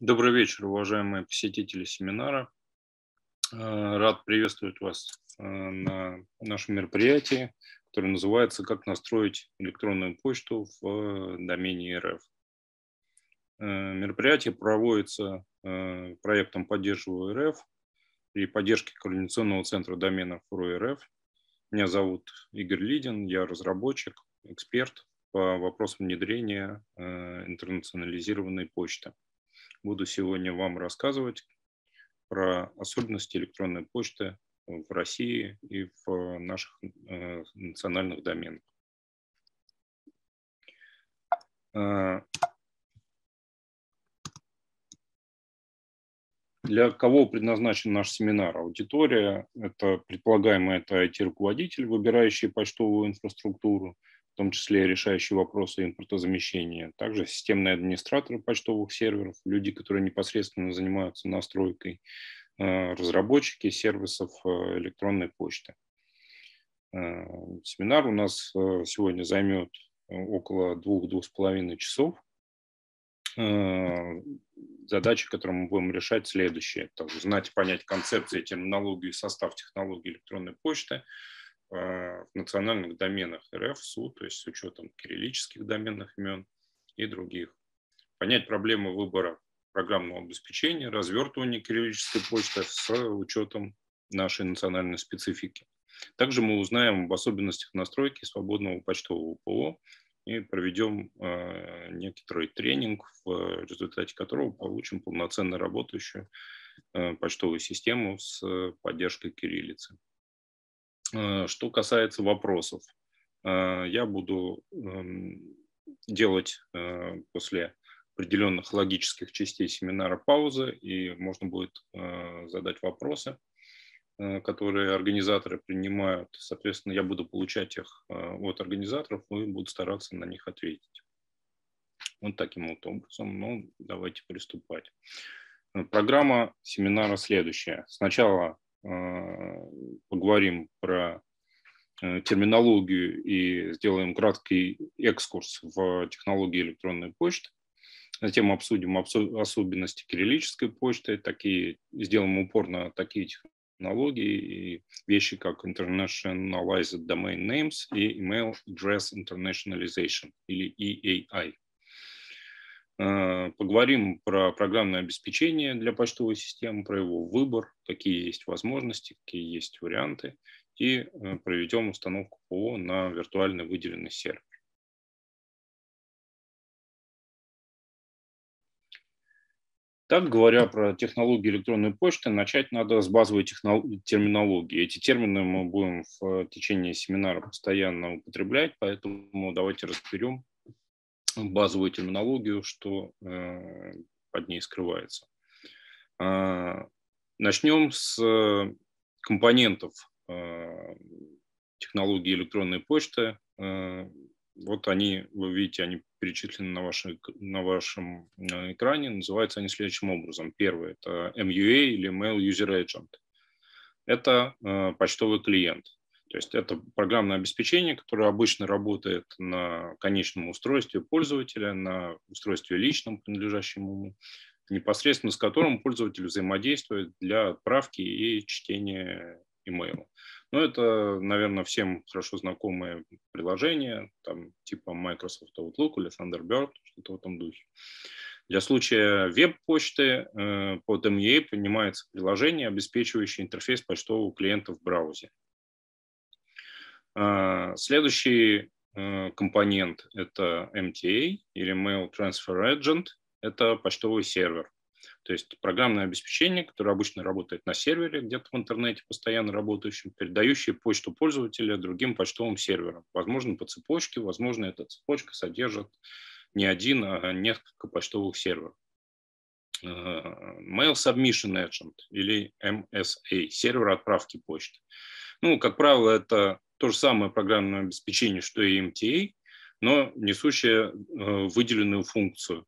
Добрый вечер, уважаемые посетители семинара. Э, рад приветствовать вас э, на нашем мероприятии, которое называется «Как настроить электронную почту в э, домене РФ». Мероприятие проводится проектом «Поддерживаю РФ» при поддержке Координационного центра доменов РУ РФ. Меня зовут Игорь Лидин, я разработчик, эксперт по вопросам внедрения интернационализированной почты. Буду сегодня вам рассказывать про особенности электронной почты в России и в наших э, национальных доменах. Э, для кого предназначен наш семинар? Аудитория – это предполагаемый это IT-руководитель, выбирающий почтовую инфраструктуру – в том числе решающие вопросы импортозамещения, также системные администраторы почтовых серверов, люди, которые непосредственно занимаются настройкой, э, разработчики сервисов э, электронной почты. Э, семинар у нас сегодня займет около двух-двух с половиной часов. Задачи, которые мы будем решать, следующие. Это узнать и понять концепции, терминологию и состав технологии электронной почты – Э, в национальных доменах РФ, СУ, то есть с учетом кириллических доменных имен и других. Понять проблему выбора программного обеспечения, развертывания кириллической почты с учетом нашей национальной специфики. Также мы узнаем об особенностях настройки свободного почтового ПО и проведем э, некоторый тренинг, в результате которого получим полноценно работающую э, почтовую систему с э, поддержкой кириллицы. Э, что касается вопросов, э, я буду эм, делать э, после определенных логических частей семинара паузы, и можно будет задать вопросы, которые организаторы принимают. Соответственно, я буду получать их от организаторов и буду стараться на них ответить. Вот таким вот образом. Ну, давайте приступать. Программа семинара следующая. Сначала Э, поговорим про э, терминологию и сделаем краткий экскурс в технологии электронной почты. Затем обсудим особенности кириллической почты, такие, сделаем упор на такие технологии и вещи, как Internationalized Domain Names и Email Address Internationalization или EAI. Э, поговорим про программное обеспечение для почтовой системы, про его выбор, какие есть возможности, какие есть варианты, и э, проведем установку ПО на виртуально выделенный сервер. Так, говоря про технологии электронной почты, начать надо с базовой терминологии. Эти термины мы будем в э, течение семинара постоянно употреблять, поэтому давайте разберем, базовую терминологию, что э, под ней скрывается. А, начнем с э, компонентов э, технологии электронной почты. Вот они, вы видите, они перечислены на, вашей, на вашем экране. Называются они следующим образом. Первое – это MUA или Mail User Agent. Это почтовый клиент. То есть это программное обеспечение, которое обычно работает на конечном устройстве пользователя, на устройстве личном, принадлежащем ему, непосредственно с которым пользователь взаимодействует для отправки и чтения имейла. Но это, наверное, всем хорошо знакомые приложения, там, типа Microsoft Outlook или Thunderbird, что-то в этом духе. Для случая веб-почты э, под MEA понимается приложение, обеспечивающее интерфейс почтового клиента в браузере. А, следующий э, компонент – это MTA или Mail Transfer Agent, это почтовый сервер. То есть программное обеспечение, которое обычно работает на сервере, где-то в интернете постоянно работающем, передающее почту пользователя другим почтовым серверам. Возможно, по цепочке, возможно, эта цепочка содержит не один, а несколько почтовых серверов. Э, Mail Submission Agent или MSA, сервер отправки почты. Ну, как правило, это то же самое программное обеспечение, что и MTA, но несущее э, выделенную функцию.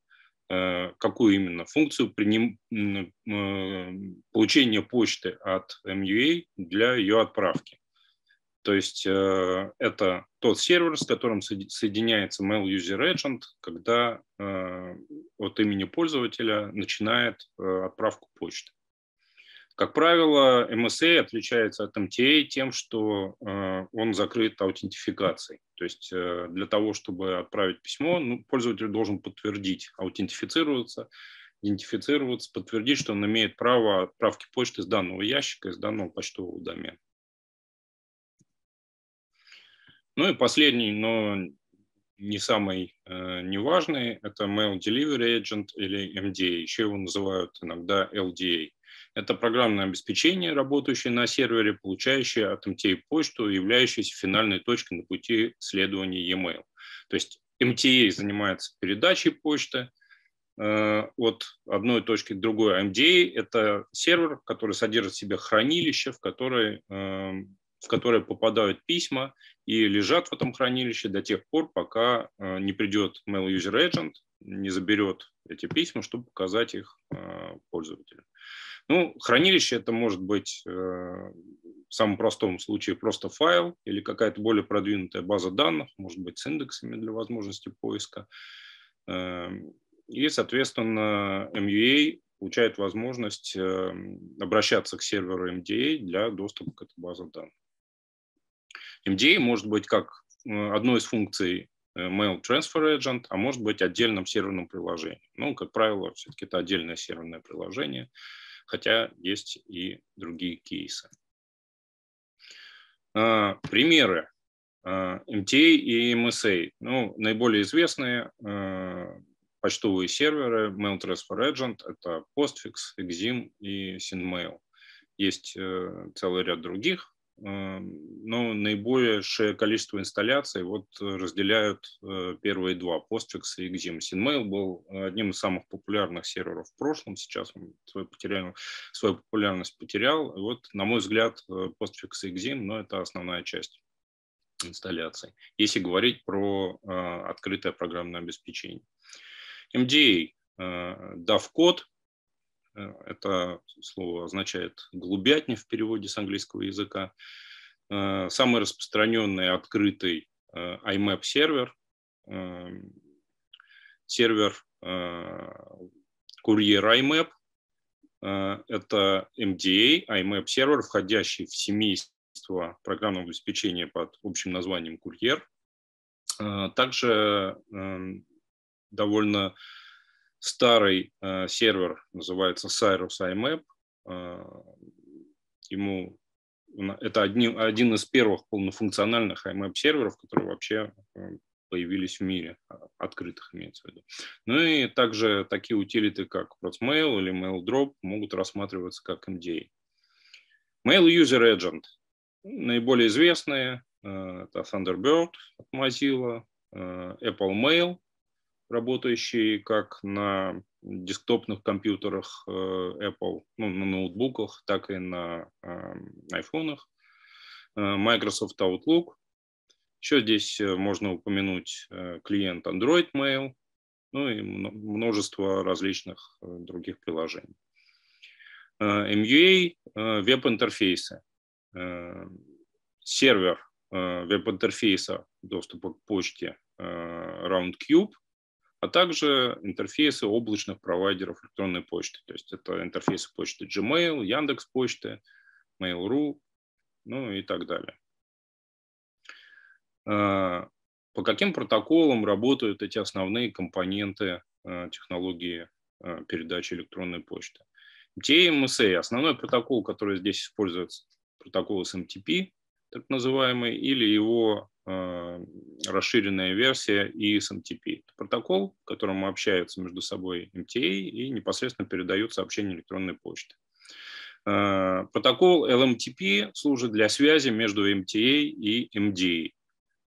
Э, какую именно? Функцию приним... Э, получения почты от MUA для ее отправки. То есть это тот сервер, с которым соединяется Mail User Agent, когда от имени пользователя начинает отправку почты. Как правило, MSA отличается от MTA тем, что э, он закрыт аутентификацией. То есть э, для того, чтобы отправить письмо, ну, пользователь должен подтвердить, аутентифицироваться, идентифицироваться, подтвердить, что он имеет право отправки почты с данного ящика, с данного почтового домена. Ну и последний, но не самый э, неважный, это Mail Delivery Agent или MDA. Еще его называют иногда LDA. Это программное обеспечение, работающее на сервере, получающее от MTA почту, являющееся финальной точкой на пути следования e-mail. То есть MTA занимается передачей почты э, от одной точки к другой. MDA – это сервер, который содержит в себе хранилище, в которое э, в которые попадают письма и лежат в этом хранилище до тех пор, пока э, не придет Mail User Agent, не заберет эти письма, чтобы показать их э, пользователю. Ну, хранилище это может быть э, в самом простом случае просто файл или какая-то более продвинутая база данных, может быть с индексами для возможности поиска. Эм, и, соответственно, MUA получает возможность эм, обращаться к серверу MDA для доступа к этой базе данных. MDA может быть как э, одной из функций э, Mail Transfer Agent, а может быть отдельным серверным приложением. Ну, как правило, все-таки это отдельное серверное приложение, хотя есть и другие кейсы. А, примеры а, MTA и MSA. Ну, наиболее известные э, почтовые серверы Mail Transfer Agent – это Postfix, Exim и SendMail. Есть целый ряд других, Э, но наибольшее количество инсталляций вот э, разделяют э, первые два, Postfix и Exim. Sinmail был одним из самых популярных серверов в прошлом, сейчас он свою, потерял, свою популярность потерял. вот, на мой взгляд, Postfix и Exim, но ну, это основная часть инсталляций, если говорить про открытое программное обеспечение. MDA, DAV-код, Э, это слово означает «глубятня» в переводе с английского языка. Э, самый распространенный открытый э, IMAP-сервер, сервер Courier эм, IMAP, это MDA, IMAP-сервер, входящий в семейство программного обеспечения под общим названием Courier. Также эм, довольно старый э, сервер, называется Cyrus IMAP. Э, ему это одни, один из первых полнофункциональных IMAP-серверов, которые вообще э, появились в мире, а, открытых имеется в виду. Ну и также такие утилиты, как ProtsMail или MailDrop, могут рассматриваться как MDA. Mail User Agent. Наиболее известные э, – это Thunderbird от Mozilla, э, Apple Mail работающий как на десктопных компьютерах э, Apple, ну, на ноутбуках, так и на эм, айфонах. Э, Microsoft Outlook. Еще здесь э, можно упомянуть клиент Android Mail, ну и множество различных других приложений. MUA – веб-интерфейсы. Сервер веб-интерфейса доступа к почте RoundCube – а также интерфейсы облачных провайдеров электронной почты. То есть это интерфейсы почты Gmail, Яндекс почты, Mail.ru, ну и так далее. А, по каким протоколам работают эти основные компоненты а, технологии а, передачи электронной почты? TMSA, основной протокол, который здесь используется, протокол SMTP, так называемый, или его Э, расширенная версия ESMTP. Это протокол, которым общаются между собой MTA а и непосредственно передают сообщения электронной почты. Э, протокол LMTP служит для связи между MTA а и MDA. А.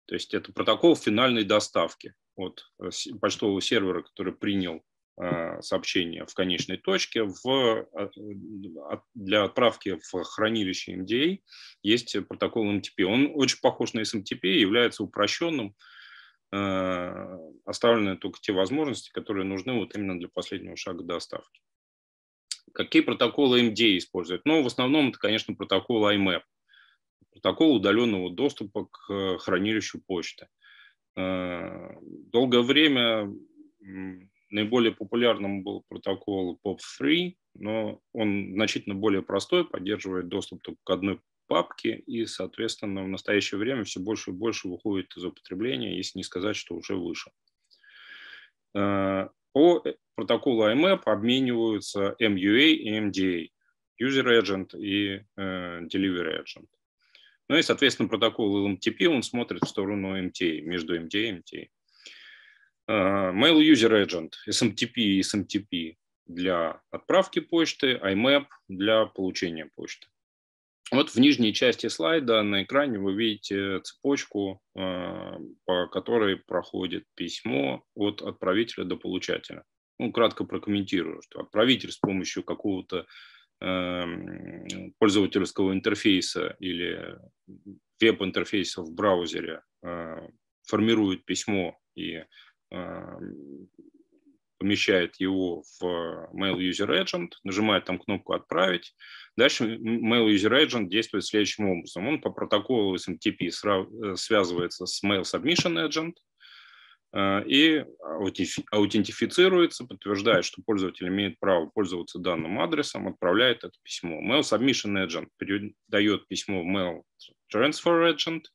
То есть это протокол финальной доставки от э, почтового сервера, который принял Э, сообщения в конечной точке. В, э, а, для отправки в хранилище MDA а есть протокол MTP. Он очень похож на SMTP, является упрощенным. Э, Оставлены только те возможности, которые нужны вот именно для последнего шага доставки. Какие протоколы MDA а используют? Ну, в основном это, конечно, протокол IMAP, эм протокол удаленного доступа к хранилищу почты. Долгое время Наиболее популярным был протокол POP3, но он значительно более простой, поддерживает доступ только к одной папке, и, соответственно, в настоящее время все больше и больше выходит из употребления, если не сказать, что уже вышел. Э, по э, протоколу IMAP обмениваются MUA и MDA, User Agent и э, Delivery Agent. Ну и, соответственно, протокол LMTP, он смотрит в сторону MTA, между MDA и MTA. Э, Mail User Agent, SMTP и SMTP для отправки почты, IMAP для получения почты. Вот в нижней части слайда на экране вы видите цепочку, э, по которой проходит письмо от отправителя до получателя. Ну, кратко прокомментирую, что отправитель с помощью какого-то э, пользовательского интерфейса или веб-интерфейса в браузере формирует письмо и Эм, помещает его в э, Mail User Agent, нажимает там кнопку «Отправить». Дальше Mail User Agent действует следующим образом. Он по протоколу SMTP э, связывается с Mail Submission Agent э, и аутентифицируется, подтверждает, что пользователь имеет право пользоваться данным адресом, отправляет это письмо. Mail Submission Agent передает письмо в Mail Transfer Agent –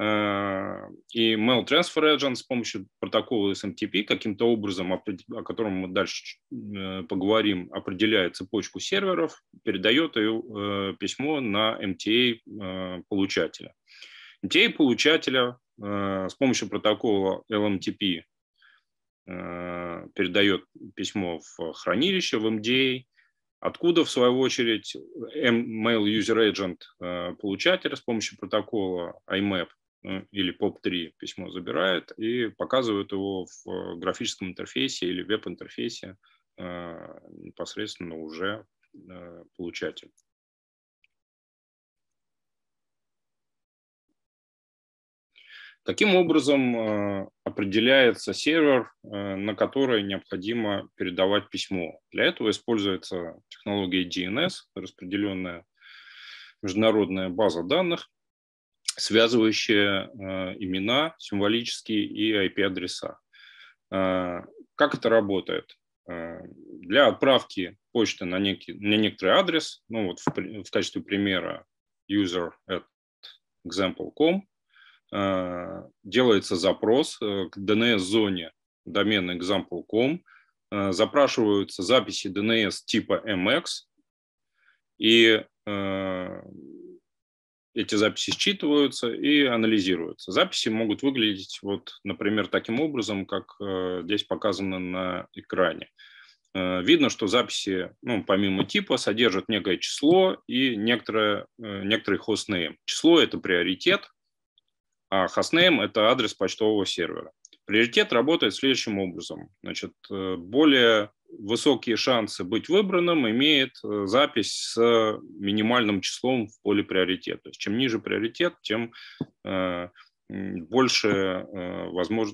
Э, и Mail Transfer Agent с помощью протокола SMTP каким-то образом, о котором мы дальше э, поговорим, определяет цепочку серверов, передает ее э, письмо на MTA получателя. MTA получателя с помощью протокола LMTP передает письмо в хранилище, в MDA, откуда, в свою очередь, Mail User Agent получателя с помощью протокола IMAP или POP3 письмо забирает и показывают его в э, графическом интерфейсе или веб-интерфейсе э, непосредственно уже э, получателю. Таким образом определяется сервер, на который необходимо передавать письмо. Для этого используется технология DNS, распределенная международная база данных, связывающие э, имена, символические и IP-адреса. Э, как это работает? Э, для отправки почты на, некий, на некоторый адрес, ну вот в, в качестве примера user at example.com, делается запрос к DNS-зоне домена example.com, запрашиваются записи DNS типа MX, и эти записи считываются и анализируются. Записи могут выглядеть, вот, например, таким образом, как э, здесь показано на экране. Э, видно, что записи, ну, помимо типа, содержат некое число и некоторое, э, некоторый хостнейм. Число – это приоритет, а хостнейм – это адрес почтового сервера. Приоритет работает следующим образом. Значит, э, более высокие шансы быть выбранным имеет э, запись с минимальным числом в поле приоритета. То есть чем ниже приоритет, тем э, больше э,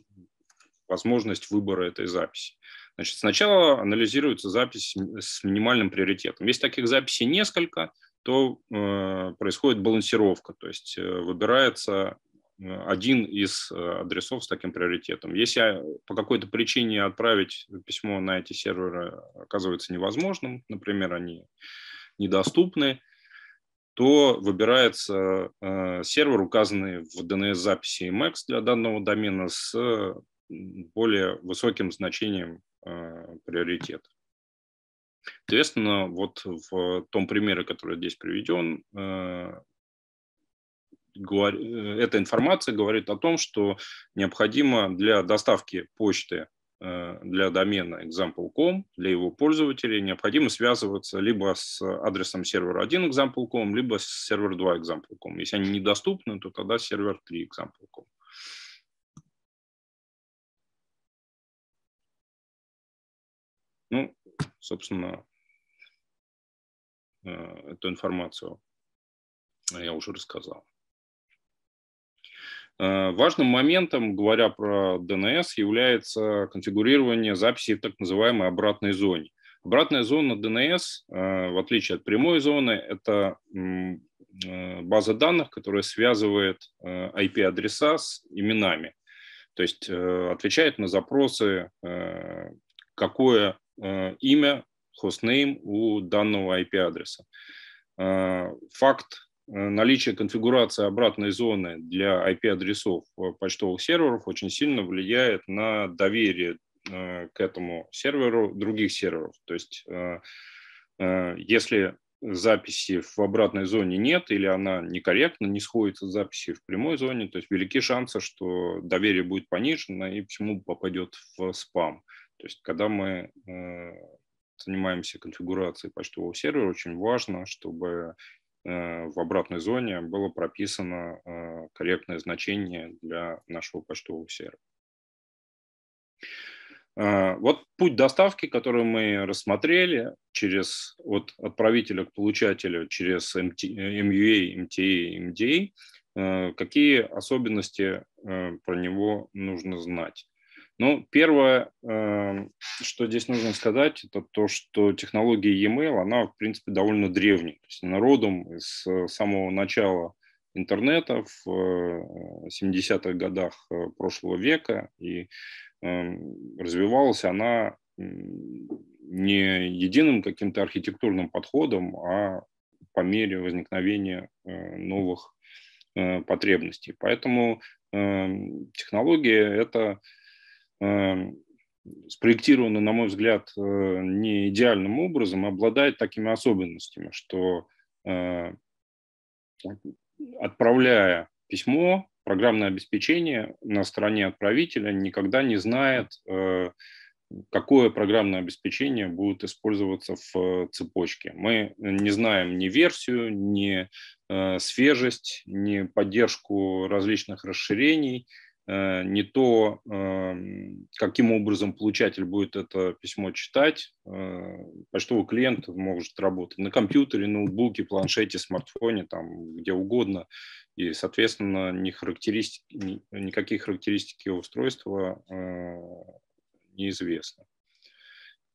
возможность выбора этой записи. Значит, сначала анализируется запись с минимальным приоритетом. Если таких записей несколько, то э, происходит балансировка, то есть выбирается Э, один из э, адресов с таким приоритетом. Если э, по какой-то причине отправить письмо на эти серверы оказывается невозможным, например, они недоступны, то выбирается сервер, указанный в DNS-записи MX для данного домена с более высоким значением приоритета. Соответственно, вот в том примере, который здесь приведен, говор... Э, эта информация говорит о том, что необходимо для доставки почты э, для домена example.com, для его пользователей необходимо связываться либо с адресом сервера 1 example.com, либо с сервер 2 example.com. Если они недоступны, то тогда сервер 3 example.com. Ну, собственно, э, эту информацию я уже рассказал. Э, важным моментом, говоря про DNS, является конфигурирование записи в так называемой обратной зоне. Обратная зона DNS, э, в отличие от прямой зоны, это э, база данных, которая связывает IP-адреса с именами. То есть отвечает на запросы, какое имя, хостнейм у данного IP-адреса. Факт Э, наличие конфигурации обратной зоны для IP-адресов почтовых серверов очень сильно влияет на доверие э, к этому серверу других серверов. То есть э, если записи в обратной зоне нет или она некорректна, не сходится с записи в прямой зоне, то есть велики шансы, что доверие будет понижено и почему попадет в спам. То есть когда мы занимаемся конфигурацией почтового сервера, очень важно, чтобы Э, в обратной зоне было прописано э, корректное значение для нашего почтового сервера. Э, вот путь доставки, который мы рассмотрели через, от отправителя к получателю через MT, MUA, MTA, MDA, какие особенности про него нужно знать. Ну, первое, эм, что здесь нужно сказать, это то, что технология e-mail, она, в принципе, довольно древняя. То есть народом с э, самого начала интернета в 70-х э, годах э, прошлого века, и эм, развивалась она не единым каким-то архитектурным подходом, а по мере возникновения новых потребностей. Поэтому эм, технология – это Эм, спроектирована, на мой взгляд, э, не идеальным образом, обладает такими особенностями, что э, отправляя письмо, программное обеспечение на стороне отправителя никогда не знает, э, какое программное обеспечение будет использоваться в цепочке. Мы не знаем ни версию, ни свежесть, ни поддержку различных расширений, Э, не то, эм, каким образом получатель будет это письмо читать. Э, почтовый клиент может работать на компьютере, ноутбуке, планшете, смартфоне, там, где угодно. И, соответственно, ни характеристики, никакие характеристики устройства э, неизвестны.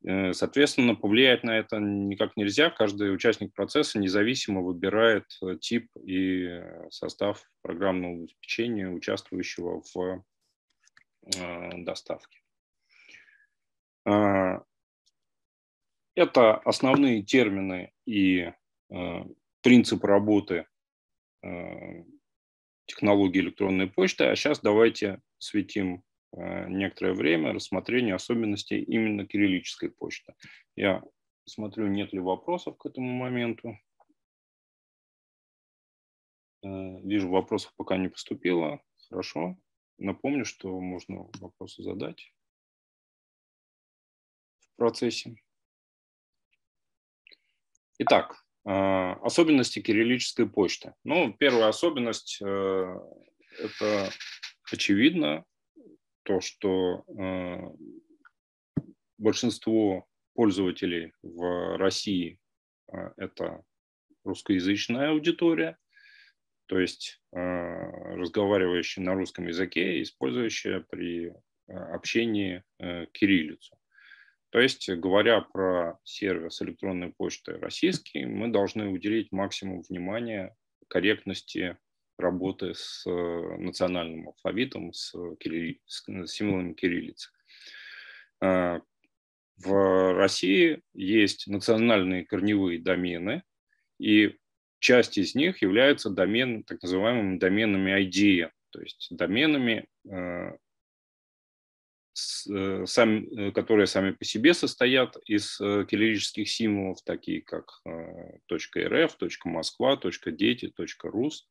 Э, соответственно, повлиять на это никак нельзя. Каждый участник процесса независимо выбирает э, тип и э, состав программного обеспечения, участвующего в доставке. Это основные термины и принцип работы технологии электронной почты. А сейчас давайте светим Э, некоторое время рассмотрение особенностей именно кириллической почты. Я смотрю, нет ли вопросов к этому моменту. Э, вижу, вопросов пока не поступило. Хорошо. Напомню, что можно вопросы задать в процессе. Итак, э, особенности кириллической почты. Ну, первая особенность – это очевидно, то, что э, большинство пользователей в России э, это русскоязычная аудитория, то есть э, разговаривающая на русском языке, использующая при э, общении э, кириллицу. То есть, говоря про сервис электронной почты российский, мы должны уделить максимум внимания корректности работы с э, национальным алфавитом, с, э, кирилли... Э, с символами кириллицы. В России есть национальные корневые домены, и часть из них являются домен, так называемыми доменами IDN, то есть доменами, сами, которые сами по себе состоят из кириллических символов, такие как .рф, .москва, .дети, .рус,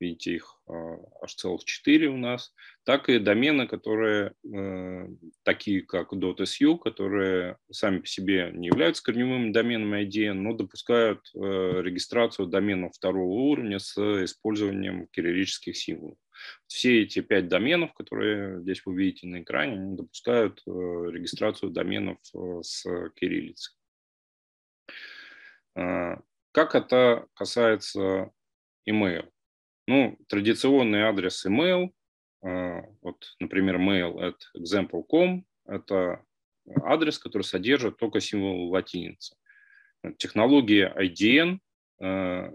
видите, их а, аж целых 4 у нас, так и домены, которые э, такие как .su, которые сами по себе не являются корневыми доменами IDN, но допускают э, регистрацию доменов второго уровня с использованием кириллических символов. Все эти пять доменов, которые здесь вы видите на экране, они допускают э, регистрацию доменов с кириллицей. Как это касается email? Ну, традиционный адрес email, а, вот, например, mail at example.com, это адрес, который содержит только символ латиницы. Технология IDN а,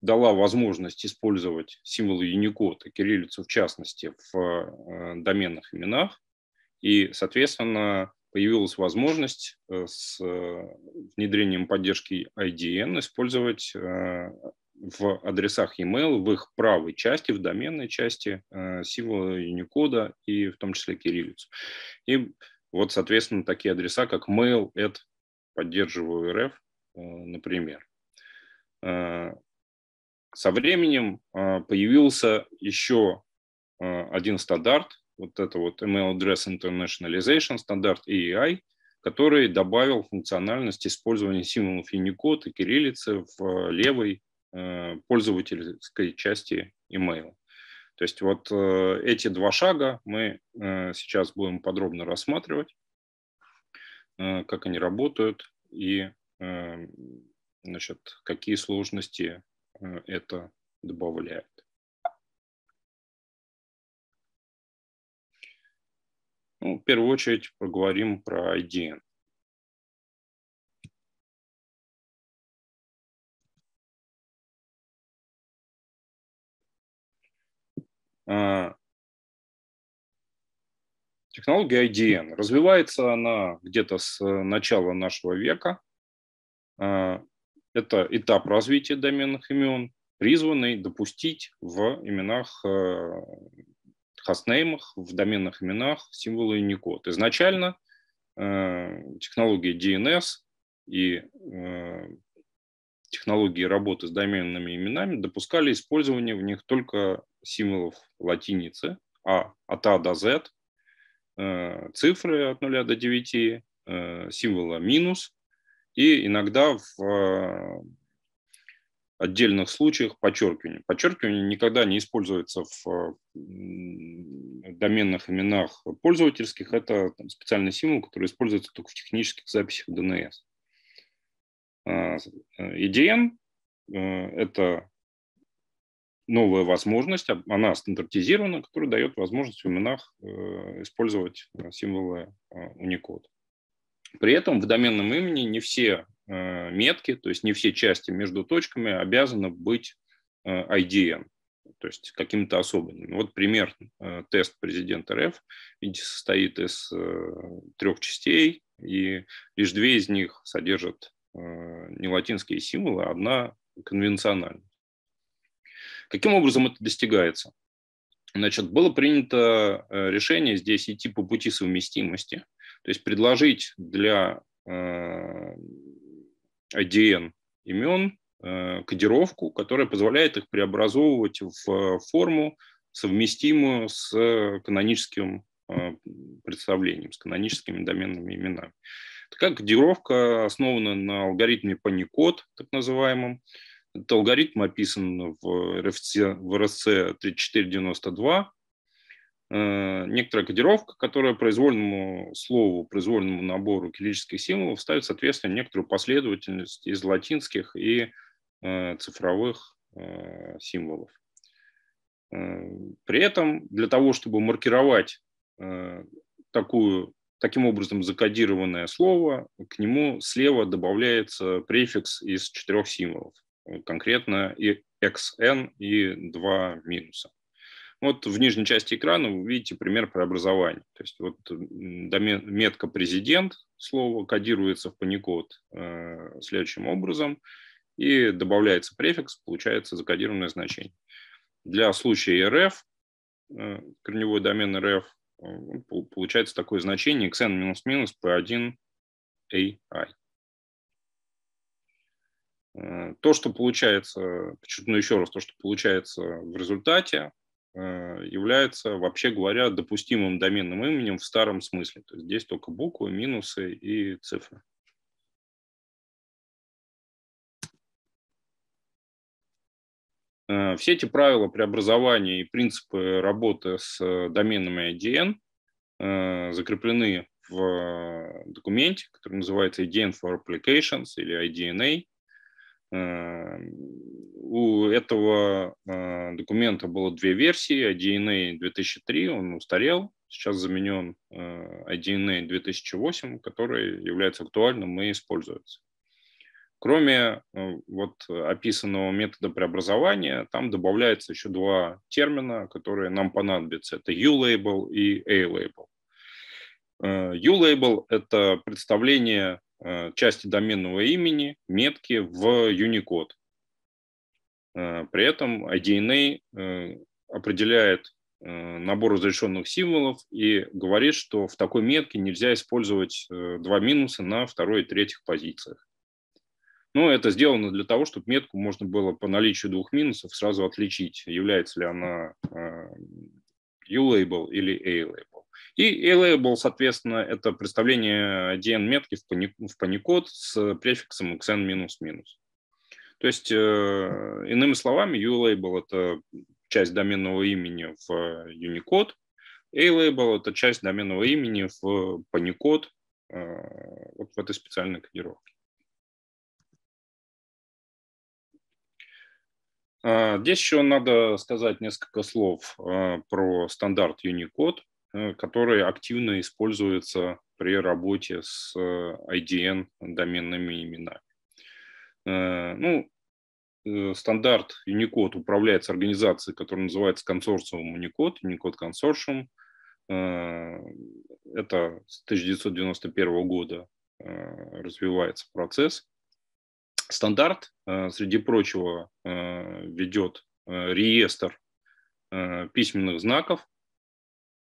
дала возможность использовать символы Unicode кириллицу в частности в а, доменных именах, и, соответственно, появилась возможность э, с э, внедрением поддержки IDN использовать в адресах e-mail, в их правой части, в доменной части э, символа Unicode и в том числе кириллицу. И вот, соответственно, такие адреса, как mail, at, поддерживаю РФ, э, например. Э, со временем появился еще один стандарт, вот это вот Email Address Internationalization, стандарт EEI, который добавил функциональность использования символов Unicode и кириллицы в левой Э, пользовательской части email. То есть вот э, эти два шага мы э, сейчас будем подробно рассматривать, как они работают и значит, какие сложности это добавляет. Ну, в первую очередь поговорим про IDN. А, технология IDN. Развивается она где-то с э, начала нашего века. А, это этап развития доменных имен, призванный допустить в именах э, хостнеймах, в доменных именах символы Unicode. Изначально э, технология DNS и технологии работы с доменными именами допускали использование в них только символов латиницы, а от А до Z, э, цифры от 0 до 9, э, символа минус, и иногда в э, отдельных случаях подчеркивание. Подчеркивание никогда не используется в доменных именах пользовательских. Это там, специальный символ, который используется только в технических записях ДНС. EDN э, – э, это новая возможность, она стандартизирована, которая дает возможность в именах э, использовать символы Unicode. При этом в доменном имени не все метки, то есть не все части между точками обязаны быть IDN, то есть каким-то особенным. Вот пример, тест президента РФ, видите, состоит из трех частей, и лишь две из них содержат Э, не латинские символы, а одна конвенциональная. Каким образом это достигается? Значит, было принято э, решение здесь идти по пути совместимости, то есть предложить для IDN э, имен кодировку, которая позволяет их преобразовывать в форму, совместимую с каноническим представлением, с каноническими доменными именами. Такая кодировка основана на алгоритме паникод, так называемом. Этот алгоритм описан в RFC в РСЦ 3492. Э, некоторая кодировка, которая произвольному слову, произвольному набору кириллических символов ставит, соответственно, некоторую последовательность из латинских и э, цифровых э, символов. При этом для того, чтобы маркировать такую таким образом закодированное слово, к нему слева добавляется префикс из четырех символов, э, конкретно и xn и два минуса. Вот в нижней части экрана вы видите пример преобразования. То есть вот метка «президент» слово кодируется в паникод э, следующим образом, и добавляется префикс, получается закодированное значение. Для случая РФ, э, корневой домен РФ, Э, получается такое значение xn минус-минус p1ai. Э, то, что получается, подчеркну еще раз, то, что получается в результате, э, является, вообще говоря, допустимым доменным именем в старом смысле. То есть здесь только буквы, минусы и цифры. Э, все эти правила преобразования и принципы работы с э, доменами IDN э, закреплены в документе, который называется IDN for Applications или IDNA. У этого документа было две версии. IDNA 2003, он устарел, сейчас заменен IDNA 2008, который является актуальным и используется. Кроме э, вот э, описанного метода преобразования, там добавляется еще два термина, которые нам понадобятся. Это U-label и A-label. Э, U-label – это представление части доменного имени, метки в Unicode. При этом IDNA определяет набор разрешенных символов и говорит, что в такой метке нельзя использовать два минуса на второй и третьих позициях. Ну, это сделано для того, чтобы метку можно было по наличию двух минусов сразу отличить, является ли она э, U-label или A-label. И A-label, соответственно, это представление DN-метки в паникод с префиксом xn-. То есть, э, иными словами, U-label – это часть доменного имени в Unicode, A-label – это часть доменного имени в паникод э, вот в этой специальной кодировке. А, здесь еще надо сказать несколько слов а, про стандарт Unicode, э, который активно используется при работе с э, IDN доменными именами. Э, ну, стандарт Unicode управляется организацией, которая называется консорциум Unicode, Unicode Consortium. Это с 1991 года развивается процесс стандарт, э, среди прочего, э, ведет э, реестр письменных знаков,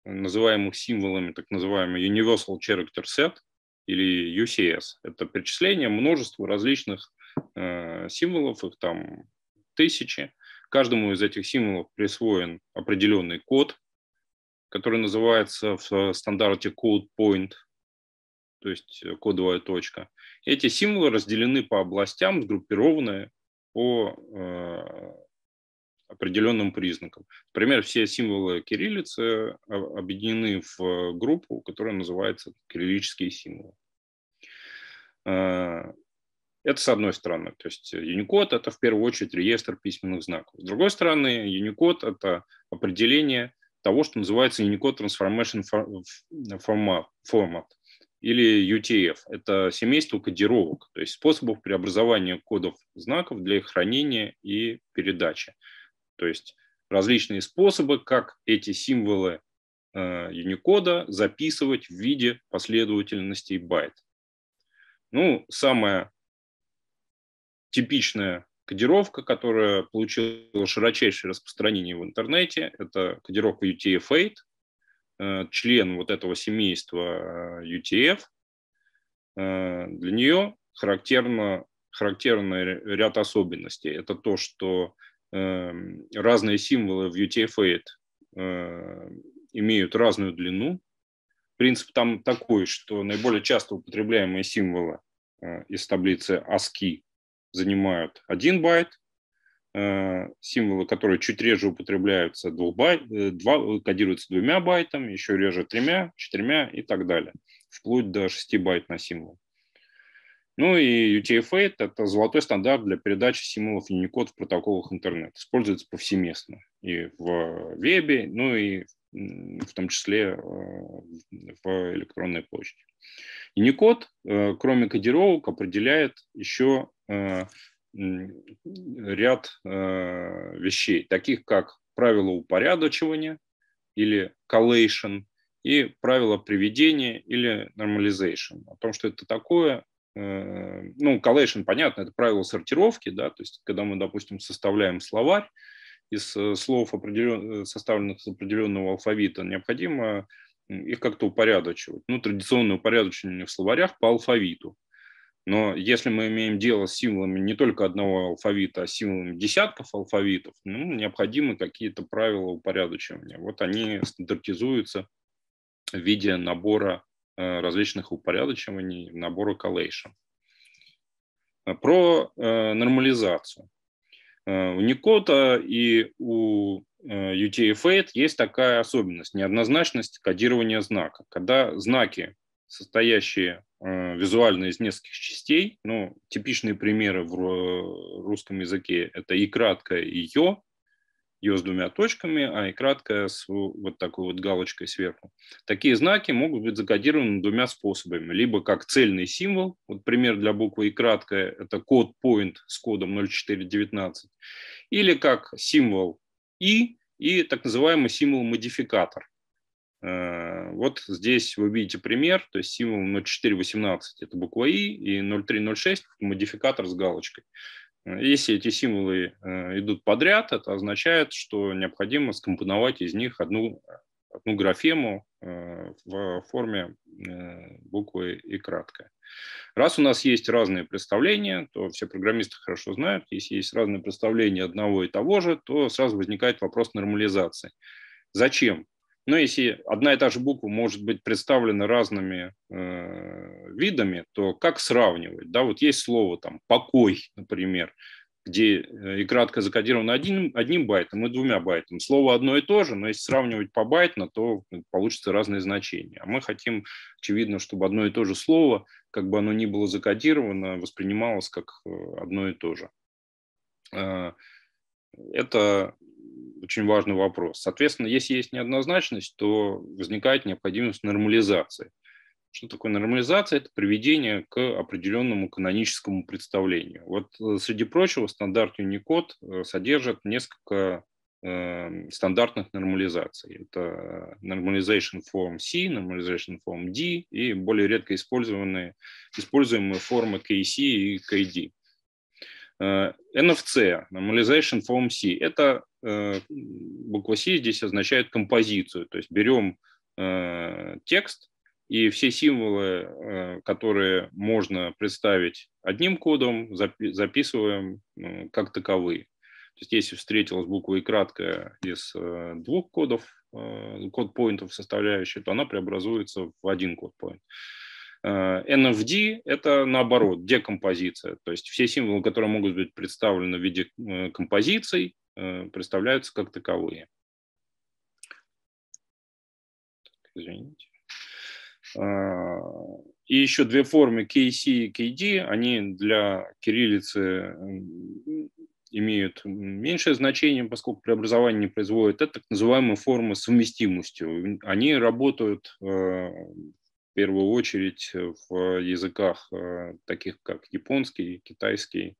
называемых символами, так называемый Universal Character Set или UCS. Это перечисление множества различных символов, их там тысячи. Каждому из этих символов присвоен определенный код, который называется в стандарте code point, то есть кодовая точка. Эти символы разделены по областям, сгруппированы по э, определенным признакам. Например, все символы кириллицы объединены в группу, которая называется кириллические символы. Э, это с одной стороны. То есть Unicode – это в первую очередь реестр письменных знаков. С другой стороны, Unicode – это определение того, что называется Unicode Transformation Format или UTF. Это семейство кодировок, то есть способов преобразования кодов знаков для их хранения и передачи. То есть различные способы, как эти символы э, Unicode записывать в виде последовательностей байт. Ну, самая типичная кодировка, которая получила широчайшее распространение в интернете, это кодировка UTF-8, Э, член вот этого семейства UTF, э, э, для нее характерно, характерный ряд особенностей. Это то, что эм, разные символы в UTF-8 имеют разную длину. Принцип там такой, что наиболее часто употребляемые символы из таблицы ASCII занимают 1 байт, Э, символы, которые чуть реже употребляются, двух байт, э, два, э, кодируются двумя байтами, еще реже тремя, четырьмя и так далее, вплоть до 6 байт на символ. Ну и UTF-8 – это золотой стандарт для передачи символов Unicode в протоколах интернет. Используется повсеместно и в вебе, ну и в том числе в электронной почте. Unicode, кроме кодировок, определяет еще ряд э, вещей, таких как правила упорядочивания или collation и правила приведения или normalization. О том, что это такое, э, ну, collation, понятно, это правило сортировки, да, то есть когда мы, допустим, составляем словарь, из э, слов, определен... составленных из определенного алфавита, необходимо их как-то упорядочивать. Ну, традиционное упорядочивание в словарях по алфавиту. Но если мы имеем дело с символами не только одного алфавита, а символами десятков алфавитов, ну, необходимы какие-то правила упорядочивания. Вот они стандартизуются в виде набора э, различных упорядочиваний, набора коллейшн. Э, про э, нормализацию. У Никота и у UTF-8 есть такая особенность, неоднозначность кодирования знака. Когда знаки, состоящие Э, визуально из нескольких частей. Ну, типичные примеры в русском языке – это и краткое, и «ё», ё с двумя точками, а и краткая с вот такой вот галочкой сверху. Такие знаки могут быть закодированы двумя способами. Либо как цельный символ, вот пример для буквы и краткая, это код point с кодом 0419, или как символ и и так называемый символ модификатор. Э, вот здесь вы видите пример, то есть символ 0418 – это буква И, и 0306 – модификатор с галочкой. Э, если эти символы э, идут подряд, это означает, что необходимо скомпоновать из них одну, одну графему в форме буквы и краткая. Раз у нас есть разные представления, то все программисты хорошо знают, если есть разные представления одного и того же, то сразу возникает вопрос нормализации. Зачем? Но ну, если одна и та же буква может быть представлена разными э, видами, то как сравнивать? Да, вот есть слово там «покой», например, где э, и кратко закодировано одним, одним байтом и двумя байтами. Слово одно и то же, но если сравнивать по байтно, то ну, получится разные значения. А мы хотим, очевидно, чтобы одно и то же слово, как бы оно ни было закодировано, воспринималось как э, одно и то же. Э, это очень важный вопрос. Соответственно, если есть неоднозначность, то возникает необходимость нормализации. Что такое нормализация? Это приведение к определенному каноническому представлению. Вот, э, среди прочего, стандарт Unicode э, содержит несколько э, стандартных нормализаций. Это Normalization э, Form C, Normalization Form D и более редко используемые, используемые формы KC и KD. NFC, э, Normalization Form C, это э, буква C здесь означает композицию, то есть берем э, текст, и все символы, которые можно представить одним кодом, записываем как таковые. То есть если встретилась буква и краткая из двух кодов, код поинтов составляющей, то она преобразуется в один код поинт. NFD э, – это, наоборот, декомпозиция. То есть все символы, которые могут быть представлены в виде э, композиций, э, представляются как таковые. Извините. И еще две формы KC и KD, они для кириллицы имеют меньшее значение, поскольку преобразование не производит Это так называемые формы совместимости. Они работают в первую очередь э, в языках э, таких, как японский, китайский,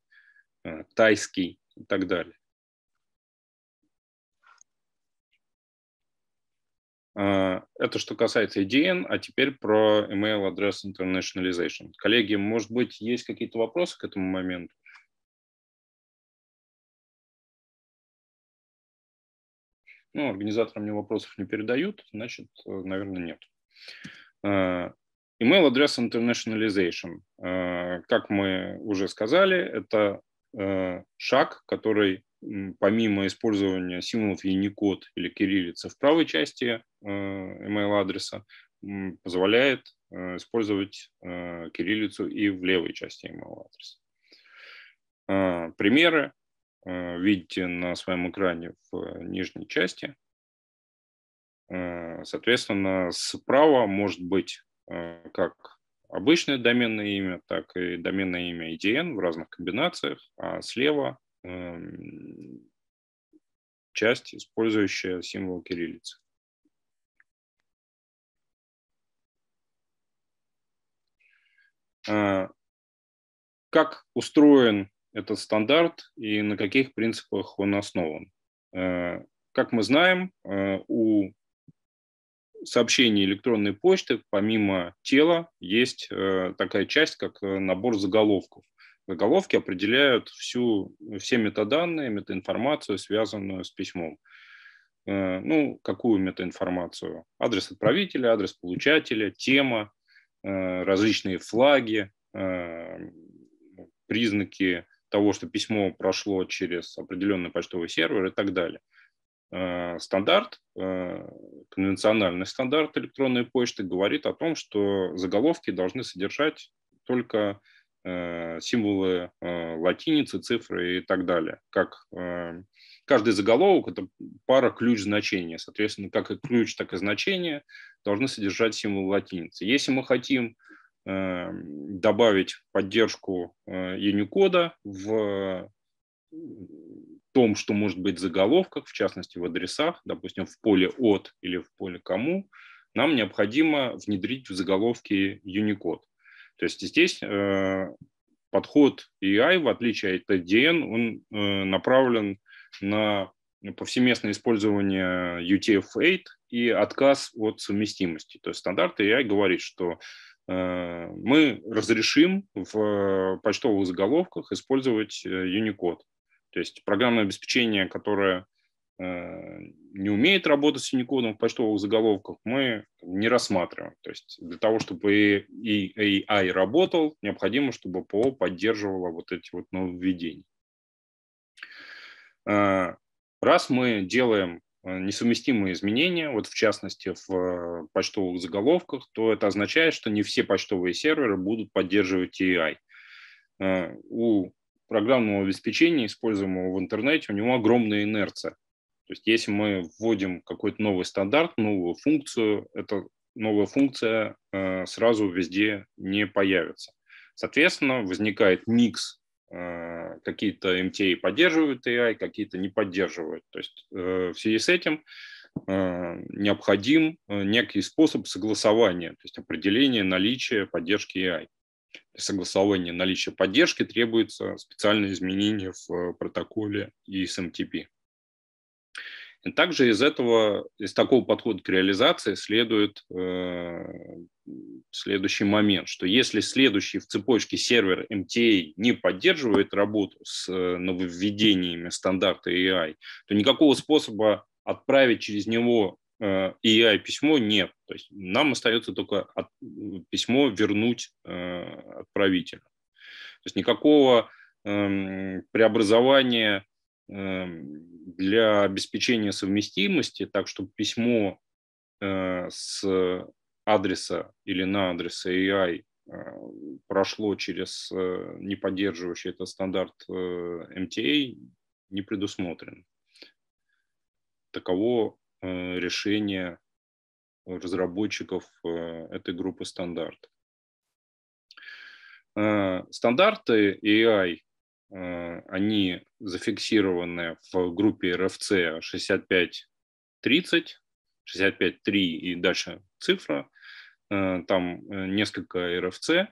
э, тайский и так далее. А, это что касается EDN, а теперь про email address internationalization. Коллеги, может быть, есть какие-то вопросы к этому моменту? Ну, организаторам мне вопросов не передают, значит, наверное, нет. Э, email Address Internationalization, э, как мы уже сказали, это э, шаг, который помимо использования символов Unicode или кириллицы в правой части email адреса позволяет использовать кириллицу и в левой части email адреса. Примеры видите на своем экране в нижней части. Э, соответственно, справа может быть э, как обычное доменное имя, так и доменное имя IDN e в разных комбинациях, а слева эм, часть, использующая символ кириллицы. Э, как устроен этот стандарт и на каких принципах он основан? Как мы знаем, у сообщении электронной почты помимо тела есть э, такая часть, как э, набор заголовков. Заголовки определяют всю, все метаданные, метаинформацию, связанную с письмом. Э, ну, какую метаинформацию? Адрес отправителя, адрес получателя, тема, различные флаги, признаки того, что письмо прошло через определенный почтовый сервер и так далее. Э, стандарт, э, конвенциональный стандарт электронной почты говорит о том, что заголовки должны содержать только э, символы латиницы, цифры и так далее. Как каждый заголовок – это пара ключ-значения. Соответственно, как и ключ, так и значение должны содержать символы латиницы. Если мы хотим добавить поддержку Unicode в том, что может быть в заголовках, в частности в адресах, допустим, в поле «от» или в поле «кому», нам необходимо внедрить в заголовки Unicode. То есть здесь э, подход AI, в отличие от TDN, он э, направлен на повсеместное использование UTF-8 и отказ от совместимости. То есть стандарт AI говорит, что э, мы разрешим в э, почтовых заголовках использовать Unicode. Э, то есть программное обеспечение, которое э, не умеет работать с Unicode в почтовых заголовках, мы не рассматриваем. То есть для того, чтобы и AI работал, необходимо, чтобы ПО поддерживало вот эти вот нововведения. Э, раз мы делаем э, несовместимые изменения, вот в частности в почтовых заголовках, то это означает, что не все почтовые серверы будут поддерживать AI. У программного обеспечения, используемого в интернете, у него огромная инерция. То есть если мы вводим какой-то новый стандарт, новую функцию, эта новая функция э, сразу везде не появится. Соответственно, возникает микс, э, какие-то MTA поддерживают AI, какие-то не поддерживают. То есть э, в связи с этим э, необходим э, некий способ согласования, то есть определения наличия поддержки AI. Для согласования наличия поддержки требуется специальное изменение в э, протоколе и SMTP. И также из этого, из такого подхода к реализации следует э, следующий момент, что если следующий в цепочке сервер MTA не поддерживает работу с э, нововведениями стандарта AI, то никакого способа отправить через него EI-письмо э, нет. То есть нам остается только от, письмо вернуть э, отправителю. То есть никакого э, преобразования э, для обеспечения совместимости, так чтобы письмо э, с адреса или на адрес AI э, прошло через э, не поддерживающий этот стандарт э, MTA, эм не предусмотрено. Таково Э, решения разработчиков э, этой группы стандарт. Э, Стандарты AI, они зафиксированы в группе RFC 6530, 65.3 и дальше цифра. Там несколько RFC.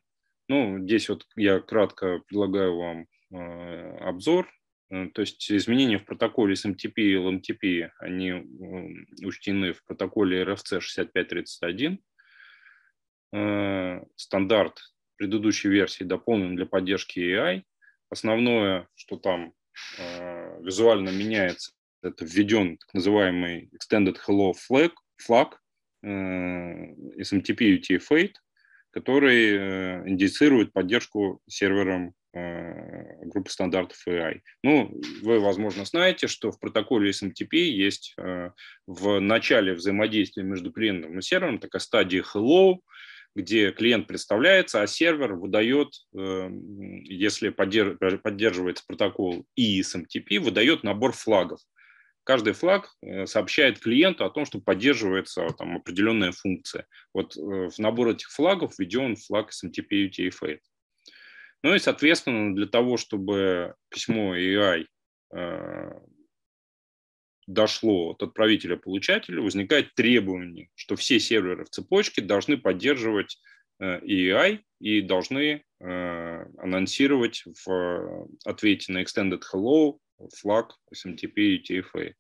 Ну, здесь вот я кратко предлагаю вам обзор Э, то есть изменения в протоколе SMTP и ЛМТП, они учтены в протоколе RFC 6531. Э, стандарт предыдущей версии дополнен для поддержки AI. Основное, что там э, визуально меняется, это введен так называемый Extended Hello Flag, флаг SMTP UTF-8, который индицирует поддержку сервером Э, группы стандартов AI. Ну, вы, возможно, знаете, что в протоколе SMTP есть э, в начале взаимодействия между клиентом и сервером такая стадия hello, где клиент представляется, а сервер выдает, э, если поддерживается протокол и SMTP, выдает набор флагов. Каждый флаг сообщает клиенту о том, что поддерживается а, там, определенная функция. Вот в набор этих флагов введен флаг SMTP UTF-8. Ну и, соответственно, для того, чтобы письмо AI э, дошло от отправителя получателя, возникает требование, что все серверы в цепочке должны поддерживать э, AI и должны э, анонсировать в ответе на extended hello флаг SMTP и TFA.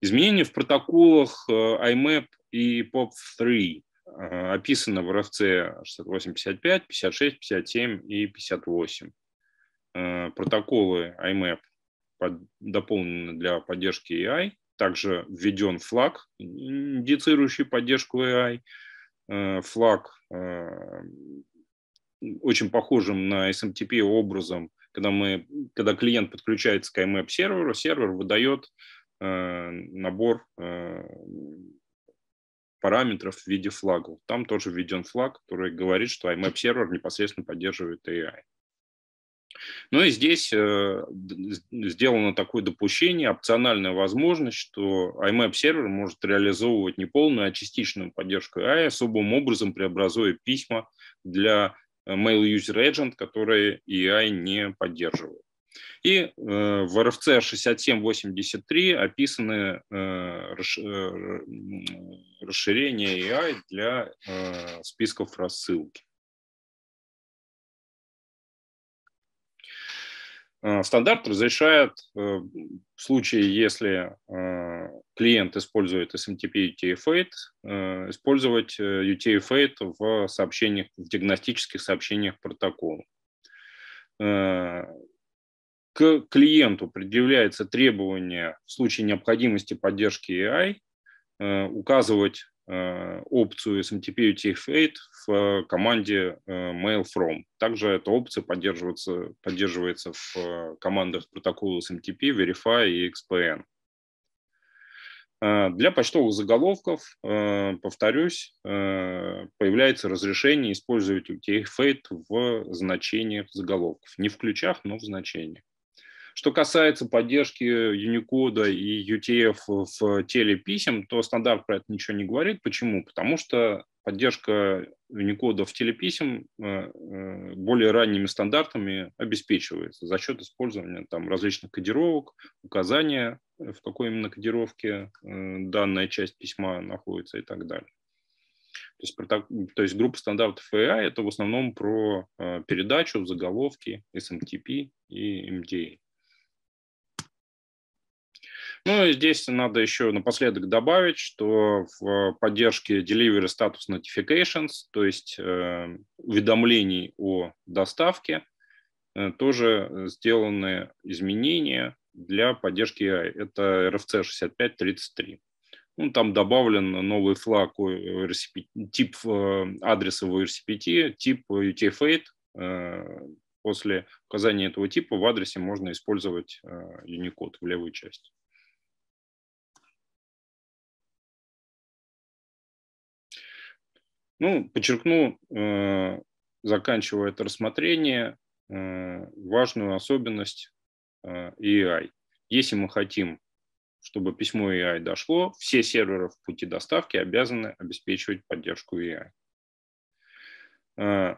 Изменения в протоколах э, IMAP и POP3 Э, описано в РФЦ 6855, 56, 57 и 58. Э, протоколы IMAP дополнены для поддержки AI, также введен флаг, индицирующий поддержку AI, э, флаг очень похожим на SMTP образом, когда, мы, когда клиент подключается к IMAP серверу, сервер выдает набор параметров в виде флагов. Там тоже введен флаг, который говорит, что IMAP-сервер непосредственно поддерживает AI. Ну и здесь э, сделано такое допущение, опциональная возможность, что IMAP-сервер может реализовывать не полную, а частичную поддержку AI, особым образом преобразуя письма для э, Mail User Agent, которые AI не поддерживает. И э, в РФЦ 6783 описаны э, э, расширения AI для списков рассылки. Стандарт разрешает в случае, если клиент использует SMTP эм и UTF-8, использовать UTF-8 в сообщениях, в диагностических сообщениях протокола к клиенту предъявляется требование в случае необходимости поддержки AI э, указывать э, опцию SMTP UTF-8 в команде э, mail from. Также эта опция поддерживается, поддерживается в командах протокола SMTP, Verify и XPN. Для почтовых заголовков, повторюсь, появляется разрешение использовать UTF-8 в значениях заголовков. Не в ключах, но в значениях. Что касается поддержки Unicode и UTF в теле писем, то стандарт про это ничего не говорит. Почему? Потому что поддержка Unicode в теле писем э, э, более ранними стандартами обеспечивается за счет использования там, различных кодировок, указания, э, в какой именно кодировке данная часть письма находится и так далее. То есть, то есть группа стандартов AI – это в основном про передачу, заголовки, SMTP и MDA. Ну и здесь надо еще напоследок добавить, что в поддержке Delivery Status Notifications, то есть э, уведомлений о доставке, э, тоже сделаны изменения для поддержки AI. Это RFC 6533. Ну, там добавлен новый флаг RCP, э, тип адреса в RCPT, тип UTF-8. После указания этого типа в адресе можно использовать Unicode в левой части. Ну, подчеркну, э, заканчивая это рассмотрение, э, важную особенность э, AI. Если мы хотим, чтобы письмо AI дошло, все серверы в пути доставки обязаны обеспечивать поддержку AI. Э,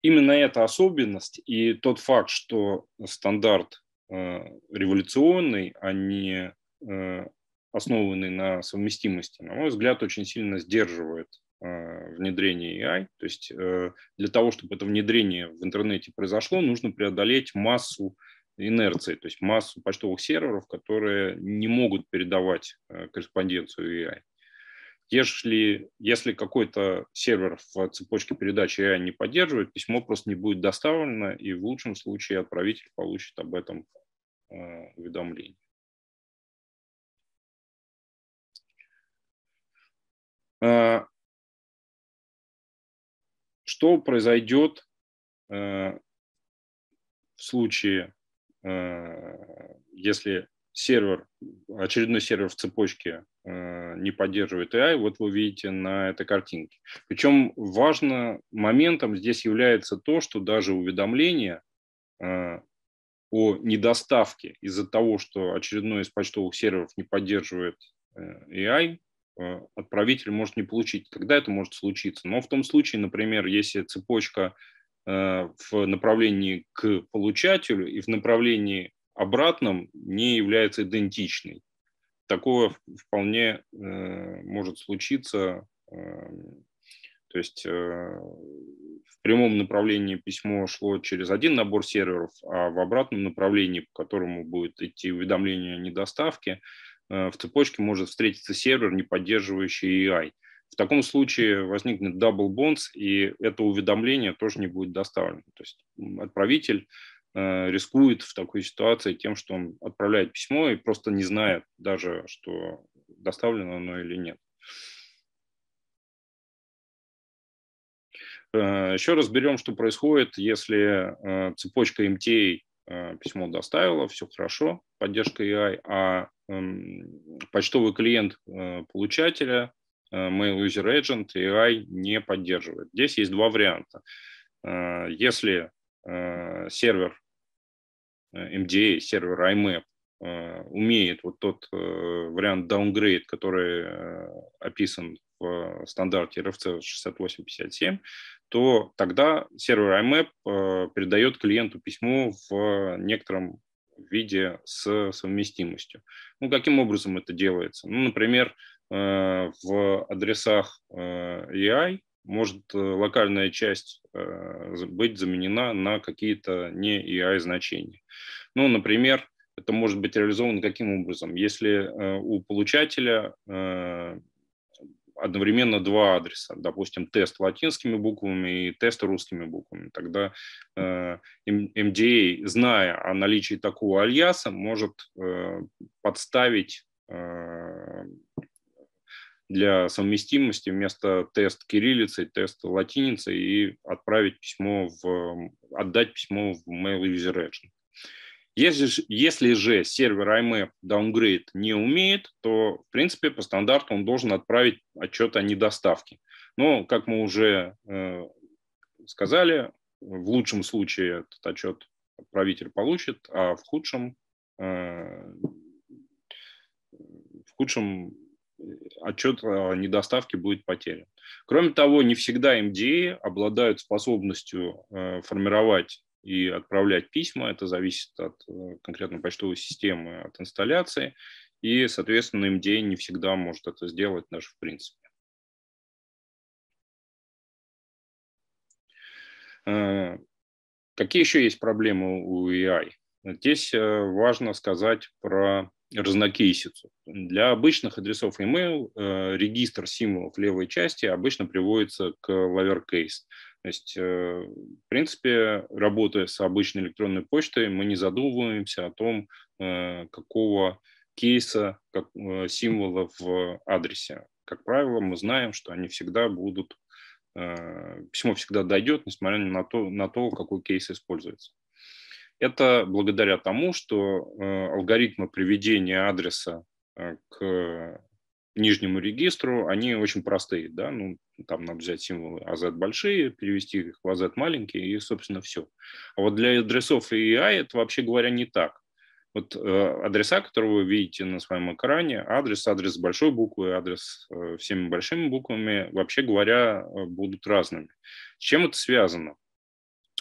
именно эта особенность и тот факт, что стандарт революционный, а не основанный на совместимости, на мой взгляд, очень сильно сдерживает э, внедрение AI. То есть э, для того, чтобы это внедрение в интернете произошло, нужно преодолеть массу инерции, то есть массу почтовых серверов, которые не могут передавать э, корреспонденцию AI. Если, если какой-то сервер в цепочке передачи AI не поддерживает, письмо просто не будет доставлено, и в лучшем случае отправитель получит об этом уведомление. Э, что произойдет э, в случае, э, если сервер, очередной сервер в цепочке не поддерживает AI, вот вы видите на этой картинке. Причем важным моментом здесь является то, что даже уведомление о недоставке из-за того, что очередной из почтовых серверов не поддерживает AI, Э, отправитель может не получить. Тогда это может случиться. Но в том случае, например, если цепочка э, в направлении к получателю и в направлении обратном не является идентичной. Такое вполне э, может случиться. Эм, то есть в прямом направлении письмо шло через один набор серверов, а в обратном направлении, по которому будет идти уведомление о недоставке, Э, в цепочке может встретиться сервер, не поддерживающий AI. В таком случае возникнет double bonds, и это уведомление тоже не будет доставлено. То есть отправитель э, рискует в такой ситуации тем, что он отправляет письмо и просто не знает даже, что доставлено оно или нет. Э, еще разберем, что происходит, если цепочка MTA Э, письмо доставила, все хорошо, поддержка AI, а эм, почтовый клиент э, получателя, э, Mail User Agent, AI не поддерживает. Здесь есть два варианта. Если сервер MDA, сервер IMAP умеет вот тот вариант downgrade, который описан в стандарте RFC 6857, то тогда сервер IMAP э, передает клиенту письмо в некотором виде с совместимостью. Ну, каким образом это делается? Ну, например, э, в адресах э, AI может э, локальная часть быть заменена на какие-то не AI значения. Ну, например, это может быть реализовано каким образом? Если у получателя одновременно два адреса, допустим, тест латинскими буквами и тест русскими буквами. Тогда э, MDA, а, зная о наличии такого альяса, может э, подставить э, для совместимости вместо тест кириллицы, тест латиницы и отправить письмо в, отдать письмо в Mail User Agent. Если же, если же сервер IMAP downgrade не умеет, то, в принципе, по стандарту он должен отправить отчет о недоставке. Но, как мы уже э, сказали, в лучшем случае этот отчет правитель получит, а в худшем, э, в худшем э, отчет о недоставке будет потерян. Кроме того, не всегда MDA обладают способностью э, формировать и отправлять письма. Это зависит от э, конкретно почтовой системы, от инсталляции. И, соответственно, MDA не всегда может это сделать даже в принципе. Э, какие еще есть проблемы у AI? Здесь э, важно сказать про разнокейсицу. Для обычных адресов email регистр символов левой части обычно приводится к lower case. То есть, э, в принципе, работая с обычной электронной почтой, мы не задумываемся о том, э, какого кейса, как, э, символа в адресе. Как правило, мы знаем, что они всегда будут, письмо всегда дойдет, несмотря на то, на то какой кейс используется. Это благодаря тому, что алгоритмы приведения адреса к нижнему регистру, они очень простые, да, ну, там надо взять символы AZ а большие, перевести их в AZ а маленькие, и, собственно, все. А вот для адресов и AI а это, вообще говоря, не так. Вот э, адреса, которые вы видите на своем экране, адрес, адрес с большой буквы, адрес э, всеми большими буквами, вообще говоря, э, будут разными. С чем это связано?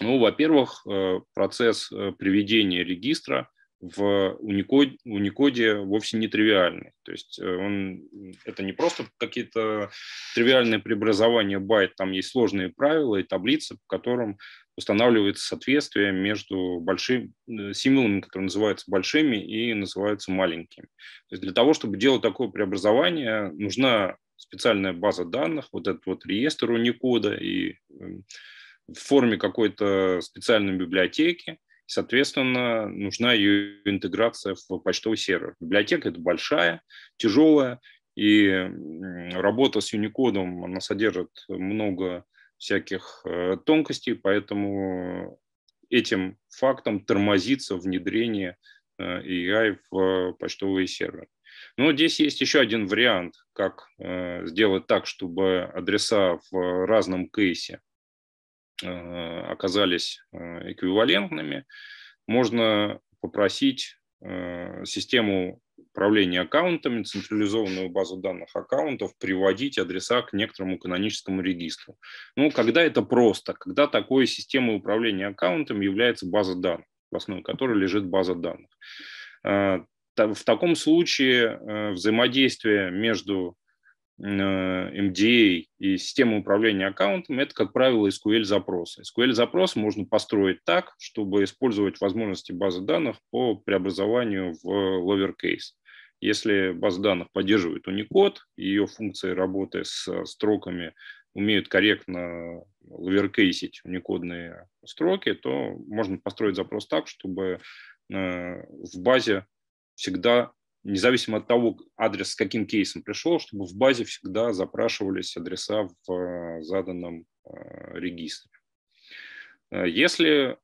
Ну, во-первых, э, процесс э, приведения регистра в Unicode, Unicode вовсе не тривиальный. То есть э, он, это не просто какие-то тривиальные преобразования байт, там есть сложные правила и таблицы, по которым устанавливается соответствие между большими э, символами, которые называются большими и называются маленькими. То есть для того, чтобы делать такое преобразование, нужна специальная база данных, вот этот вот реестр Unicode и э, в форме какой-то специальной библиотеки, Соответственно, нужна ее интеграция в почтовый сервер. Библиотека это большая, тяжелая, и работа с Unicode, она содержит много всяких э, тонкостей, поэтому этим фактом тормозится внедрение AI э, в почтовые серверы. Но здесь есть еще один вариант, как э, сделать так, чтобы адреса в разном кейсе Э, оказались э, эквивалентными, можно попросить э, систему управления аккаунтами, централизованную базу данных аккаунтов, приводить адреса к некоторому каноническому регистру. Ну, когда это просто, когда такой системой управления аккаунтом является база данных, в основе которой лежит база данных. В таком случае взаимодействие между Э, MDA и система управления аккаунтом, это, как правило, SQL-запросы. SQL-запрос можно построить так, чтобы использовать возможности базы данных по преобразованию в lowercase. Если база данных поддерживает Unicode, ее функции работы с строками умеют корректно ловеркейсить уникодные строки, то можно построить запрос так, чтобы э, в базе всегда независимо от того, адрес с каким кейсом пришел, чтобы в базе всегда запрашивались адреса в э, заданном э, регистре. Э, если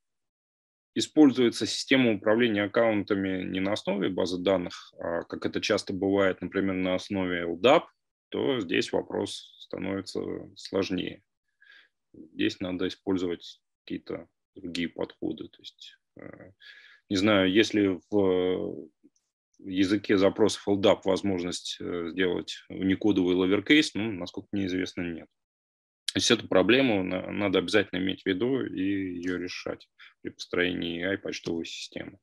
используется система управления аккаунтами не на основе базы данных, а как это часто бывает, например, на основе LDAP, то здесь вопрос становится сложнее. Здесь надо использовать какие-то другие подходы. То есть, не знаю, если в языке запросов LDAP возможность э, сделать некодовый ловеркейс, ну, насколько мне известно, нет. То есть эту проблему надо обязательно иметь в виду и ее решать при построении AI почтовой системы.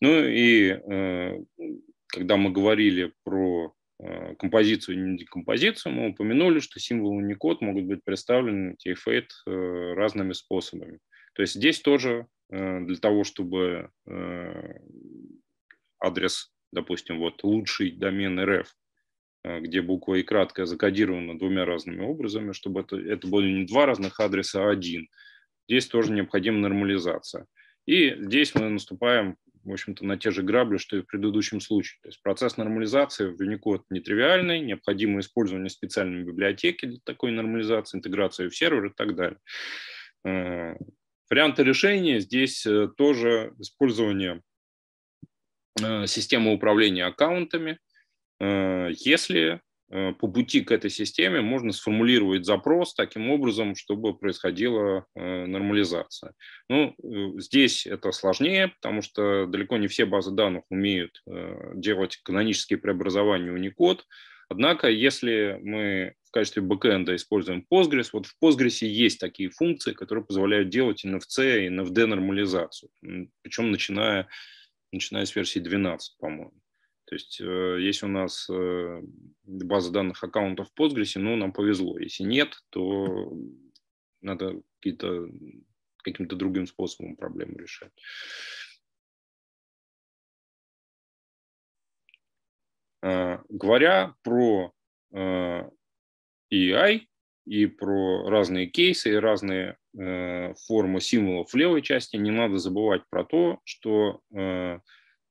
Ну и э, когда мы говорили про э, композицию и декомпозицию, мы упомянули, что символы Unicode могут быть представлены TFAT разными способами. То есть здесь тоже Э, для того, чтобы э, адрес, допустим, вот лучший домен РФ, э, где буква и краткая закодирована двумя разными образами, чтобы это, это были не два разных адреса, а один. Здесь тоже необходима нормализация. И здесь мы наступаем, в общем-то, на те же грабли, что и в предыдущем случае. То есть процесс нормализации в Unicode нетривиальный, необходимо использование специальной библиотеки для такой нормализации, интеграции в сервер и так далее. Варианты решения здесь э, тоже использование э, системы управления аккаунтами. Э, если по пути к этой системе можно сформулировать запрос таким образом, чтобы происходила нормализация. Ну, здесь это сложнее, потому что далеко не все базы данных умеют делать канонические преобразования Unicode. Однако, если мы в качестве бэкэнда используем Postgres, вот в Postgres есть такие функции, которые позволяют делать и NFC, и NFD нормализацию, причем начиная, начиная с версии 12, по-моему. То есть, э, если у нас э, база данных аккаунтов в Postgres, ну, нам повезло. Если нет, то надо какие-то каким-то другим способом проблему решать. Э, говоря про э, AI и про разные кейсы и разные э, формы символов в левой части, не надо забывать про то, что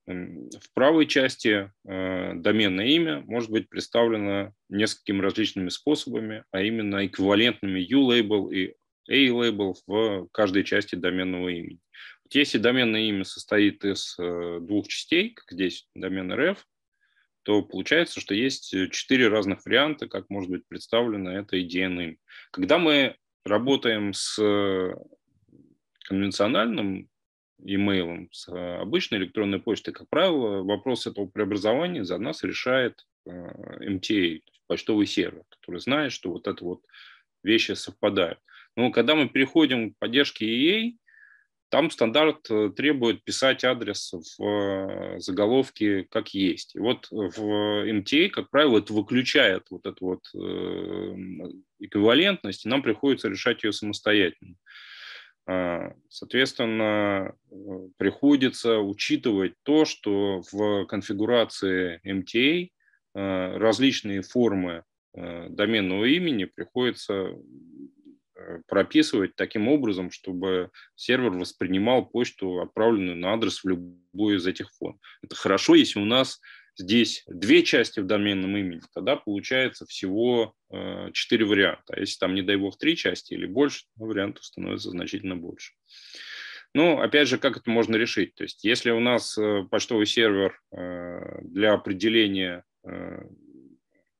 в правой части доменное имя может быть представлено несколькими различными способами, а именно эквивалентными U-лейбл и A-лейбл в каждой части доменного имени. если доменное имя состоит из двух частей, как здесь домен RF, то получается, что есть э, четыре разных варианта, как может быть представлена эта идея NIM. Когда мы работаем с э, конвенциональным имейлом, с э, обычной электронной почтой, как правило, вопрос этого преобразования за нас решает MTA, эм почтовый сервер, который знает, что вот это вот вещи совпадают. Но когда мы переходим к поддержке EA, там стандарт э, требует писать адрес в э, заголовке как есть. И вот в MTA, а, как правило, это выключает вот эту вот э, эквивалентность, и нам приходится решать ее самостоятельно. А, соответственно, приходится учитывать то, что в конфигурации MTA а, различные формы доменного имени приходится Э, прописывать таким образом, чтобы сервер воспринимал почту, отправленную на адрес в любой из этих форм. Это хорошо, если у нас здесь две части в доменном имени, тогда получается всего э, четыре варианта. А если там, не дай бог, три части или больше, то вариантов становится значительно больше. Но опять же, как это можно решить? То есть, если у нас э, почтовый сервер для определения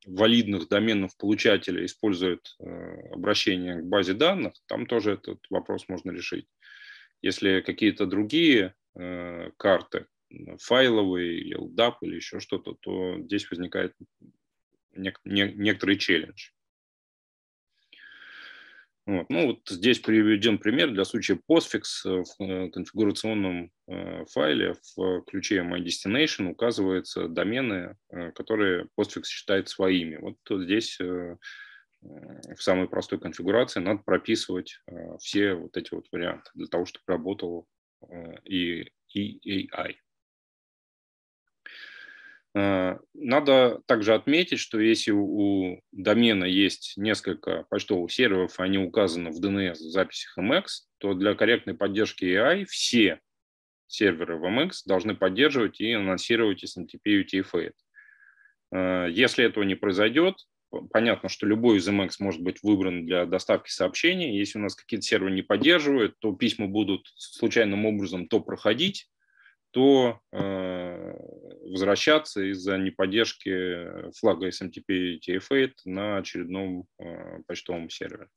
валидных доменов получателя использует э, обращение к базе данных, там тоже этот вопрос можно решить. Если какие-то другие э, карты, файловые или LDAP или еще что-то, то здесь возникает некоторый челлендж. Вот. Ну, вот здесь приведен пример для случая POSFIX э, в э, конфигурационном э, файле в ключе mydestination указываются домены, которые POSFIX считает своими. Вот здесь в самой простой конфигурации надо прописывать все вот эти вот варианты для того, чтобы работал и, и AI. Э, надо также отметить, что если у домена есть несколько почтовых серверов, они указаны в DNS в записях MX, то для корректной поддержки AI все серверы в MX должны поддерживать и анонсировать SMTP и UTF-8. Э, если этого не произойдет, понятно, что любой из MX может быть выбран для доставки сообщений. Если у нас какие-то серверы не поддерживают, то письма будут случайным образом то проходить, то э, возвращаться из-за неподдержки флага SMTP tf на очередном э, почтовом сервере.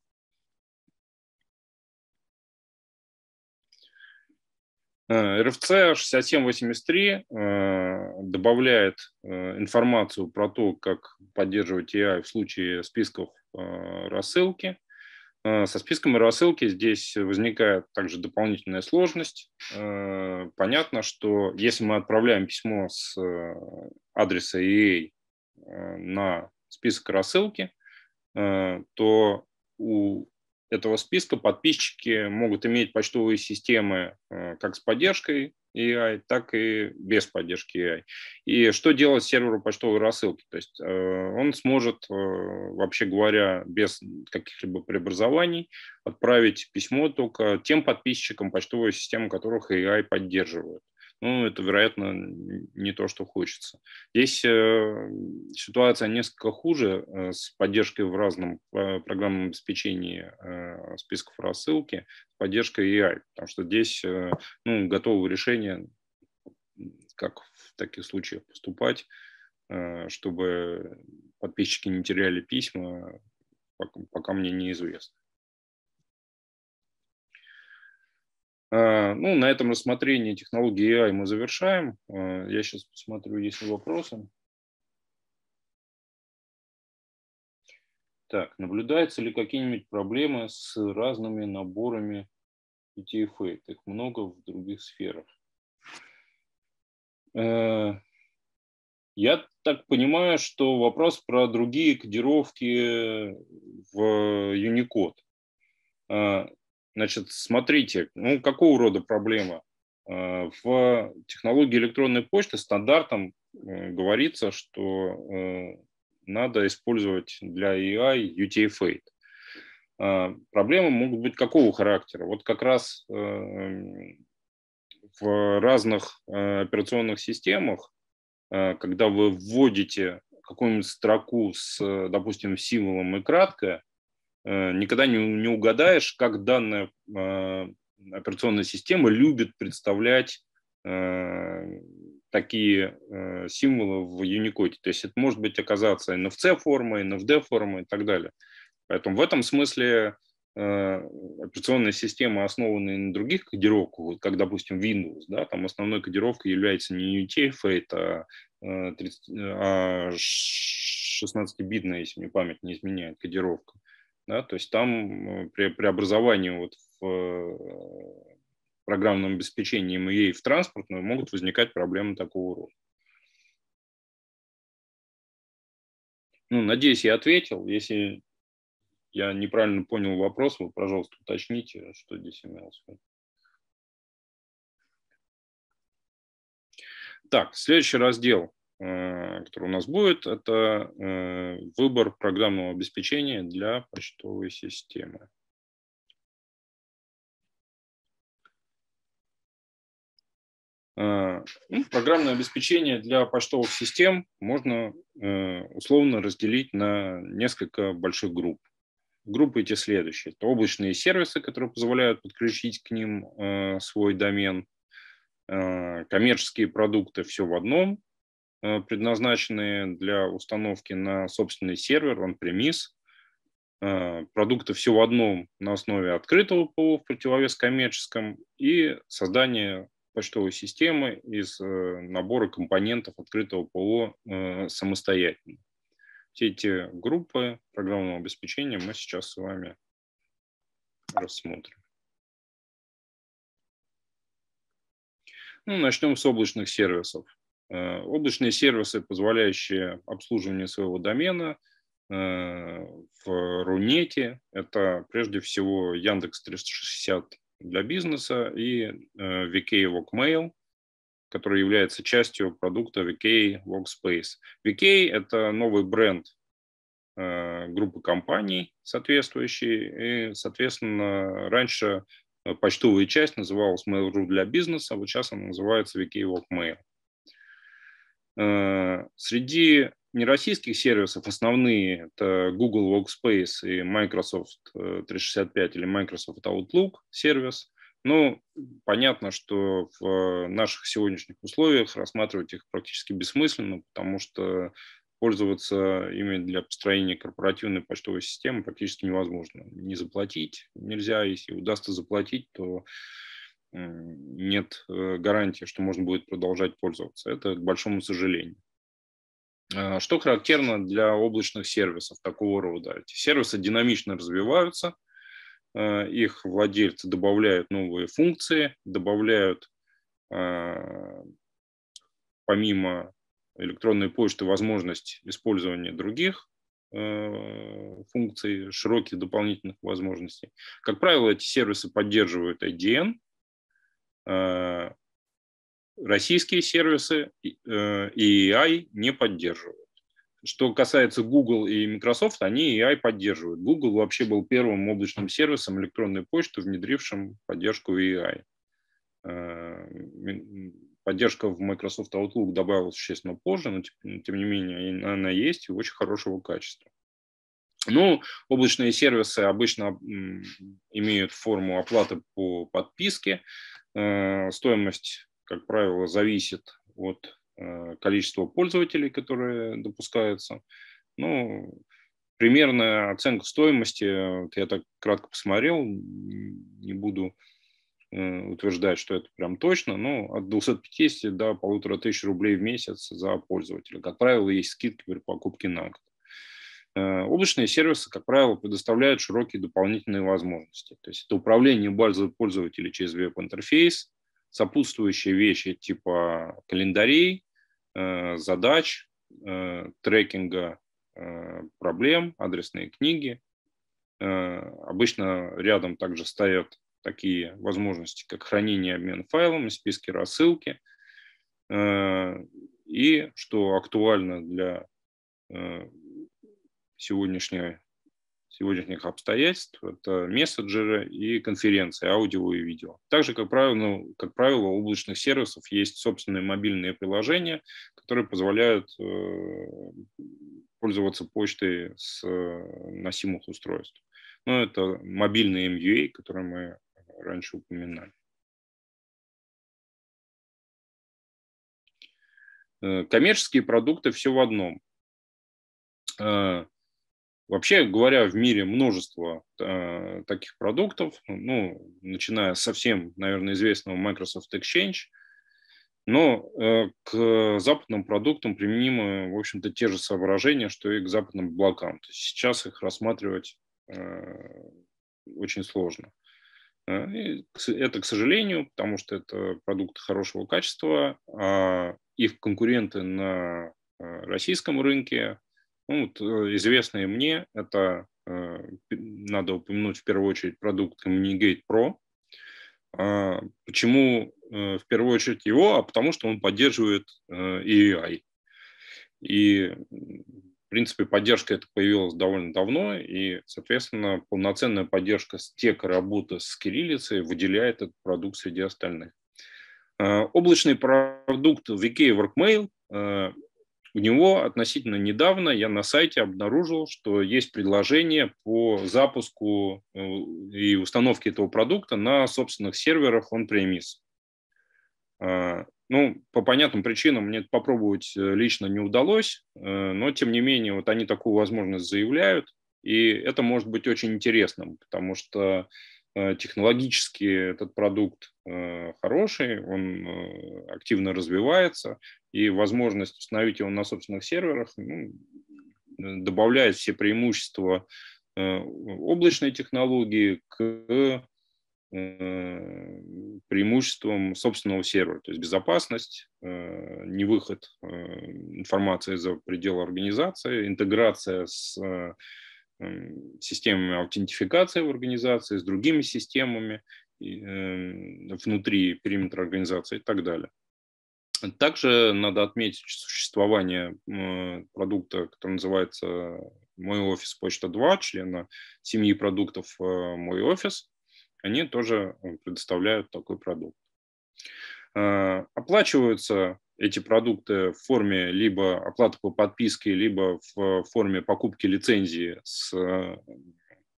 RFC э, 6783 э, добавляет э, информацию про то, как поддерживать AI в случае списков э, рассылки. Э, со списком рассылки здесь возникает также дополнительная сложность. Э, понятно, что если мы отправляем письмо с э, адреса EA на список рассылки, то у этого списка подписчики могут иметь почтовые системы э, как с поддержкой AI, так и без поддержки AI. И что делать серверу почтовой рассылки? То есть э, он сможет, э, вообще говоря, без каких-либо преобразований отправить письмо только тем подписчикам почтовой системы, которых AI поддерживает ну, это, вероятно, не то, что хочется. Здесь э, ситуация несколько хуже э, с поддержкой в разном э, программном обеспечении э, списков рассылки, с поддержкой AI, потому что здесь э, ну, готового решения, как в таких случаях поступать, э, чтобы подписчики не теряли письма, пока, пока мне неизвестно. А, ну, на этом рассмотрение технологии AI мы завершаем. А, я сейчас посмотрю, есть ли вопросы. Так, наблюдаются ли какие-нибудь проблемы с разными наборами ETFA? Их много в других сферах. А, я так понимаю, что вопрос про другие кодировки в Unicode. Значит, смотрите, ну, какого рода проблема? Э, в технологии электронной почты стандартом э, говорится, что э, надо использовать для AI UTF-8. Проблемы могут быть какого характера? Вот как раз эм, в разных операционных системах, когда вы вводите какую-нибудь строку с, допустим, символом и краткое, Э, никогда не, не угадаешь, как данная а, операционная система любит представлять э, такие э, символы в Unicode. То есть это может быть оказаться NFC-форма, NFD-форма и так далее. Поэтому в этом смысле операционные системы, основанные на других кодировках, как, допустим, Windows, да, там основной кодировкой является не UTF-8, а, а 16-битная, если мне память не изменяет, кодировка. Да? То есть там э, при преобразовании вот в э, программном обеспечении МИЕ в транспортную могут возникать проблемы такого рода. Ну, надеюсь, я ответил. Если я неправильно понял вопрос, вы, пожалуйста, уточните, что здесь имелось. в виду. Так, следующий раздел Э, который у нас будет, это э, выбор программного обеспечения для почтовой системы. Э, ну, программное обеспечение для почтовых систем можно условно разделить на несколько больших групп. Группы эти следующие. Это облачные сервисы, которые позволяют подключить к ним свой домен, коммерческие продукты все в одном, Э, предназначенные для установки на собственный сервер, он премис, э, продукты все в одном на основе открытого ПО в противовес коммерческом и создание почтовой системы из э, набора компонентов открытого ПО самостоятельно. Все эти группы программного обеспечения мы сейчас с вами рассмотрим. Ну, начнем с облачных сервисов. Э, Облачные сервисы, позволяющие обслуживание своего домена э, в Рунете, это прежде всего Яндекс 360 для бизнеса и VK э, Workmail, который является частью продукта VK Workspace. VK – это новый бренд группы компаний соответствующий, И, соответственно, раньше почтовая часть называлась Mail.ru для бизнеса, а вот сейчас она называется VK Workmail. Э, среди нероссийских сервисов основные это Google Workspace и Microsoft 365 э, или Microsoft Outlook сервис. Ну, понятно, что в наших сегодняшних условиях рассматривать их практически бессмысленно, потому что пользоваться ими для построения корпоративной почтовой системы практически невозможно. Не заплатить нельзя, если удастся заплатить, то нет э, гарантии, что можно будет продолжать пользоваться. Это к большому сожалению. А, что характерно для облачных сервисов такого рода? Эти сервисы динамично развиваются, э, их владельцы добавляют новые функции, добавляют а, помимо электронной почты возможность использования других э, функций, широких дополнительных возможностей. Как правило, эти сервисы поддерживают IDN, Э, российские сервисы э, AI не поддерживают. Что касается Google и Microsoft, они AI поддерживают. Google вообще был первым облачным сервисом электронной почты, внедрившим поддержку AI. Э, поддержка в Microsoft Outlook добавилась существенно позже, но тем не менее она есть и очень хорошего качества. Ну, облачные сервисы обычно имеют форму оплаты по подписке. Э, стоимость, как правило, зависит от э, количества пользователей, которые допускаются. Ну, примерная оценка стоимости, э, я так кратко посмотрел, не буду утверждать, что это прям точно, но от 250 до полутора тысяч рублей в месяц за пользователя. Как правило, есть скидки при покупке на год. Э, облачные сервисы, как правило, предоставляют широкие дополнительные возможности. То есть это управление базой пользователей через веб-интерфейс, сопутствующие вещи типа календарей, э, задач, э, трекинга проблем, адресные книги. Обычно рядом также стоят такие возможности, как хранение обмен файлами, списки рассылки. И, что актуально для сегодняшнего, сегодняшних обстоятельств. Это мессенджеры и конференции, аудио и видео. Также, как правило, ну, как правило, у облачных сервисов есть собственные мобильные приложения, которые позволяют э, пользоваться почтой с э, носимых устройств. но ну, это мобильный MUA, который мы раньше упоминали. Э, коммерческие продукты все в одном. Вообще говоря, в мире множество э, таких продуктов, ну, начиная со всем, наверное, известного Microsoft Exchange, но э, к западным продуктам применимы, в общем-то, те же соображения, что и к западным блокам. То есть сейчас их рассматривать э, очень сложно. Э, и это, к сожалению, потому что это продукты хорошего качества, а их конкуренты на э, российском рынке ну, вот, э, известные мне, это э, надо упомянуть в первую очередь продукт Communicate Pro. А, почему э, в первую очередь его? А потому что он поддерживает AI И, в принципе, поддержка это появилась довольно давно, и, соответственно, полноценная поддержка стека работы с кириллицей выделяет этот продукт среди остальных. А, облачный продукт VK Workmail у него относительно недавно я на сайте обнаружил, что есть предложение по запуску э, и установке этого продукта на собственных серверах on-premise. А, ну, по понятным причинам мне это попробовать э, лично не удалось, э, но тем не менее вот они такую возможность заявляют, и это может быть очень интересным, потому что Э, технологически этот продукт э, хороший, он э, активно развивается, и возможность установить его на собственных серверах ну, добавляет все преимущества облачной технологии к преимуществам собственного сервера, то есть безопасность, невыход информации за пределы организации, интеграция с системами аутентификации в организации, с другими системами эм, внутри периметра организации и так далее. Также надо отметить существование э, продукта, который называется «Мой офис почта 2», члена семьи продуктов э, «Мой офис». Они тоже э, предоставляют такой продукт. Оплачиваются эти продукты в форме либо оплаты по подписке, либо в э, форме покупки лицензии с э,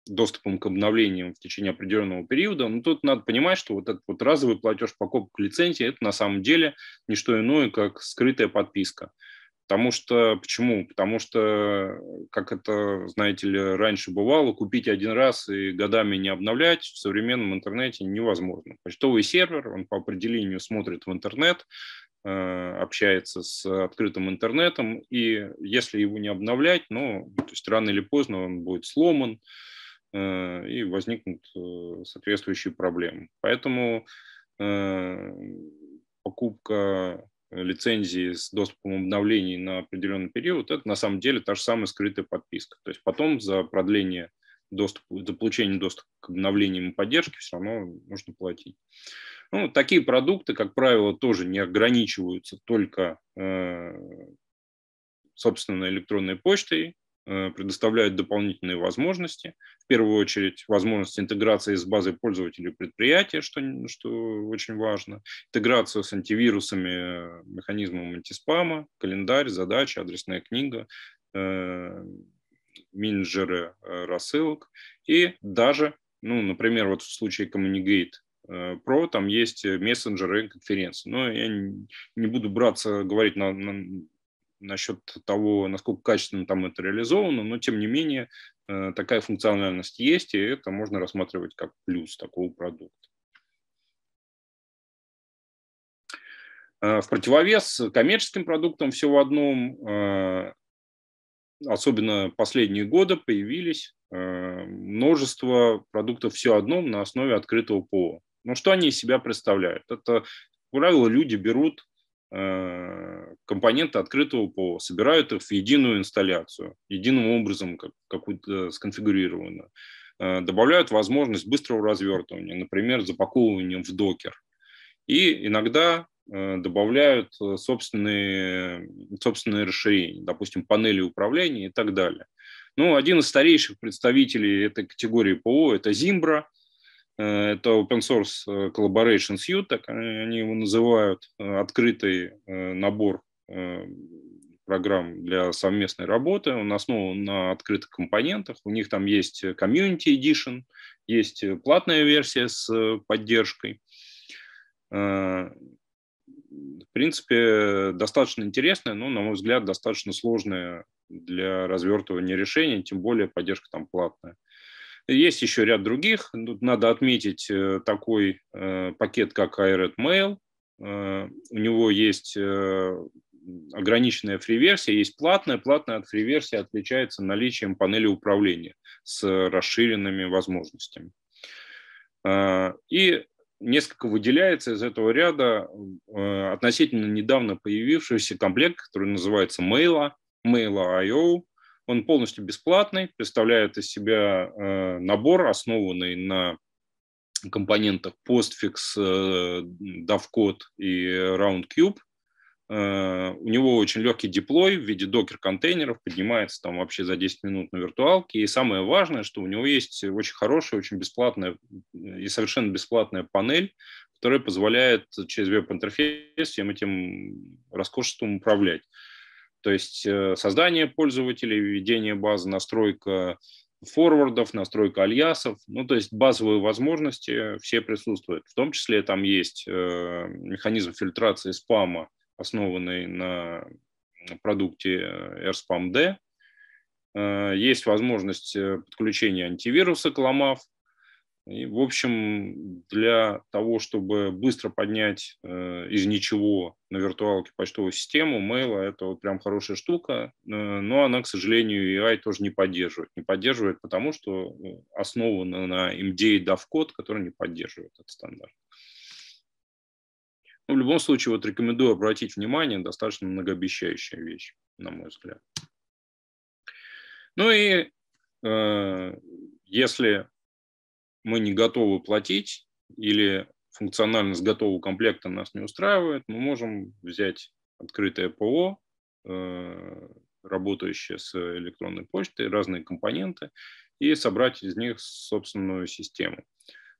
доступом к обновлениям в течение определенного периода, но ну, тут надо понимать, что вот этот вот разовый платеж покупка лицензии – это на самом деле не что иное, как скрытая подписка. Потому что, почему? Потому что, как это, знаете ли, раньше бывало, купить один раз и годами не обновлять в современном интернете невозможно. Почтовый сервер, он по определению смотрит в интернет, Э, общается с открытым интернетом, и если его не обновлять, ну, то есть рано или поздно он будет сломан, э, и возникнут э, соответствующие проблемы. Поэтому покупка лицензии с доступом обновлений на определенный период, это на самом деле та же самая скрытая подписка. То есть потом за продление доступа, за получение доступа к обновлениям и поддержке все равно нужно платить. Ну, такие продукты, как правило, тоже не ограничиваются только, э, собственно, электронной почтой, э, предоставляют дополнительные возможности. В первую очередь, возможность интеграции с базой пользователей предприятия, что, что очень важно, интеграцию с антивирусами, э, механизмом антиспама, календарь, задачи, адресная книга, менеджеры рассылок и даже, ну, например, вот в случае Communicate Pro, э, там есть мессенджеры конференции. Но я не буду браться говорить на, на, насчет того, насколько качественно там это реализовано, но тем не менее э, такая функциональность есть, и это можно рассматривать как плюс такого продукта. Э, в противовес коммерческим продуктам все в одном, особенно последние годы появились множество продуктов все в одном на основе открытого ПО. Ну, что они из себя представляют? Это, как правило, люди берут э, компоненты открытого ПО, собирают их в единую инсталляцию, единым образом как, какую-то э, сконфигурированную. Э, добавляют возможность быстрого развертывания, например, запаковыванием в докер. И иногда добавляют собственные, собственные расширения, допустим, панели управления и так далее. Ну, один из старейших представителей этой категории ПО – это Zimbra – Э, это open source э, collaboration suite, так они его называют, э, открытый набор программ для совместной работы. Он основан на открытых компонентах. У них там есть Community Edition, есть платная версия с поддержкой. В принципе, достаточно интересная, но, на мой взгляд, достаточно сложная для развертывания решений, тем более поддержка там платная. Есть еще ряд других. Тут надо отметить э, такой э, пакет, как iRed Mail. Э, у него есть ограниченная фри-версия, есть платная. Платная от фри-версии отличается наличием панели управления с расширенными возможностями. И несколько выделяется из этого ряда относительно недавно появившийся комплект, который называется Mail, Mail.io, он полностью бесплатный, представляет из себя э, набор, основанный на компонентах Postfix, э, DavCode и RoundCube. Uh, у него очень легкий диплой в виде докер-контейнеров, поднимается там вообще за 10 минут на виртуалке. И самое важное, что у него есть очень хорошая, очень бесплатная и совершенно бесплатная панель, которая позволяет через веб-интерфейс всем этим роскошеством управлять. То есть э, создание пользователей, введение базы, настройка форвардов, настройка альясов, ну, то есть базовые возможности все присутствуют. В том числе там есть э, механизм фильтрации спама, основанный на продукте э, AirSpam Есть возможность подключения антивируса к ломав, и, в общем, для того, чтобы быстро поднять э, из ничего на виртуалке почтовую систему, мейла, это вот прям хорошая штука, э, но она, к сожалению, UI тоже не поддерживает. Не поддерживает потому, что э, основана на MD и DAV-код, который не поддерживает этот стандарт. Ну, в любом случае, вот рекомендую обратить внимание, достаточно многообещающая вещь, на мой взгляд. Ну и э, если мы не готовы платить или функциональность готового комплекта нас не устраивает, мы можем взять открытое ПО, э, работающее с электронной почтой, разные компоненты, и собрать из них собственную систему.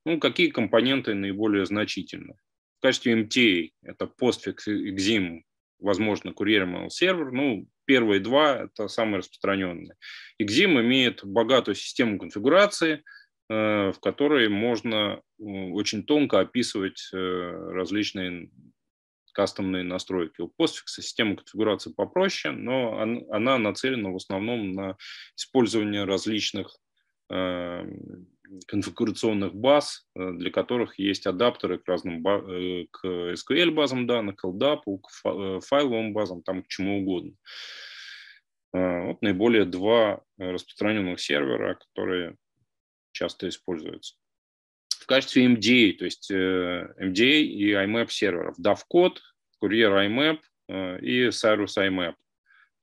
Ну, какие компоненты наиболее значительны? В качестве MTA это Postfix Exim, возможно, курьер Mail сервер Ну, первые два – это самые распространенные. Exim имеет богатую систему конфигурации – Э, в которой можно очень тонко описывать э, различные кастомные настройки. У Postfix система конфигурации попроще, но она нацелена в основном на использование различных э, конфигурационных баз, для которых есть адаптеры к разным к SQL базам данных, к LDAP, к файловым базам, там к чему угодно. Вот наиболее два распространенных сервера, которые часто используется. В качестве MDA, то есть э, MDA и IMAP серверов. DAV-код, Courier IMAP э, и Cyrus IMAP.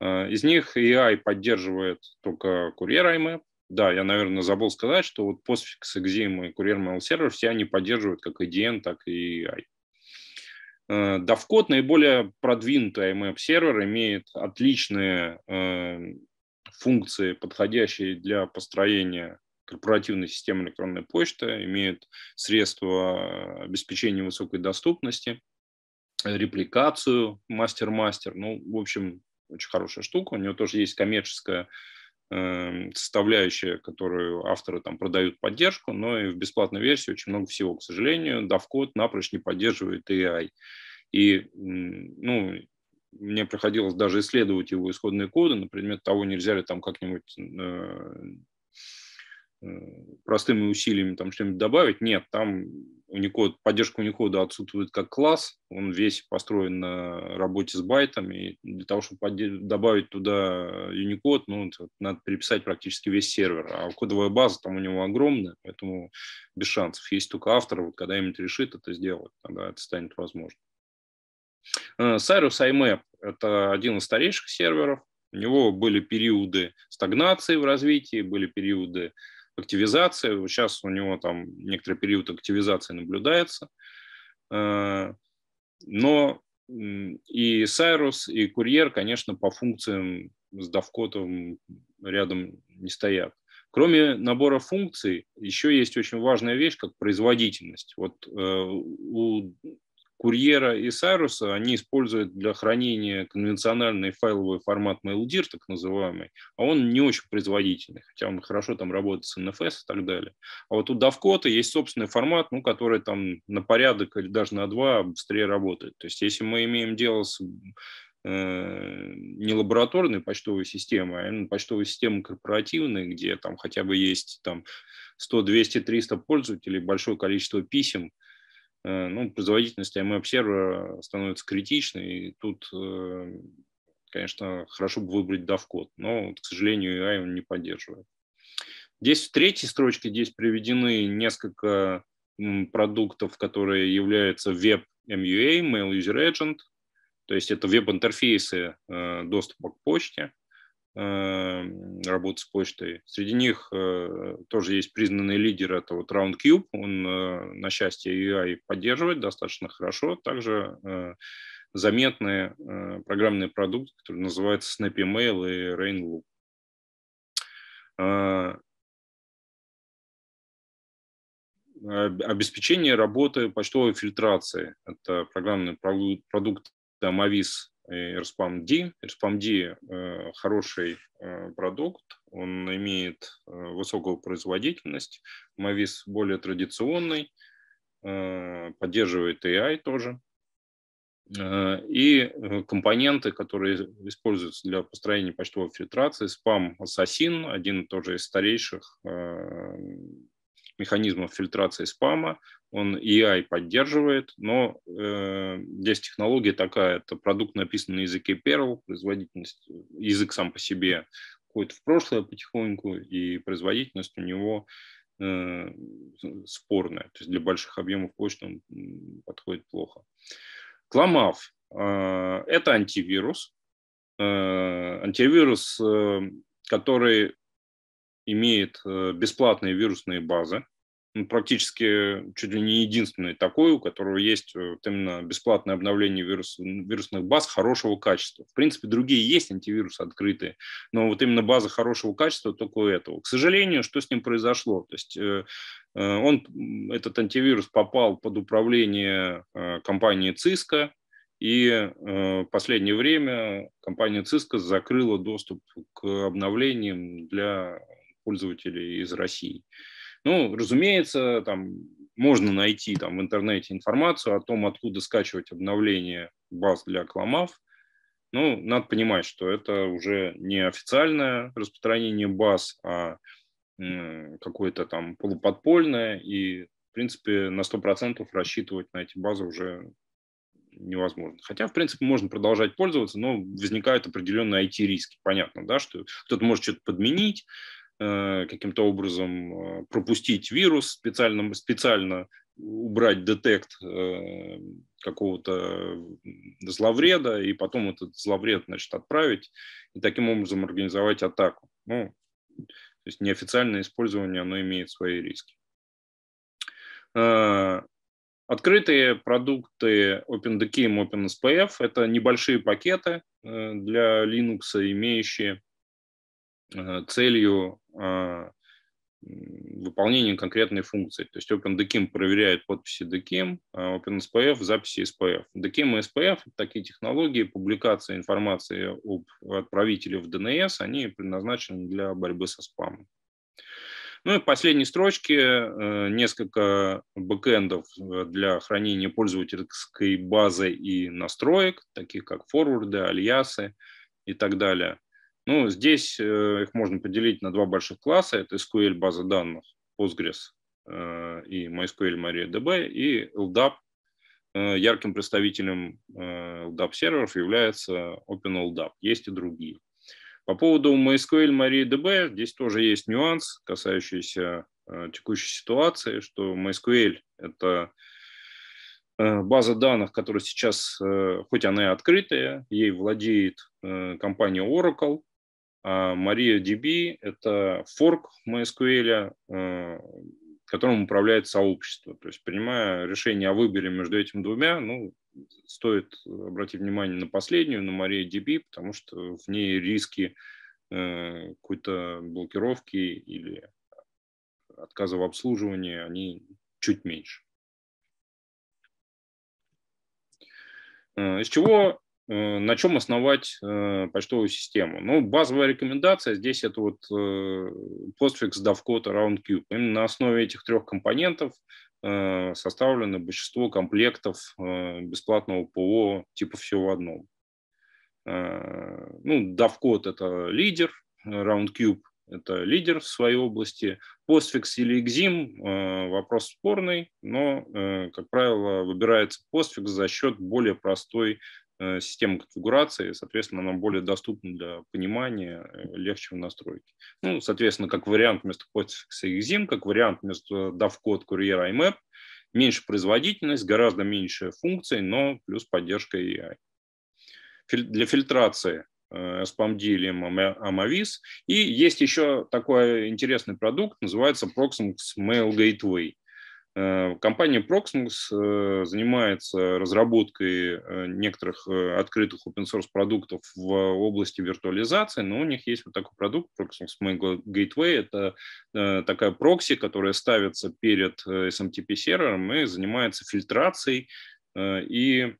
Э, из них AI поддерживает только Courier IMAP, да, я, наверное, забыл сказать, что вот Postfix, Exim и Courier Mail Server все они поддерживают как IDN, e так и AI. Давкод наиболее продвинутый IMAP сервер, имеет отличные э, функции, подходящие для построения корпоративная система электронная почта имеет средства обеспечения высокой доступности, репликацию мастер-мастер. Ну, в общем, очень хорошая штука. У нее тоже есть коммерческая эм, составляющая, которую авторы там продают поддержку, но и в бесплатной версии очень много всего, к сожалению. DAV-код напрочь не поддерживает AI. И, ну, мне приходилось даже исследовать его исходные коды например того, нельзя ли там как-нибудь э, простыми усилиями там что-нибудь добавить. Нет, там Unicode, поддержка Unicode отсутствует как класс, он весь построен на работе с байтами. И для того, чтобы добавить туда Unicode, ну, надо переписать практически весь сервер. А кодовая база там у него огромная, поэтому без шансов. Есть только автор, вот когда-нибудь решит это сделать, тогда это станет возможным. Э, Cyrus IMAP – это один из старейших серверов. У него были периоды стагнации в развитии, были периоды активизация. сейчас у него там некоторый период активизации наблюдается. Э, но и Сайрус, и Курьер, конечно, по функциям с Давкотом рядом не стоят. Кроме набора функций, еще есть очень важная вещь, как производительность. Вот э, у Курьера и Сайруса они используют для хранения конвенциональный файловый формат MailDir, так называемый, а он не очень производительный, хотя он хорошо там работает с NFS и так далее. А вот у Davcode есть собственный формат, ну, который там на порядок или даже на два быстрее работает. То есть если мы имеем дело с э, не лабораторной почтовой системы, а именно почтовой системы корпоративной, где там хотя бы есть там 100, 200, 300 пользователей, большое количество писем, Э, ну, производительность IMAP-сервера э, становится критичной, и тут, э, конечно, хорошо бы выбрать DAV-код, но, к сожалению, AI он не поддерживает. Здесь в третьей строчке здесь приведены несколько продуктов, которые являются веб MUA, Mail User Agent, то есть это веб-интерфейсы доступа к почте, Эм, работы с почтой. Среди них э, тоже есть признанный лидер, это вот RoundCube, он э, на счастье UI поддерживает достаточно хорошо, также э, заметные программные продукты, которые называются Snap Email и Rainloop. Обеспечение работы почтовой фильтрации. Это программный продукт Amavis RSPAM-D. Э, хороший э, продукт, он имеет э, высокую производительность. Mavis более традиционный, поддерживает AI тоже. И компоненты, которые используются для построения почтовой фильтрации, спам Assassin, один тоже из старейших механизмов фильтрации спама, он AI поддерживает, но э, здесь технология такая, это продукт написан на языке Perl, производительность, язык сам по себе уходит в прошлое потихоньку, и производительность у него э, спорная, то есть для больших объемов почты он подходит плохо. Кламав э, – это антивирус, э, антивирус, э, который имеет э, бесплатные вирусные базы, практически чуть ли не единственный такой, у которого есть э, вот именно бесплатное обновление вирус, вирусных баз хорошего качества. В принципе, другие есть антивирусы открытые, но вот именно база хорошего качества только у этого. К сожалению, что с ним произошло? То есть э, э, он, этот антивирус попал под управление компании Cisco, и в последнее время компания Cisco закрыла доступ к обновлениям для пользователей из России. Ну, разумеется, там можно найти там в интернете информацию о том, откуда скачивать обновление баз для кламав. Ну, надо понимать, что это уже не официальное распространение баз, а какое-то там полуподпольное, и, в принципе, на 100% рассчитывать на эти базы уже невозможно. Хотя, в принципе, можно продолжать пользоваться, но возникают определенные IT-риски. Понятно, да, что кто-то может что-то подменить, Э, каким-то образом э, пропустить вирус, специально, специально убрать детект э, какого-то зловреда, и потом этот зловред значит, отправить, и таким образом организовать атаку. Ну, то есть неофициальное использование, оно имеет свои риски. Открытые продукты OpenDKIM, OpenSPF – это небольшие пакеты для Linux, имеющие Э, целью э, выполнения конкретной функции. То есть OpenDKIM проверяет подписи DKIM, а OpenSPF – записи SPF. DKIM и SPF – такие технологии публикации информации об отправителе в DNS, они предназначены для борьбы со спамом. Ну и последние строчки э, несколько бэкэндов для хранения пользовательской базы и настроек, таких как форварды, альясы и так далее. Ну, здесь э, их можно поделить на два больших класса. Это SQL база данных, Postgres э, и MySQL MariaDB, и LDAP. Э, ярким представителем э, LDAP серверов является OpenLDAP. Есть и другие. По поводу MySQL MariaDB, здесь тоже есть нюанс, касающийся э, текущей ситуации, что MySQL – это э, база данных, которая сейчас, э, хоть она и открытая, ей владеет э, компания Oracle, а, MariaDB – это форк MySQL, а, которым управляет сообщество. То есть, принимая решение о выборе между этими двумя, ну, стоит обратить внимание на последнюю, на MariaDB, потому что в ней риски э, какой-то блокировки или отказа в обслуживании, они чуть меньше. А, из чего Э, на чем основать э, почтовую систему? Ну, базовая рекомендация здесь это вот э, Postfix, DovCode, RoundCube. Именно на основе этих трех компонентов составлено большинство комплектов бесплатного ПО типа все в одном. Ну, DovCode – это лидер, RoundCube – это лидер в своей области. Postfix или Exim – вопрос спорный, но, как правило, выбирается Postfix за счет более простой Э, система конфигурации, соответственно, она более доступна для понимания, э, легче в настройке. Ну, соответственно, как вариант вместо подфикса Exim, как вариант вместо DAV-код курьер IMAP, меньше производительность, гораздо меньше функций, но плюс поддержка AI. Для фильтрации э, SPAMD или Amavis. И есть еще такой интересный продукт, называется Proximus Mail Gateway – Э, компания Proxmox э, занимается разработкой э, некоторых открытых open source продуктов в области виртуализации, но у них есть вот такой продукт Proxmox Mail Gateway. Это такая прокси, которая ставится перед SMTP сервером и занимается фильтрацией и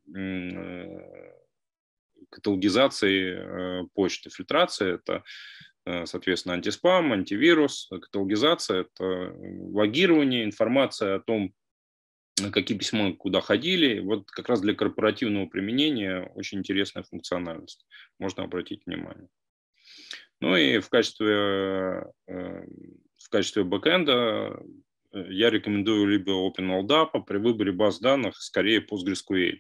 каталогизацией почты. Фильтрация – это Э, соответственно, антиспам, антивирус, каталогизация, это логирование, информация о том, какие письма куда ходили. Вот как раз для корпоративного применения очень интересная функциональность. Можно обратить внимание. Ну и в качестве, э, в качестве бэкэнда э, я рекомендую либо OpenLDAP, а при выборе баз данных скорее PostgreSQL.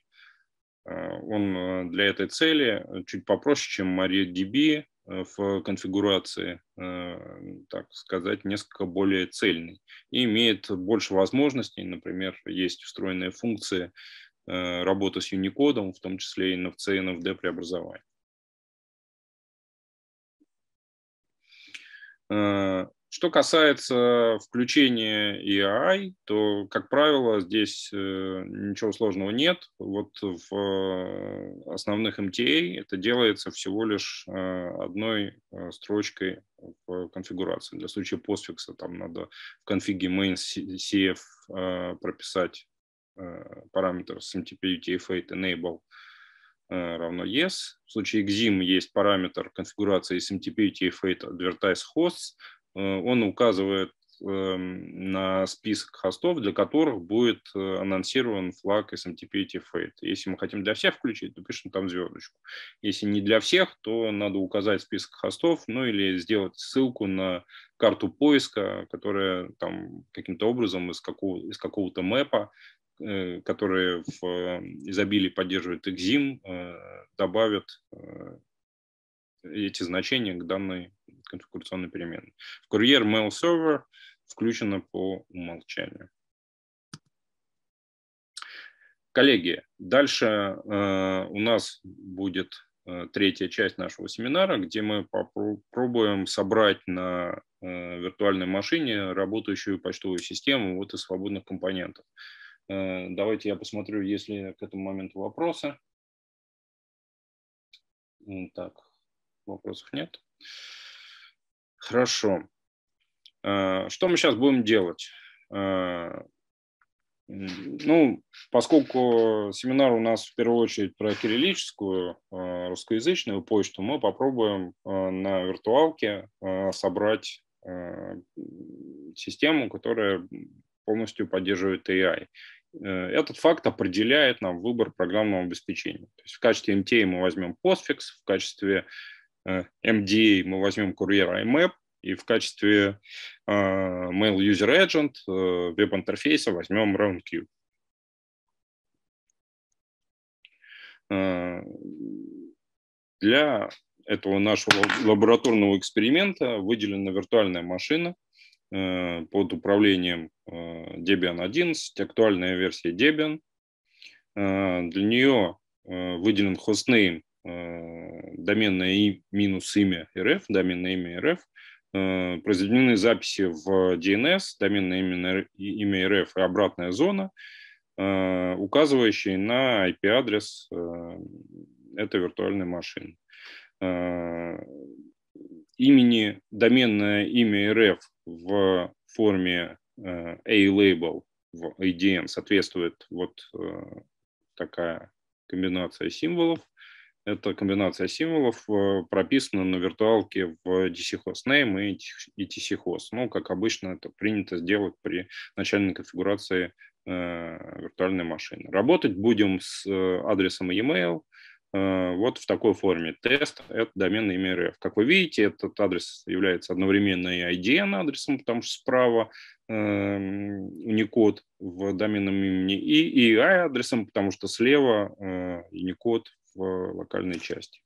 Он для этой цели чуть попроще, чем MariaDB, Э, в конфигурации, э, так сказать, несколько более цельный и имеет больше возможностей. Например, есть встроенные функции э, работы с Unicode, в том числе и на FC и NFD преобразование. Что касается включения AI, то, как правило, здесь э, ничего сложного нет. Вот в э, основных MTA это делается всего лишь э, одной строчкой в конфигурации. Для случая постфикса там надо в конфиге main CF прописать параметр с MTP UTF-8 enable равно yes. В случае Exim есть параметр конфигурации SMTP UTF-8 advertise hosts, Э, он указывает эм, на список хостов, для которых будет э, анонсирован флаг SMTP t Если мы хотим для всех включить, то пишем там звездочку. Если не для всех, то надо указать список хостов, ну или сделать ссылку на карту поиска, которая там каким-то образом из, какого, из какого-то мэпа, э, который в э, изобилии поддерживает экзим, э, добавит э, эти значения к данной конфигурационной переменной. В курьер Mail Server включено по умолчанию. Коллеги, дальше э, у нас будет э, третья часть нашего семинара, где мы попробуем собрать на э, виртуальной машине работающую почтовую систему вот из свободных компонентов. Э, давайте я посмотрю, есть ли к этому моменту вопросы. Так, вопросов нет. Э, Хорошо. Э, что мы сейчас будем делать? Э, ну, поскольку семинар у нас в первую очередь про кириллическую э, русскоязычную почту, мы попробуем на виртуалке собрать систему, которая полностью поддерживает AI. Этот факт определяет нам выбор программного обеспечения. То есть в качестве MTA мы возьмем Postfix, в качестве Э, MDA мы возьмем курьер IMAP, и в качестве э, Mail User Agent э, веб-интерфейса возьмем RoundQ. Э, для этого нашего лабораторного эксперимента выделена виртуальная машина э, под управлением э, Debian 11, актуальная версия Debian. Э, для нее э, выделен хостнейм Э, доменное и минус имя РФ, доменное имя РФ, э, произведены записи в DNS, доменное имя имя РФ и обратная зона, э, указывающие на IP-адрес этой виртуальной машины. Имени, доменное имя РФ в форме A-label в ADN соответствует вот такая комбинация символов – это комбинация символов э, прописана на виртуалке в DC name и TC host. Ну, как обычно, это принято сделать при начальной конфигурации э, виртуальной машины. Работать будем с э, адресом e-mail, вот в такой форме. Тест – это домен имя РФ. Как вы видите, этот адрес является одновременно и IDN адресом, потому что справа э, в доменном имени, и EI адресом, потому что слева э, Unicode в локальной части.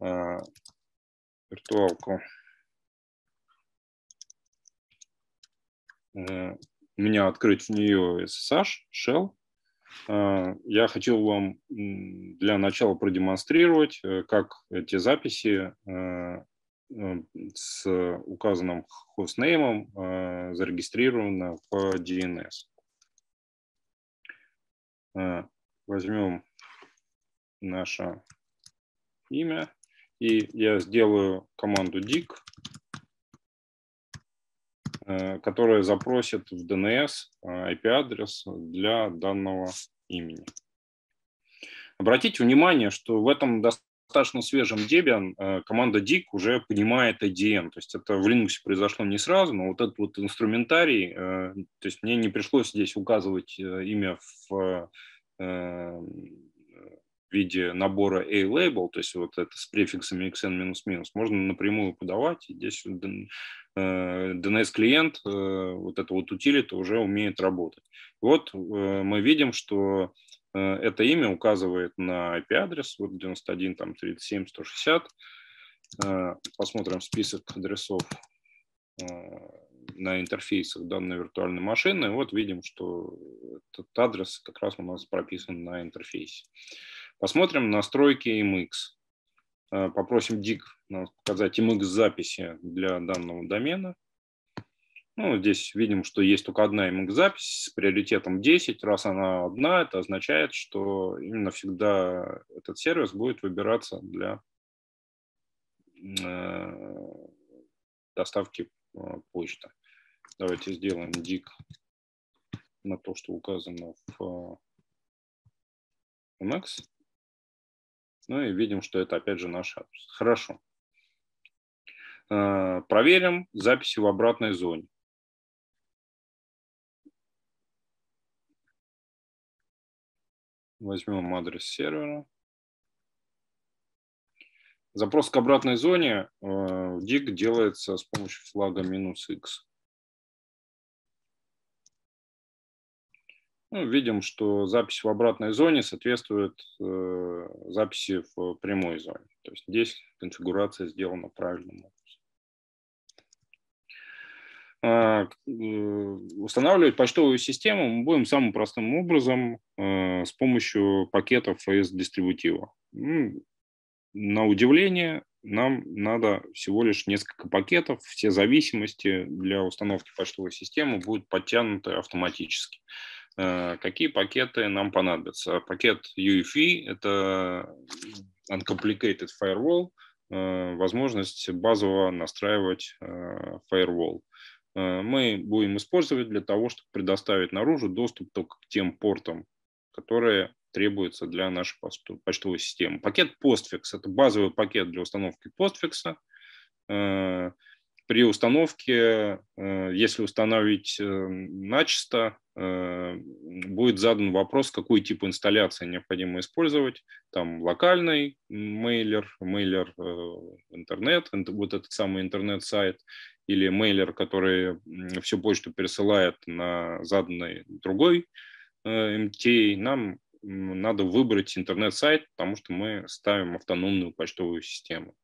А, виртуалку. Э, у меня открыть в нее SSH, Shell. А, я хотел вам для начала продемонстрировать, э, как эти записи э, с указанным хостнеймом зарегистрированы в DNS. Возьмем наше имя. И я сделаю команду dig, э, которая запросит в DNS э, IP-адрес для данного имени. Обратите внимание, что в этом достаточно свежем Debian э, команда dig уже понимает IDN. То есть это в Linux произошло не сразу, но вот этот вот инструментарий, то есть мне не пришлось здесь указывать имя в в виде набора A-label, то есть вот это с префиксами xn-, можно напрямую подавать, и здесь э, DNS-клиент, э, вот это вот утилита уже умеет работать. Вот э, мы видим, что это имя указывает на IP-адрес, вот 91, там 37, 160. Посмотрим список адресов на интерфейсах данной виртуальной машины. Вот видим, что этот адрес как раз у нас прописан на интерфейсе. Посмотрим настройки MX. Э, попросим DIG нам показать MX записи для данного домена. Ну, здесь видим, что есть только одна MX-запись с приоритетом 10. Раз она одна, это означает, что именно всегда этот сервис будет выбираться для э, доставки э, почты. Давайте сделаем дик на то, что указано в MX. Ну и видим, что это опять же наш адрес. Хорошо. Э, проверим записи в обратной зоне. Возьмем адрес сервера. Запрос к обратной зоне э, в DIG делается с помощью флага минус x. ну, видим, что запись в обратной зоне соответствует э, записи в прямой зоне. То есть здесь конфигурация сделана правильным образом. А, э, устанавливать почтовую систему мы будем самым простым образом э, с помощью пакетов AS-дистрибутива. Ну, на удивление, нам надо всего лишь несколько пакетов, все зависимости для установки почтовой системы будут подтянуты автоматически. Э, какие пакеты нам понадобятся. Пакет UEFI – это Uncomplicated Firewall, э, возможность базово настраивать э, Firewall. Мы будем использовать для того, чтобы предоставить наружу доступ только к тем портам, которые требуются для нашей почтовой системы. Пакет Postfix – это базовый пакет для установки Postfix. При установке, если установить начисто, Э, будет задан вопрос, какой тип инсталляции необходимо использовать. Там локальный мейлер, мейлер э, интернет, вот этот самый интернет-сайт, или мейлер, который всю почту пересылает на заданный другой э, MTA. Нам надо выбрать интернет-сайт, потому что мы ставим автономную почтовую систему.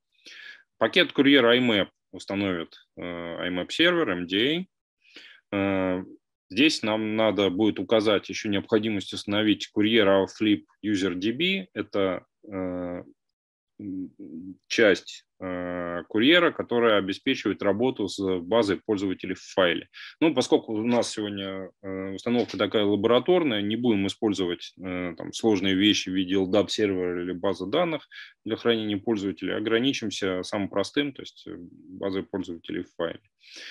Пакет курьера IMAP установит IMAP-сервер, MDA Здесь нам надо будет указать еще необходимость установить курьера Outflip UserDB. Это э, часть э, курьера, которая обеспечивает работу с базой пользователей в файле. Ну, поскольку у нас сегодня э, установка такая лабораторная, не будем использовать э, там, сложные вещи в виде LDAP сервера или базы данных для хранения пользователей, ограничимся самым простым, то есть э, базой пользователей в файле.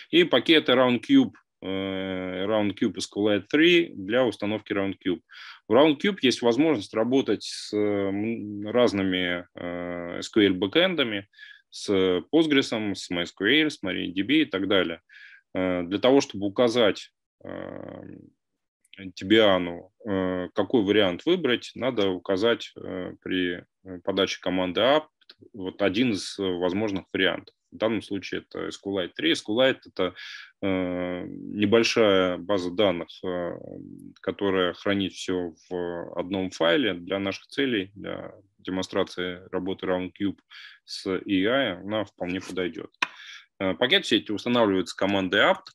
И пакеты RoundCube Э, RoundCube SQLite 3 для установки RoundCube. В RoundCube есть возможность работать с разными э, SQL бэкэндами, с Postgres, с MySQL, с MariaDB и так далее. Э, для того, чтобы указать Тибиану, какой вариант выбрать, надо указать при подаче команды app вот один из возможных вариантов. В данном случае это SQLite 3. SQLite – это э, небольшая база данных, э, которая хранит все в одном файле для наших целей, для демонстрации работы RoundCube с AI, она вполне подойдет. Э, пакет все эти устанавливается командой apt.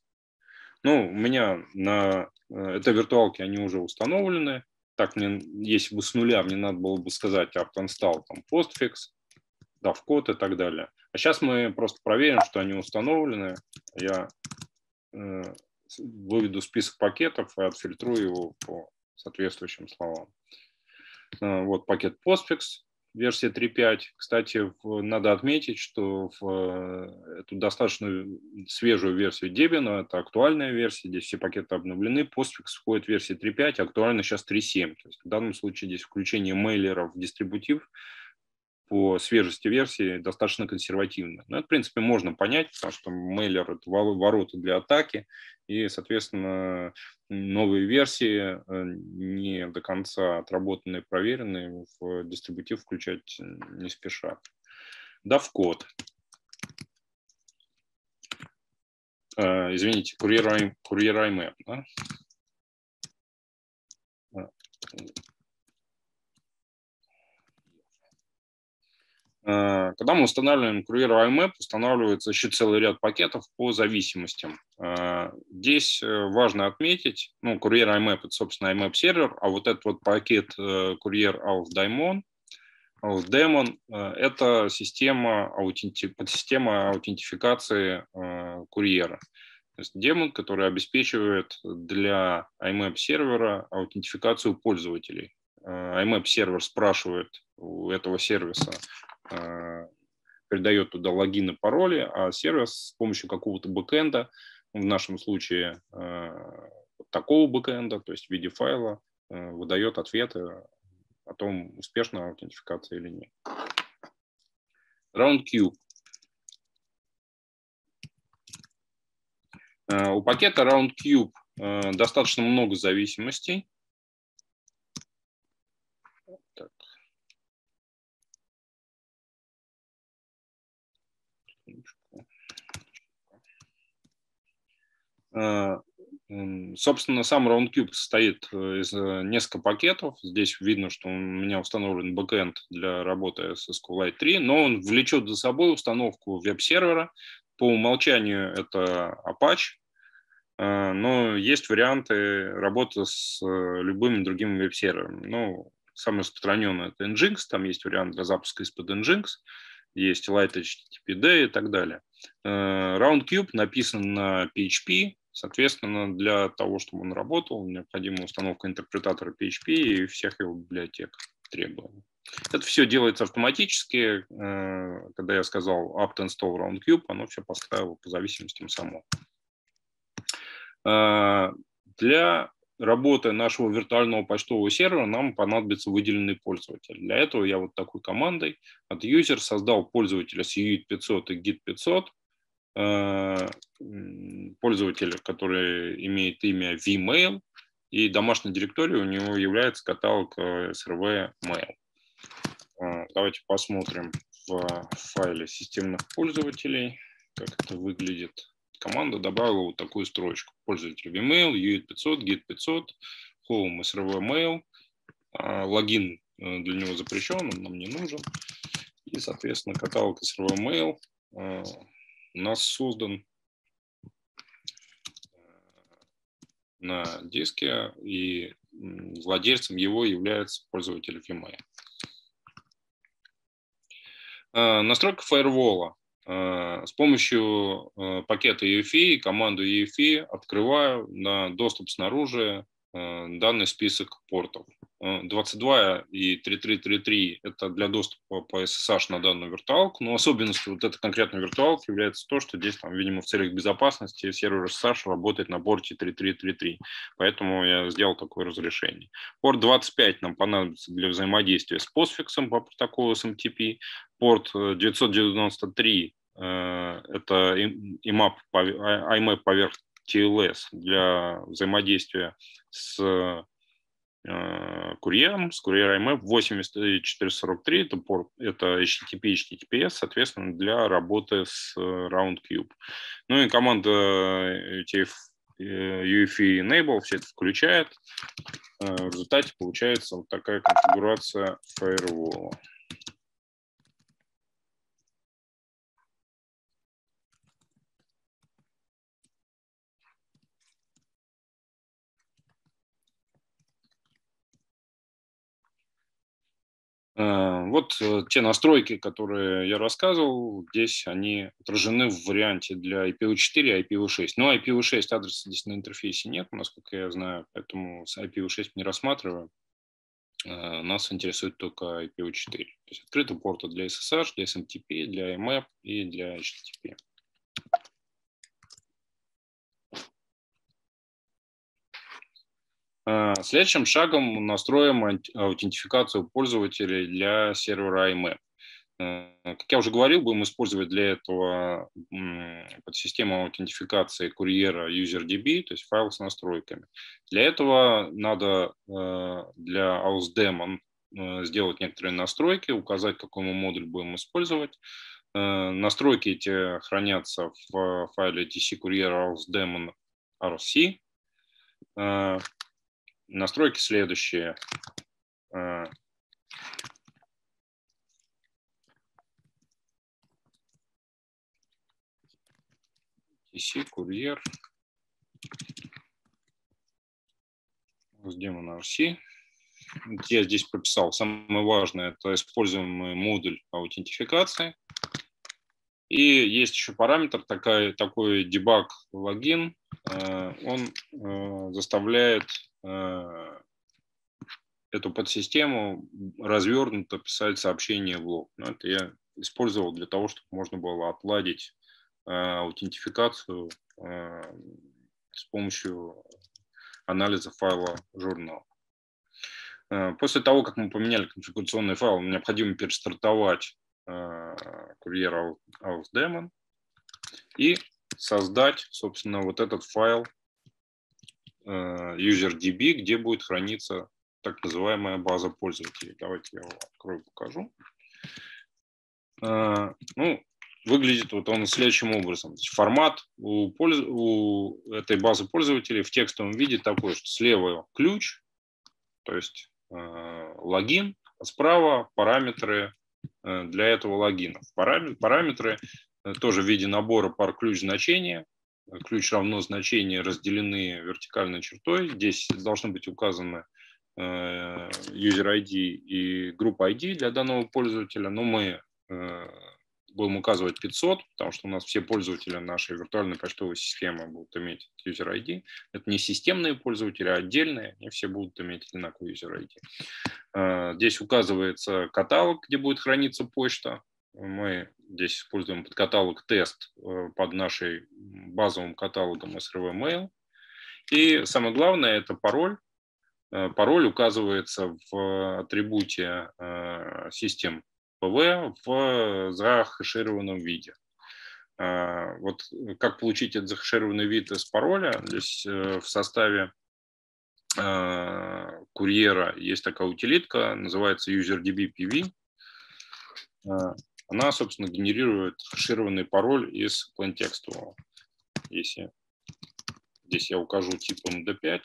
Ну, у меня на этой виртуалке они уже установлены. Так, мне, если бы с нуля мне надо было бы сказать apt install там, postfix, DAF-код и так далее. А сейчас мы просто проверим, что они установлены. Я э, выведу список пакетов и отфильтрую его по соответствующим словам. Э, вот пакет Postfix, версия 3.5. Кстати, в, надо отметить, что в э, эту достаточно свежую версию Debian, это актуальная версия, здесь все пакеты обновлены, Postfix входит в версии 3.5, актуально сейчас 3.7. То есть в данном случае здесь включение мейлера в дистрибутив – по свежести версии достаточно консервативно. Но ну, это, в принципе, можно понять, потому что мейлер – это ворота для атаки, и, соответственно, новые версии, э, не до конца отработанные, проверенные, в дистрибутив включать не спешат. Дав код. Э, извините, курьер, курьер IMAP, Э, когда мы устанавливаем Круир IMAP, устанавливается еще целый ряд пакетов по зависимостям. Э, здесь э, важно отметить, ну, Курьер IMAP – это, собственно, IMAP-сервер, а вот этот вот пакет Курьер Alf Daemon, Alf Daemon – это система, аутенти... подсистема аутентификации курьера. То есть демон, который обеспечивает для IMAP-сервера аутентификацию пользователей. IMAP-сервер спрашивает у этого сервиса, Э, передает туда логины, пароли, а сервис с помощью какого-то бэкэнда, в нашем случае э, такого бэкэнда, то есть в виде файла, э, выдает ответы о том, успешна аутентификация или нет. RoundQ. У пакета RoundCube достаточно много зависимостей. Э, собственно, сам RoundCube состоит э, из э, нескольких пакетов. Здесь видно, что у меня установлен бэкэнд для работы с SQLite 3, но он влечет за собой установку веб-сервера. По умолчанию это Apache, но есть варианты работы с любыми другими веб серверами Ну, самое распространенный это Nginx, там есть вариант для запуска из-под Nginx, есть Light HTTPD и так далее. RoundCube написан на PHP, Соответственно, для того, чтобы он работал, необходима установка интерпретатора PHP и всех его библиотек требований. Это все делается автоматически. Э, когда я сказал apt install roundcube, оно все поставило по зависимостям само. Э, для работы нашего виртуального почтового сервера нам понадобится выделенный пользователь. Для этого я вот такой командой от user создал пользователя с UID 500 и Git 500. Э, пользователь, который имеет имя vmail, и домашней директорией у него является каталог э, SRV э, Давайте посмотрим в файле системных пользователей, как это выглядит. Команда добавила вот такую строчку. Пользователь vmail, UID500, GIT500, Home SRV mail. Логин для него запрещен, он нам не нужен. И, соответственно, каталог SRV у нас создан э, на диске, и владельцем его является пользователь VMware. Э, настройка фаервола. Э, с помощью пакета EFI, команду EFI открываю на доступ снаружи Э, данный список портов. 22 э, и 3333 – это для доступа по SSH на данную виртуалку, но особенностью вот этой конкретной виртуалки является то, что здесь, там, видимо, в целях безопасности сервер SSH работает на порте 3333, поэтому я сделал такое разрешение. Порт 25 нам понадобится для взаимодействия с постфиксом по протоколу SMTP, эм порт 993 э, это IMAP, IMAP а, а, поверх TLS для взаимодействия с э, курьером, с курьером IMAP 8443, это, порт, это HTTP, HTTPS, соответственно, для работы с э, RoundCube. Ну и команда э, UTF, UEFI Enable все это включает. В результате получается вот такая конфигурация фаервола. Э, вот э, те настройки, которые я рассказывал, здесь они отражены в варианте для IPv4 и IPv6. Но IPv6 адреса здесь на интерфейсе нет, насколько я знаю, поэтому с IPv6 не рассматриваю. Э, нас интересует только IPv4. То есть открыты порты для SSH, для SMTP, для IMAP и для HTTP. А, следующим шагом настроим аутентификацию пользователей для сервера IMAP. Э, как я уже говорил, будем использовать для этого систему аутентификации курьера UserDB, то есть файл с настройками. Для этого надо э, для AusDemon э, сделать некоторые настройки, указать, какой мы модуль будем использовать. Настройки эти хранятся в файле tc courier ausdemon rc настройки следующие. Э, TC, курьер. Демон RC. Я здесь прописал. Самое важное – это используемый модуль аутентификации – и есть еще параметр, такая такой дебаг логин. Э, он э, заставляет э, эту подсистему развернуто писать сообщение в лог. Ну, это я использовал для того, чтобы можно было отладить аутентификацию с помощью анализа файла журнала. После того, как мы поменяли конфигурационный файл, необходимо перестартовать Э, курьера AuthDemon и создать, собственно, вот этот файл э, userdb, где будет храниться так называемая база пользователей. Давайте я его открою, покажу. Э, ну, выглядит вот он следующим образом. Формат у, польз... у этой базы пользователей в текстовом виде такой, что слева ключ, то есть э, логин, а справа параметры Э, для этого логина. Параметры э, тоже в виде набора пар ключ значения. Ключ равно значение разделены вертикальной чертой. Здесь должны быть указаны э, user ID и группа ID для данного пользователя, но мы будем указывать 500, потому что у нас все пользователи нашей виртуальной почтовой системы будут иметь user ID. Это не системные пользователи, а отдельные, они все будут иметь одинаковый user ID. Э, здесь указывается каталог, где будет храниться почта. Мы здесь используем под каталог тест э, под нашей базовым каталогом SRV Mail. И самое главное – это пароль, э, пароль указывается в атрибуте систем ПВ в захешированном виде. А, вот э, как получить этот захешированный вид из пароля? Здесь э, в составе а, курьера есть такая утилитка, называется UserDBPV. А, она, собственно, генерирует хешированный пароль из plaintextual. Если здесь я укажу тип MD5,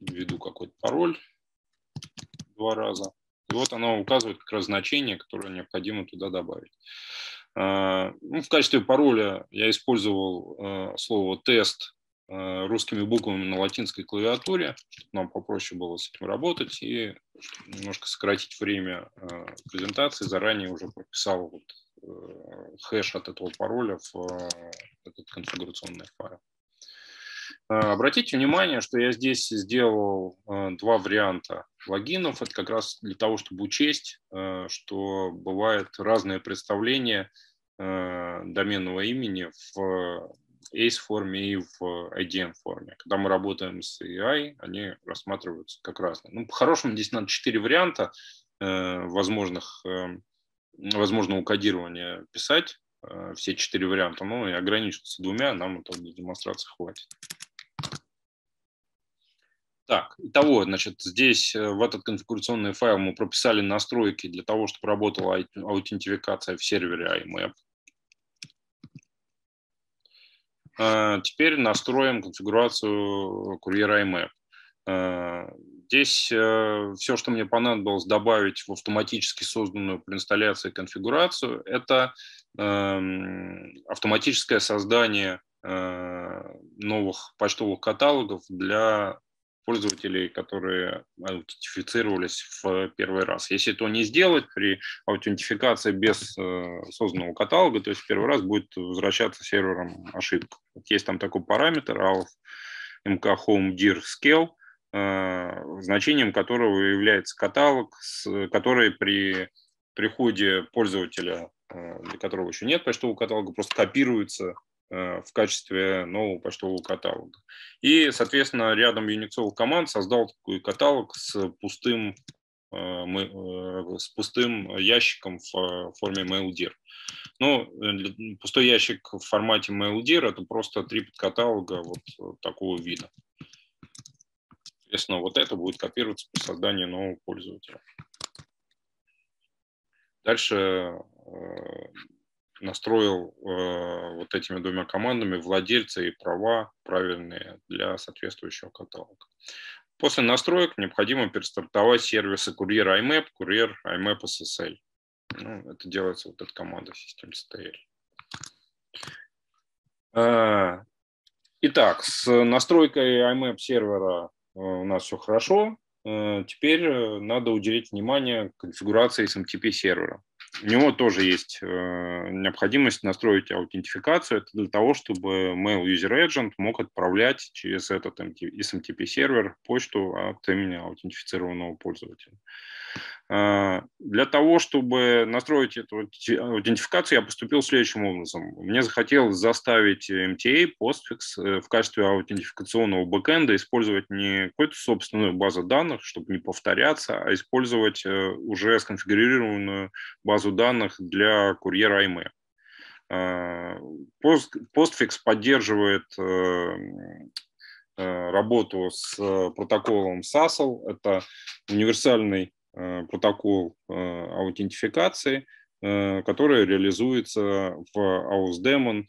введу какой-то пароль два раза. И вот оно указывает как раз значение, которое необходимо туда добавить. А, ну, в качестве пароля я использовал а, слово «тест» а, русскими буквами на латинской клавиатуре, чтобы нам попроще было с этим работать и немножко сократить время презентации. Заранее уже прописал вот э, хэш от этого пароля в этот конфигурационный файл. А, обратите внимание, что я здесь сделал а, два варианта логинов. Это как раз для того, чтобы учесть, а, что бывают разные представления доменного имени в ACE форме и в IDM форме. Когда мы работаем с AI, они рассматриваются как разные. Ну, по-хорошему, здесь надо четыре варианта э, возможных, э, возможного кодирования писать, э, все четыре варианта, ну и ограничиться двумя, нам этого для демонстрации хватит. Так, итого, значит, здесь э, в этот конфигурационный файл мы прописали настройки для того, чтобы работала аутентификация в сервере IMAP. А, теперь настроим конфигурацию курьера IMAP. А, здесь э, все, что мне понадобилось добавить в автоматически созданную при инсталляции конфигурацию, это эм, автоматическое создание э, новых почтовых каталогов для пользователей, которые аутентифицировались в первый раз. Если это не сделать при аутентификации без э, созданного каталога, то есть в первый раз будет возвращаться сервером ошибка. есть там такой параметр ALF MK Home Dir Scale, э, значением которого является каталог, который при приходе пользователя, э, для которого еще нет почтового каталога, просто копируется Э, в качестве нового почтового каталога. И, соответственно, рядом Юниксовых команд создал такой каталог с пустым, э, мы, э, с пустым ящиком в форме MailDir. Ну, пустой ящик в формате MailDir – это просто три подкаталога вот такого вида. Соответственно, вот это будет копироваться при создании нового пользователя. Дальше настроил э, вот этими двумя командами владельцы и права правильные для соответствующего каталога. После настроек необходимо перестартовать сервисы курьер IMAP, курьер IMAP SSL. Ну, это делается вот эта команда систем э, Итак, с настройкой IMAP сервера э, у нас все хорошо. Э, теперь надо уделить внимание конфигурации SMTP эм сервера у него тоже есть э, необходимость настроить аутентификацию. Это для того, чтобы Mail User Agent мог отправлять через этот SMTP-сервер почту от имени аутентифицированного пользователя. А, для того, чтобы настроить эту аутентификацию, я поступил следующим образом. Мне захотелось заставить MTA, Postfix а э, в качестве аутентификационного бэкэнда использовать не какую-то собственную базу данных, чтобы не повторяться, а использовать э, уже сконфигурированную базу данных для курьера email. Postfix эм э. а, поддерживает эм, работу с протоколом SASL. Это универсальный Э, протокол э, аутентификации, э, который реализуется в AusDemon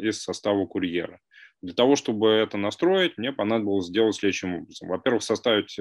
из состава курьера. Для того, чтобы это настроить, мне понадобилось сделать следующим образом. Во-первых, составить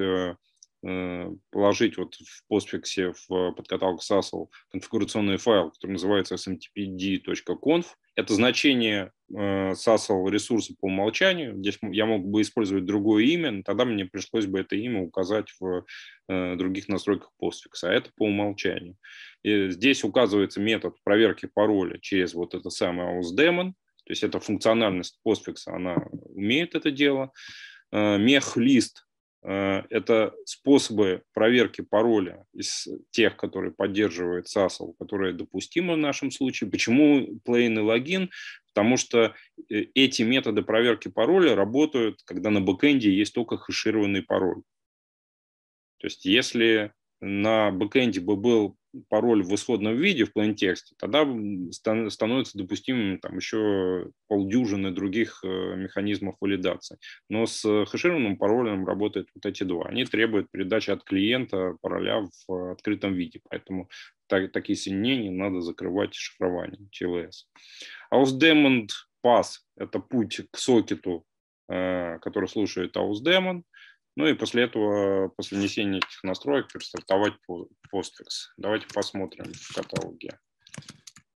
Э, положить вот в постфиксе в подкаталог SASL конфигурационный файл, который называется smtpd.conf. Это значение э, SASL ресурса по умолчанию. Здесь я мог бы использовать другое имя, но тогда мне пришлось бы это имя указать в э, других настройках постфикса, а это по умолчанию. И здесь указывается метод проверки пароля через вот это самое ausdaemon, то есть эта функциональность постфикса, она умеет это дело. Мех-лист Э, это способы проверки пароля из тех, которые поддерживает SASL, которые допустимы в нашем случае. Почему plain и логин? Потому что э, эти методы проверки пароля работают, когда на бэкэнде есть только хешированный пароль. То есть если на бэкэнде бы был пароль в исходном виде, в plain-тексте, тогда стан, становится допустимым там, еще полдюжины других э, механизмов валидации. Но с хешированным паролем работают вот эти два. Они требуют передачи от клиента пароля в открытом виде, поэтому так, такие соединения надо закрывать шифрованием TLS. AusDemon Pass – это путь к сокету, э, который слушает AusDemon. Ну и после этого, после внесения этих настроек, перестартовать Postfix. Давайте посмотрим в каталоге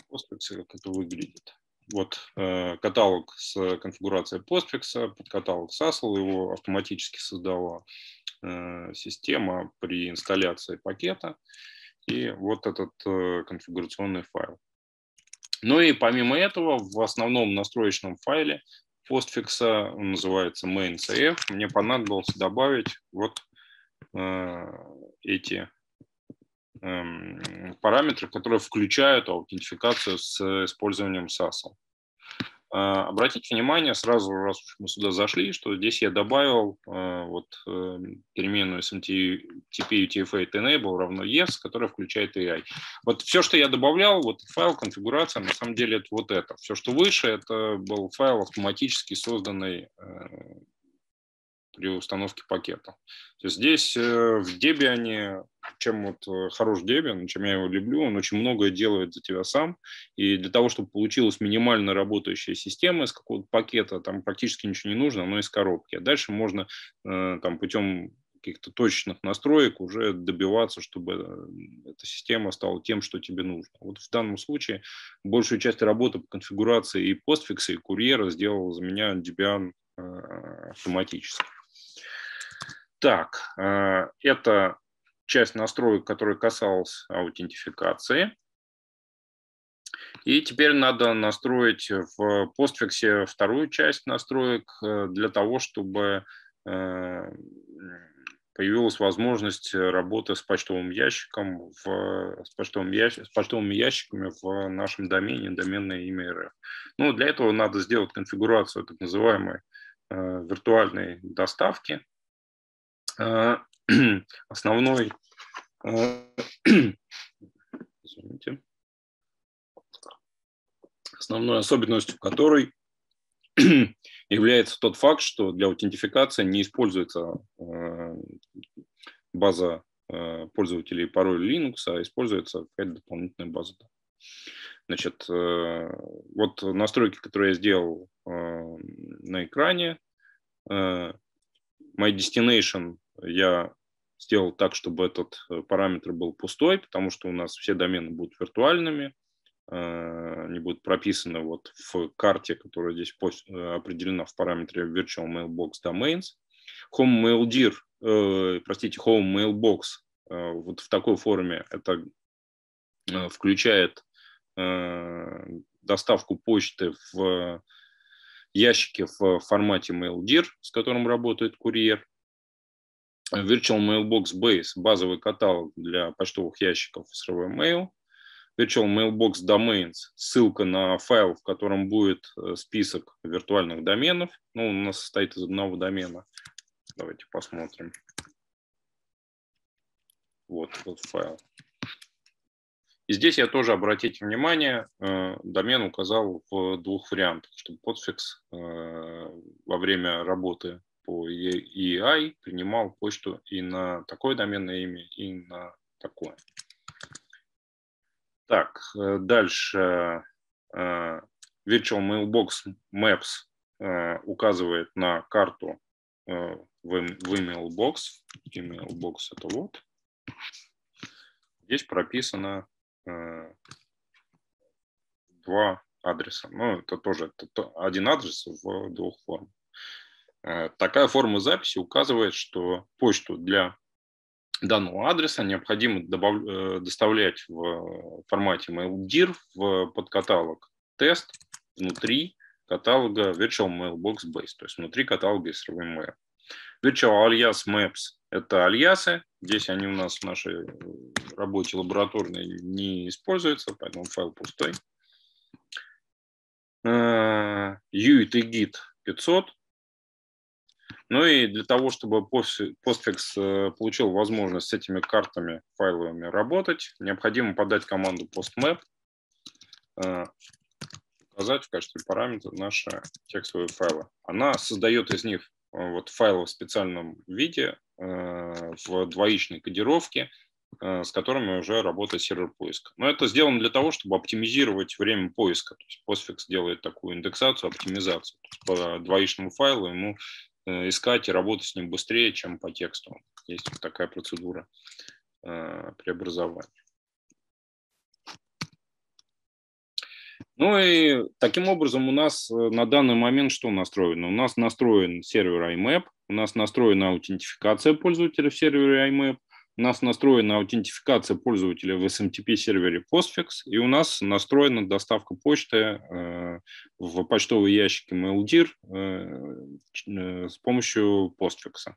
Postfix, как это выглядит. Вот э, каталог с конфигурацией Postfix, подкаталог Sasl, его автоматически создала э, система при инсталляции пакета. И вот этот э, конфигурационный файл. Ну и помимо этого, в основном настроечном файле постфикса, он называется maincf, мне понадобилось добавить вот э, эти эм, параметры, которые включают аутентификацию с использованием SAS. А, Обратите внимание, сразу, раз уж мы сюда зашли, что здесь я добавил а, вот эм, переменную SMTP, UTF-8 enable равно yes, которая включает AI. Вот все, что я добавлял, вот файл, конфигурация, на самом деле это вот это. Все, что выше, это был файл автоматически созданный э, при установке пакета. здесь э, в Debian, чем вот э, хорош Debian, чем я его люблю, он очень многое делает за тебя сам. И для того, чтобы получилась минимально работающая система из какого-то пакета, там практически ничего не нужно, оно из коробки. А дальше можно э, там путем каких-то точечных настроек уже добиваться, чтобы эта система стала тем, что тебе нужно. Вот в данном случае большую часть работы по конфигурации и постфиксы и курьера сделал за меня Debian автоматически. Так, э, это часть настроек, которая касалась аутентификации. И теперь надо настроить в постфиксе вторую часть настроек э, для того, чтобы э, появилась возможность работы с почтовым ящиком в, с, почтовым ящ, с почтовыми ящиками в нашем домене, доменное имя РФ. Ну, для этого надо сделать конфигурацию так называемой э, виртуальной доставки, а, основной а, извините, основной особенностью которой является тот факт, что для аутентификации не используется а, база пользователей пароль Linux, а используется какая-то дополнительная база. Значит, э, вот настройки, которые я сделал э, на экране, э, My Destination я сделал так, чтобы этот э, параметр был пустой, потому что у нас все домены будут виртуальными, э, они будут прописаны вот в карте, которая здесь э, определена в параметре virtual mailbox domains. Home maildir, э, простите, home mailbox вот в такой форме это включает доставку почты в ящике в формате maildir, с которым работает курьер. Virtual Mailbox Base – базовый каталог для почтовых ящиков сырой mail. Virtual Mailbox Domains – ссылка на файл, в котором будет э, список виртуальных доменов. Ну, у нас состоит из одного домена. Давайте посмотрим. Вот этот файл. И здесь я тоже, обратите внимание, э, домен указал в двух вариантах, чтобы подфикс э, во время работы по EI принимал почту и на такое доменное имя, и на такое. Так, э, дальше. Э, Virtual Mailbox Maps э, указывает на карту в emailbox. Emailbox это вот. Здесь прописано два адреса. Ну, это тоже это один адрес в двух формах. Э, такая форма записи указывает, что почту для данного адреса необходимо добав... Э, доставлять в формате MailDir в подкаталог тест внутри каталога Virtual Mailbox Base, то есть внутри каталога SRV Mail. Virtual Alias Maps – это альясы. Здесь они у нас в нашей э, работе лабораторной не используются, поэтому файл пустой. UIT Git 500 ну и для того, чтобы Postfix э, получил возможность с этими картами файловыми работать, необходимо подать команду postmap, э, указать в качестве параметра наши текстовые файлы. Она создает из них э, вот файлы в специальном виде, в двоичной кодировке, с которыми уже работает сервер поиска. Но это сделано для того, чтобы оптимизировать время поиска. То есть Postfix делает такую индексацию, оптимизацию. То есть по двоичному файлу ему Э, искать и работать с ним быстрее, чем по тексту. Есть вот такая процедура э, преобразования. Ну и таким образом у нас э, на данный момент что настроено? У нас настроен сервер IMAP, у нас настроена аутентификация пользователя в сервере IMAP, у нас настроена аутентификация пользователя в SMTP-сервере Postfix, и у нас настроена доставка почты э, в почтовые ящики MailDir э, э с помощью Postfix.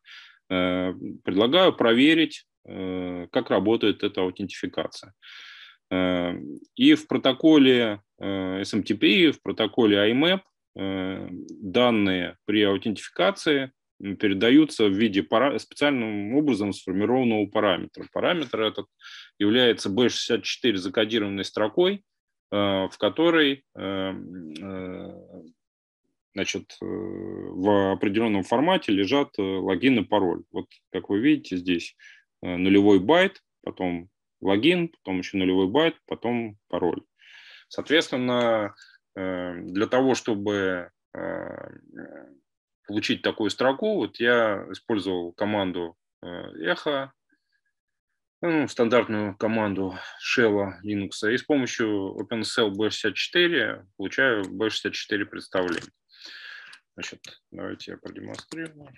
Э, предлагаю проверить, э, как работает эта аутентификация. Э, и в протоколе SMTP, и в протоколе IMAP данные при аутентификации передаются в виде пара... специальным образом сформированного параметра. Параметр этот является B64 закодированной строкой, э, в которой эм, э, значит, э, в определенном формате лежат логин и пароль. Вот, как вы видите, здесь нулевой байт, потом логин, потом еще нулевой байт, потом пароль. Соответственно, для того, чтобы получить такую строку, вот я использовал команду Эхо, ну, стандартную команду Shell Linux, и с помощью OpenSL B64 получаю B64 представление. Значит, давайте я продемонстрирую.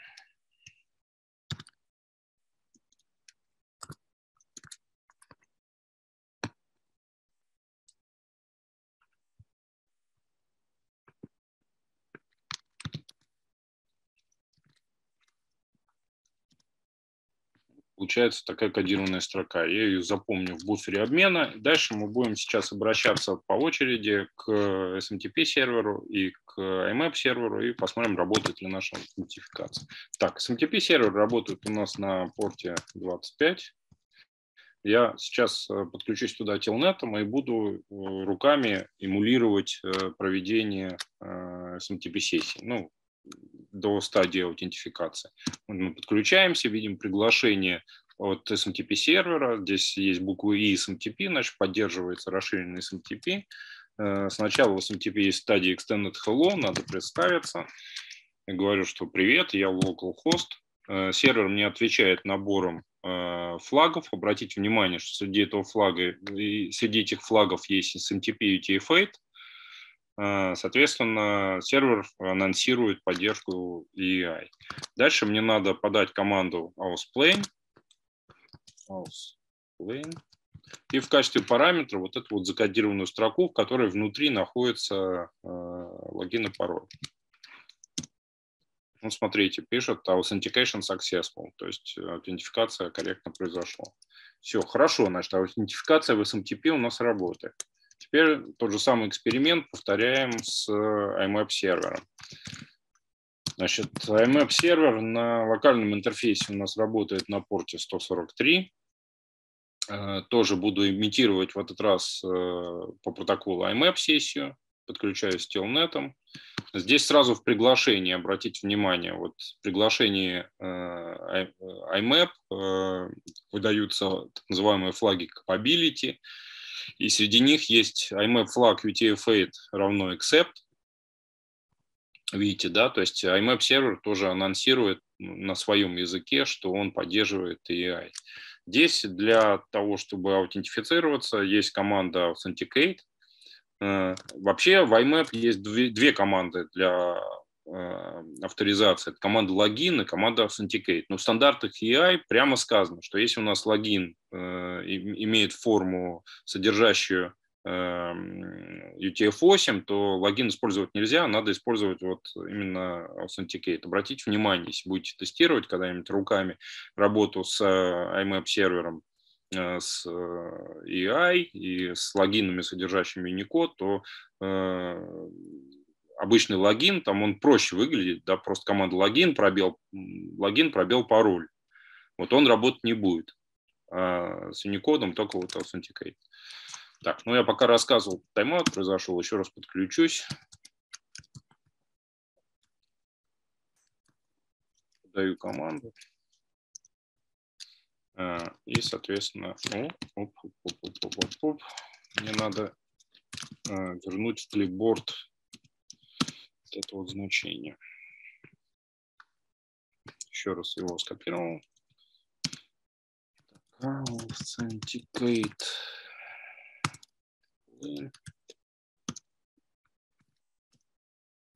получается такая кодированная строка. Я ее запомню в буфере обмена. Дальше мы будем сейчас обращаться по очереди к SMTP-серверу и к IMAP-серверу и посмотрим, работает ли наша аутентификация. Так, SMTP-сервер работает у нас на порте 25. Я сейчас э, подключусь туда телнетом и буду э, руками эмулировать э, проведение SMTP-сессии. Ну, до стадии аутентификации. Мы подключаемся, видим приглашение от SMTP сервера, здесь есть буквы И SMTP, значит поддерживается расширенный SMTP. Э, сначала в SMTP есть стадия Extended Hello, надо представиться. Я говорю, что привет, я localhost. Э, сервер мне отвечает набором э, флагов. Обратите внимание, что среди этого флага, среди этих флагов есть SMTP и UTF-8. Э, соответственно, сервер анонсирует поддержку EI. Дальше мне надо подать команду ausplane, ausplane и в качестве параметра вот эту вот закодированную строку, в которой внутри находится э, логин и пароль. Ну, смотрите, пишет authentication successful, то есть аутентификация корректно произошла. Все, хорошо, значит, аутентификация в SMTP эм у нас работает теперь тот же самый эксперимент повторяем с э, IMAP сервером. Значит, IMAP сервер на локальном интерфейсе у нас работает на порте 143. Э, тоже буду имитировать в этот раз э, по протоколу IMAP сессию. Подключаюсь с Telnet. Здесь сразу в приглашении, обратите внимание, вот в приглашении IMAP выдаются так называемые флаги capability, и среди них есть IMAP флаг UTF-8 равно accept. Видите, да, то есть IMAP сервер тоже анонсирует на своем языке, что он поддерживает AI. Здесь для того, чтобы аутентифицироваться, есть команда Authenticate. Э, вообще в IMAP есть две, две команды для Эм, авторизация. Это команда логин и команда Authenticate. Но в стандартах EI прямо сказано, что если у нас логин э, имеет форму, содержащую эм, UTF-8, то логин использовать нельзя, надо использовать вот именно Authenticate. Обратите внимание, если будете тестировать когда-нибудь руками работу с э, IMAP-сервером, э, с EI и с логинами, содержащими Unicode, то обычный логин, там он проще выглядит, да, просто команда логин, пробел, логин, пробел, пароль. Вот он работать не будет. А с Unicode только вот Authenticate. Так, ну я пока рассказывал, тайм-аут произошел, еще раз подключусь. Даю команду. А, и, соответственно, оп, оп, оп, оп, оп, оп. мне надо а, вернуть клипборд вот это вот значение. Еще раз его скопировал. Authenticate.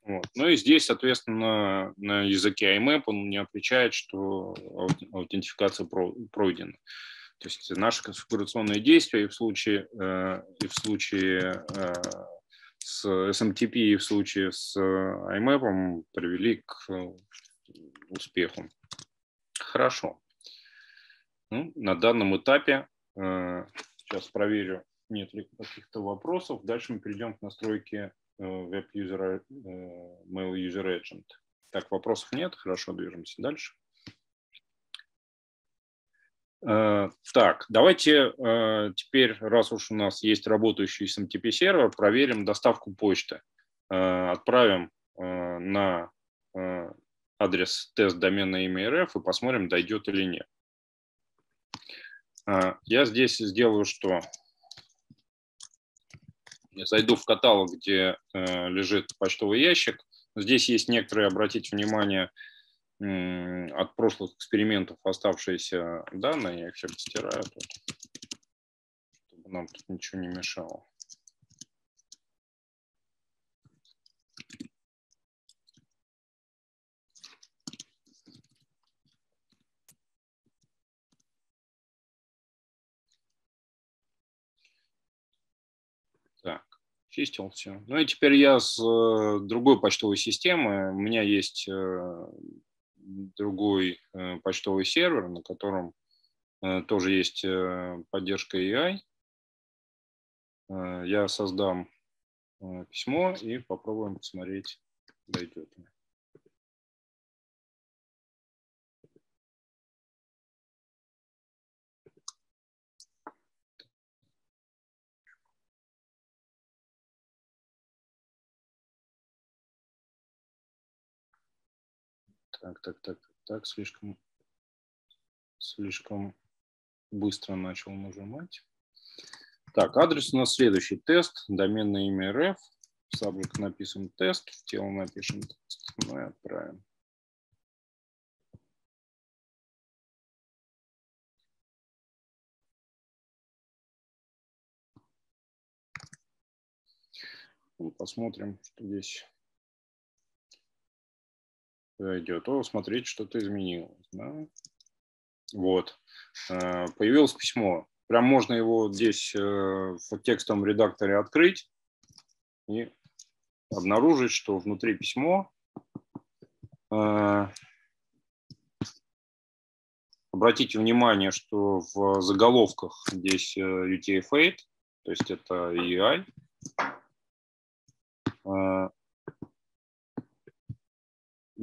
Вот. Ну и здесь, соответственно, на языке IMAP он мне отвечает, что аутентификация пройдена. То есть наши конфигурационные действия и в случае, э, и в случае э, с SMTP э, и в случае с IMAP э, привели к э, успеху. Хорошо. Ну, на данном этапе, э, сейчас проверю, нет ли каких-то вопросов. Дальше мы перейдем к настройке э, Web User, э, Mail User Agent. Так, вопросов нет, хорошо, движемся дальше. Э, так, давайте э, теперь, раз уж у нас есть работающий SMTP сервер, проверим доставку почты. Э, отправим на адрес тест домена имя РФ и посмотрим, дойдет или нет. Я здесь сделаю что? Я зайду в каталог, где лежит почтовый ящик. Здесь есть некоторые, обратите внимание, от прошлых экспериментов оставшиеся данные, я их все постираю, чтобы нам тут ничего не мешало. чистил все. Ну и теперь я с э, другой почтовой системы, у меня есть э, другой э, почтовый сервер, на котором э, тоже есть э, поддержка AI. Я создам письмо и попробуем посмотреть, дойдет ли. Так, так, так, так, слишком, слишком быстро начал нажимать. Так, адрес у нас следующий. Тест, доменное имя рф. В subject напишем тест, в тело напишем тест, ну и отправим. Посмотрим, что здесь идет, о, смотреть, что-то изменилось. Да? Вот. Э, появилось письмо. Прям можно его здесь э, в текстовом редакторе открыть и обнаружить, что внутри письмо. Э, обратите внимание, что в заголовках здесь UTF-8, то есть это EI,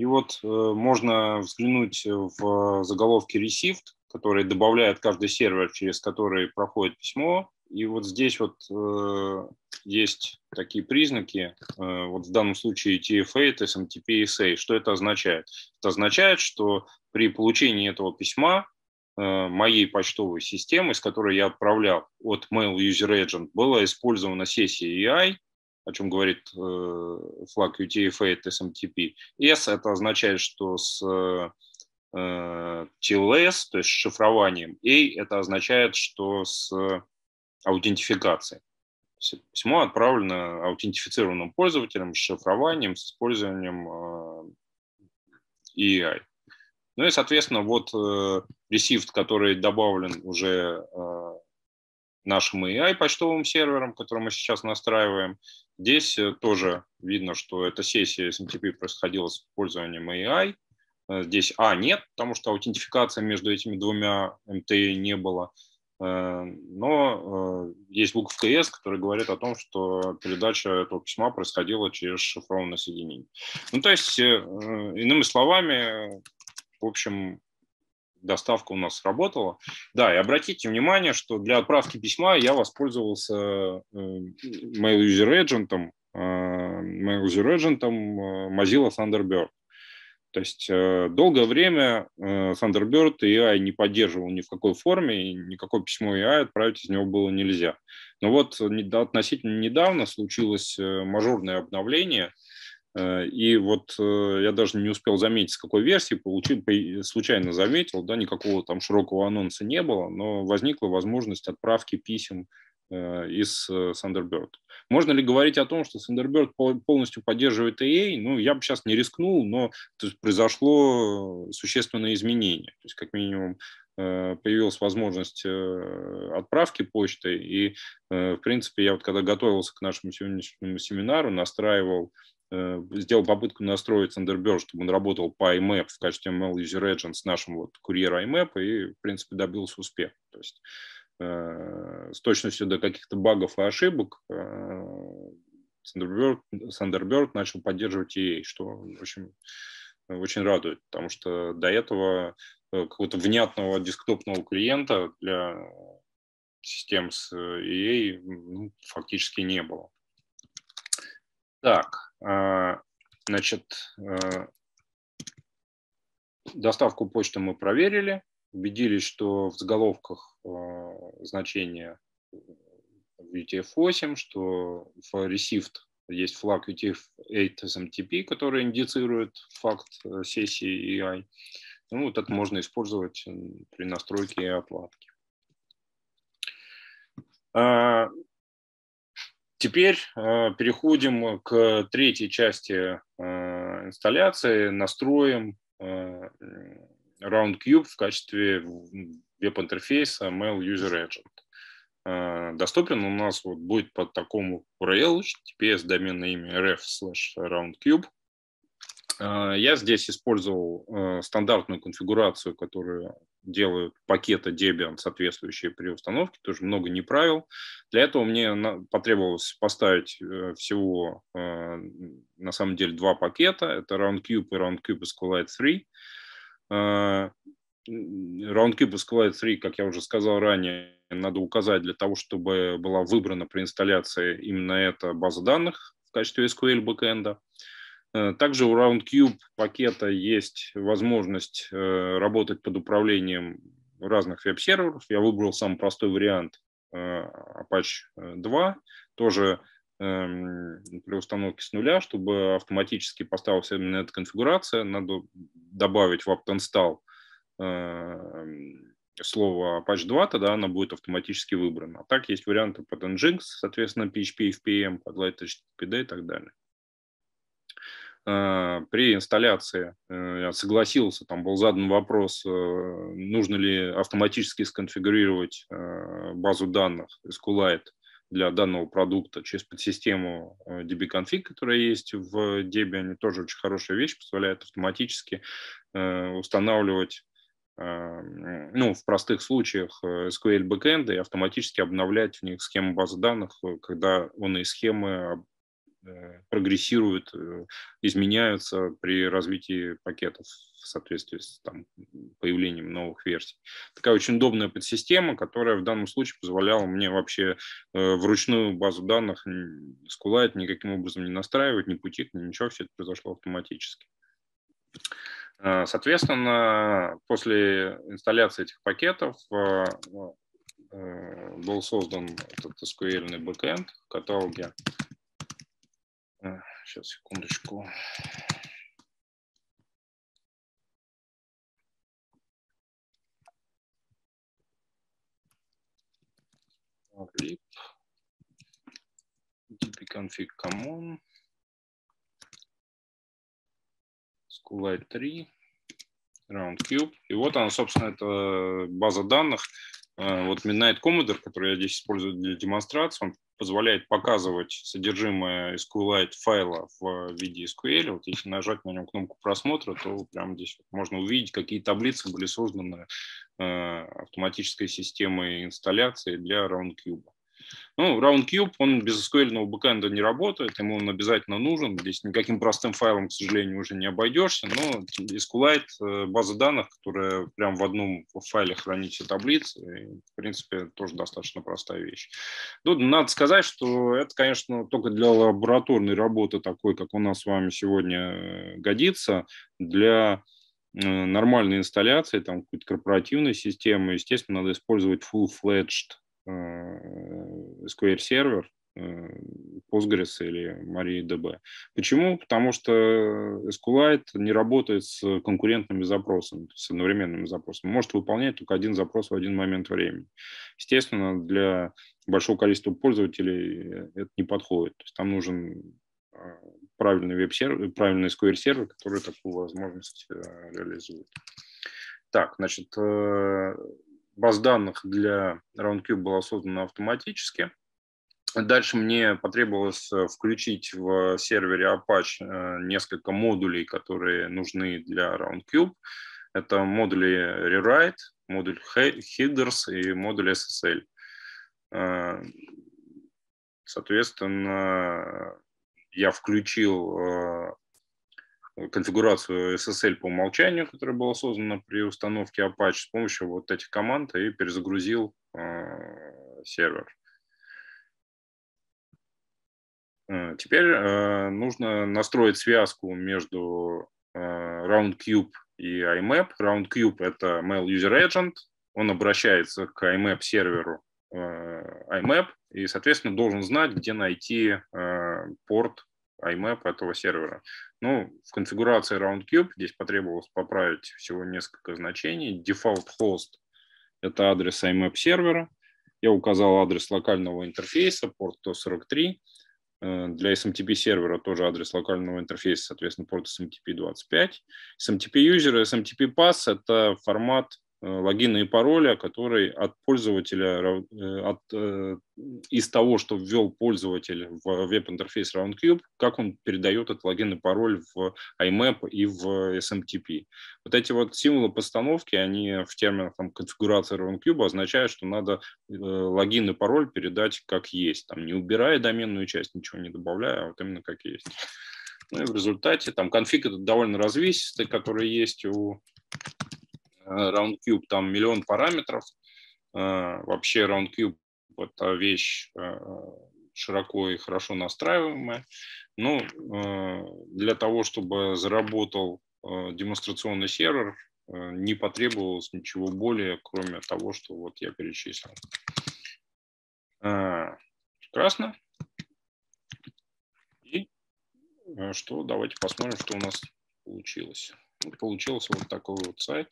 И вот э, можно взглянуть э, в э, заголовке Received, который добавляет каждый сервер, через который проходит письмо. И вот здесь вот э, есть такие признаки, э, вот в данном случае TFA, SMTP, SA. Что это означает? Это означает, что при получении этого письма э, моей почтовой системы, с которой я отправлял от Mail User Agent, была использована сессия AI, о чем говорит э, флаг UTF-8 SMTP. S это означает, что с э, TLS, то есть с шифрованием, A это означает, что с аутентификацией. Письмо отправлено аутентифицированным пользователем с шифрованием, с использованием э, EI. Ну и, соответственно, вот э, received, который добавлен уже э, нашим AI-почтовым сервером, который мы сейчас настраиваем. Здесь э, тоже видно, что эта сессия SMTP эм происходила с использованием AI. Э, здесь А нет, потому что аутентификация между этими двумя МТИ эм не было. Э, но есть буковка S, которая говорит о том, что передача этого письма происходила через шифрованное соединение. Ну, то есть, иными словами, в общем, доставка у нас сработала. Да, и обратите внимание, что для отправки письма я воспользовался Mail User Agent, Mail User Agent Mozilla Thunderbird. То есть э, долгое время э, Thunderbird и AI не поддерживал ни в какой форме, и никакое письмо AI отправить из него было нельзя. Но вот относительно недавно случилось э, мажорное обновление – Э, и вот э, я даже не успел заметить, с какой версии получил, случайно заметил, да, никакого там широкого анонса не было, но возникла возможность отправки писем э, из Thunderbird. Можно ли говорить о том, что Thunderbird полностью поддерживает EA? Ну, я бы сейчас не рискнул, но есть, произошло существенное изменение. То есть, как минимум, появилась возможность отправки почты. И, в принципе, я вот когда готовился к нашему сегодняшнему семинару, настраивал Э, сделал попытку настроить Thunderbird, чтобы он работал по IMAP в качестве ML User Agent с нашим вот курьером IMAP и, в принципе, добился успеха. То есть э, с точностью до каких-то багов и ошибок э, Thunderbird, Thunderbird начал поддерживать EA, что очень, очень радует, потому что до этого какого-то внятного десктопного клиента для систем с EA ну, фактически не было. Так, а, значит, э, доставку почты мы проверили, убедились, что в заголовках э, значение в UTF-8, что в received есть флаг UTF-8 SMTP, который индицирует факт э, сессии EI. Ну, вот это можно использовать при настройке и оплатке. А, Теперь э, переходим к третьей части э, инсталляции. Настроим э, RoundCube в качестве веб-интерфейса Mail User Agent. Э, доступен у нас вот будет под такому URL, теперь с доменное имя rf slash roundcube. А, я здесь использовал э, стандартную конфигурацию, которую делают пакеты Debian, соответствующие при установке, тоже много неправил. Для этого мне потребовалось поставить э, всего, э, на самом деле, два пакета. Это RoundCube и RoundCube SQLite 3. RoundCube SQLite 3, как я уже сказал ранее, надо указать для того, чтобы была выбрана при инсталляции именно эта база данных в качестве SQL бэкэнда. Uh, Э, также у RoundCube пакета есть возможность э, работать под управлением разных веб-серверов. Я выбрал самый простой вариант э, Apache 2, тоже при эм, установке с нуля, чтобы автоматически поставилась именно эта конфигурация, надо добавить в apt-install эм, слово Apache 2, тогда она будет автоматически выбрана. А так есть варианты под Nginx, соответственно, PHP, FPM, под Light HTTPD и так далее. Э, при инсталляции э, я согласился, там был задан вопрос, э, нужно ли автоматически сконфигурировать базу данных SQLite для данного продукта через подсистему dbconfig, которая есть в Debian, они тоже очень хорошая вещь, позволяет автоматически устанавливать ну, в простых случаях SQL бэкэнды и автоматически обновлять в них схему базы данных, когда он и схемы Э, прогрессируют, э, изменяются при развитии пакетов в соответствии с там, появлением новых версий. Такая очень удобная подсистема, которая в данном случае позволяла мне вообще э, вручную базу данных скулать, никаким образом не настраивать, не путить, ничего, все это произошло автоматически. Э, соответственно, после инсталляции этих пакетов э, был создан этот SQL-бэкэнд в каталоге Сейчас, э, секундочку. lib dpconfig common SQLite 3 roundcube. И вот она, собственно, это база данных. Э, вот Midnight Commander, который я здесь использую для демонстрации, он позволяет показывать содержимое SQLite файла в э, виде SQL. Вот если нажать на нем кнопку просмотра, то прямо здесь можно увидеть, какие таблицы были созданы э, автоматической системой инсталляции для RoundCube. Ну, RoundCube, он без SQL бэкэнда не работает, ему он обязательно нужен. Здесь никаким простым файлом, к сожалению, уже не обойдешься, но SQLite – э, база данных, которая прям в одном файле хранит все таблицы, и, в принципе, тоже достаточно простая вещь. Тут ну, надо сказать, что это, конечно, только для лабораторной работы такой, как у нас с вами сегодня э, годится, для э, нормальной инсталляции, там, какой-то корпоративной системы, естественно, надо использовать full-fledged Э, SQL сервер, э, Postgres или MariaDB. Почему? Потому что SQLite не работает с конкурентными запросами, с одновременными запросами. Может выполнять только один запрос в один момент времени. Естественно, для большого количества пользователей это не подходит. То есть там нужен э, правильный веб-сервер, правильный SQL-сервер, который такую возможность реализует. Так, значит, баз данных для RoundCube была создана автоматически. Дальше мне потребовалось э, включить в сервере Apache э, несколько модулей, которые нужны для RoundCube. Это модули Rewrite, модуль Headers и модуль SSL. Э, соответственно, я включил конфигурацию SSL по умолчанию, которая была создана при установке Apache с помощью вот этих команд и перезагрузил э, сервер. Э, теперь э, нужно настроить связку между RoundCube и IMAP. RoundCube — это Mail User Agent, он обращается к IMAP серверу IMAP и, соответственно, должен знать, где найти порт IMAP этого сервера. Ну, в конфигурации RoundCube здесь потребовалось поправить всего несколько значений. Default host – это адрес IMAP сервера. Я указал адрес локального интерфейса, порт 143. Э, для SMTP эм сервера тоже адрес локального интерфейса, соответственно, порт SMTP 25. SMTP user, SMTP pass – это формат логина э, и пароля, а который от пользователя, э, от, э, из того, что ввел пользователь в веб-интерфейс RoundCube, как он передает этот логин и пароль в IMAP и в SMTP. Вот эти вот символы постановки, они в терминах там, конфигурации RoundCube означают, что надо логин и пароль передать как есть, там, не убирая доменную часть, ничего не добавляя, а вот именно как есть. Ну и в результате там конфиг этот довольно развесистый, который есть у Э, RoundCube там миллион параметров. Э, вообще RoundCube это вещь э, широко и хорошо настраиваемая. Но ну, для того, чтобы заработал демонстрационный сервер, не потребовалось ничего более, кроме того, что вот я перечислил. Прекрасно. И что, давайте посмотрим, что у нас получилось. Получился вот такой вот сайт.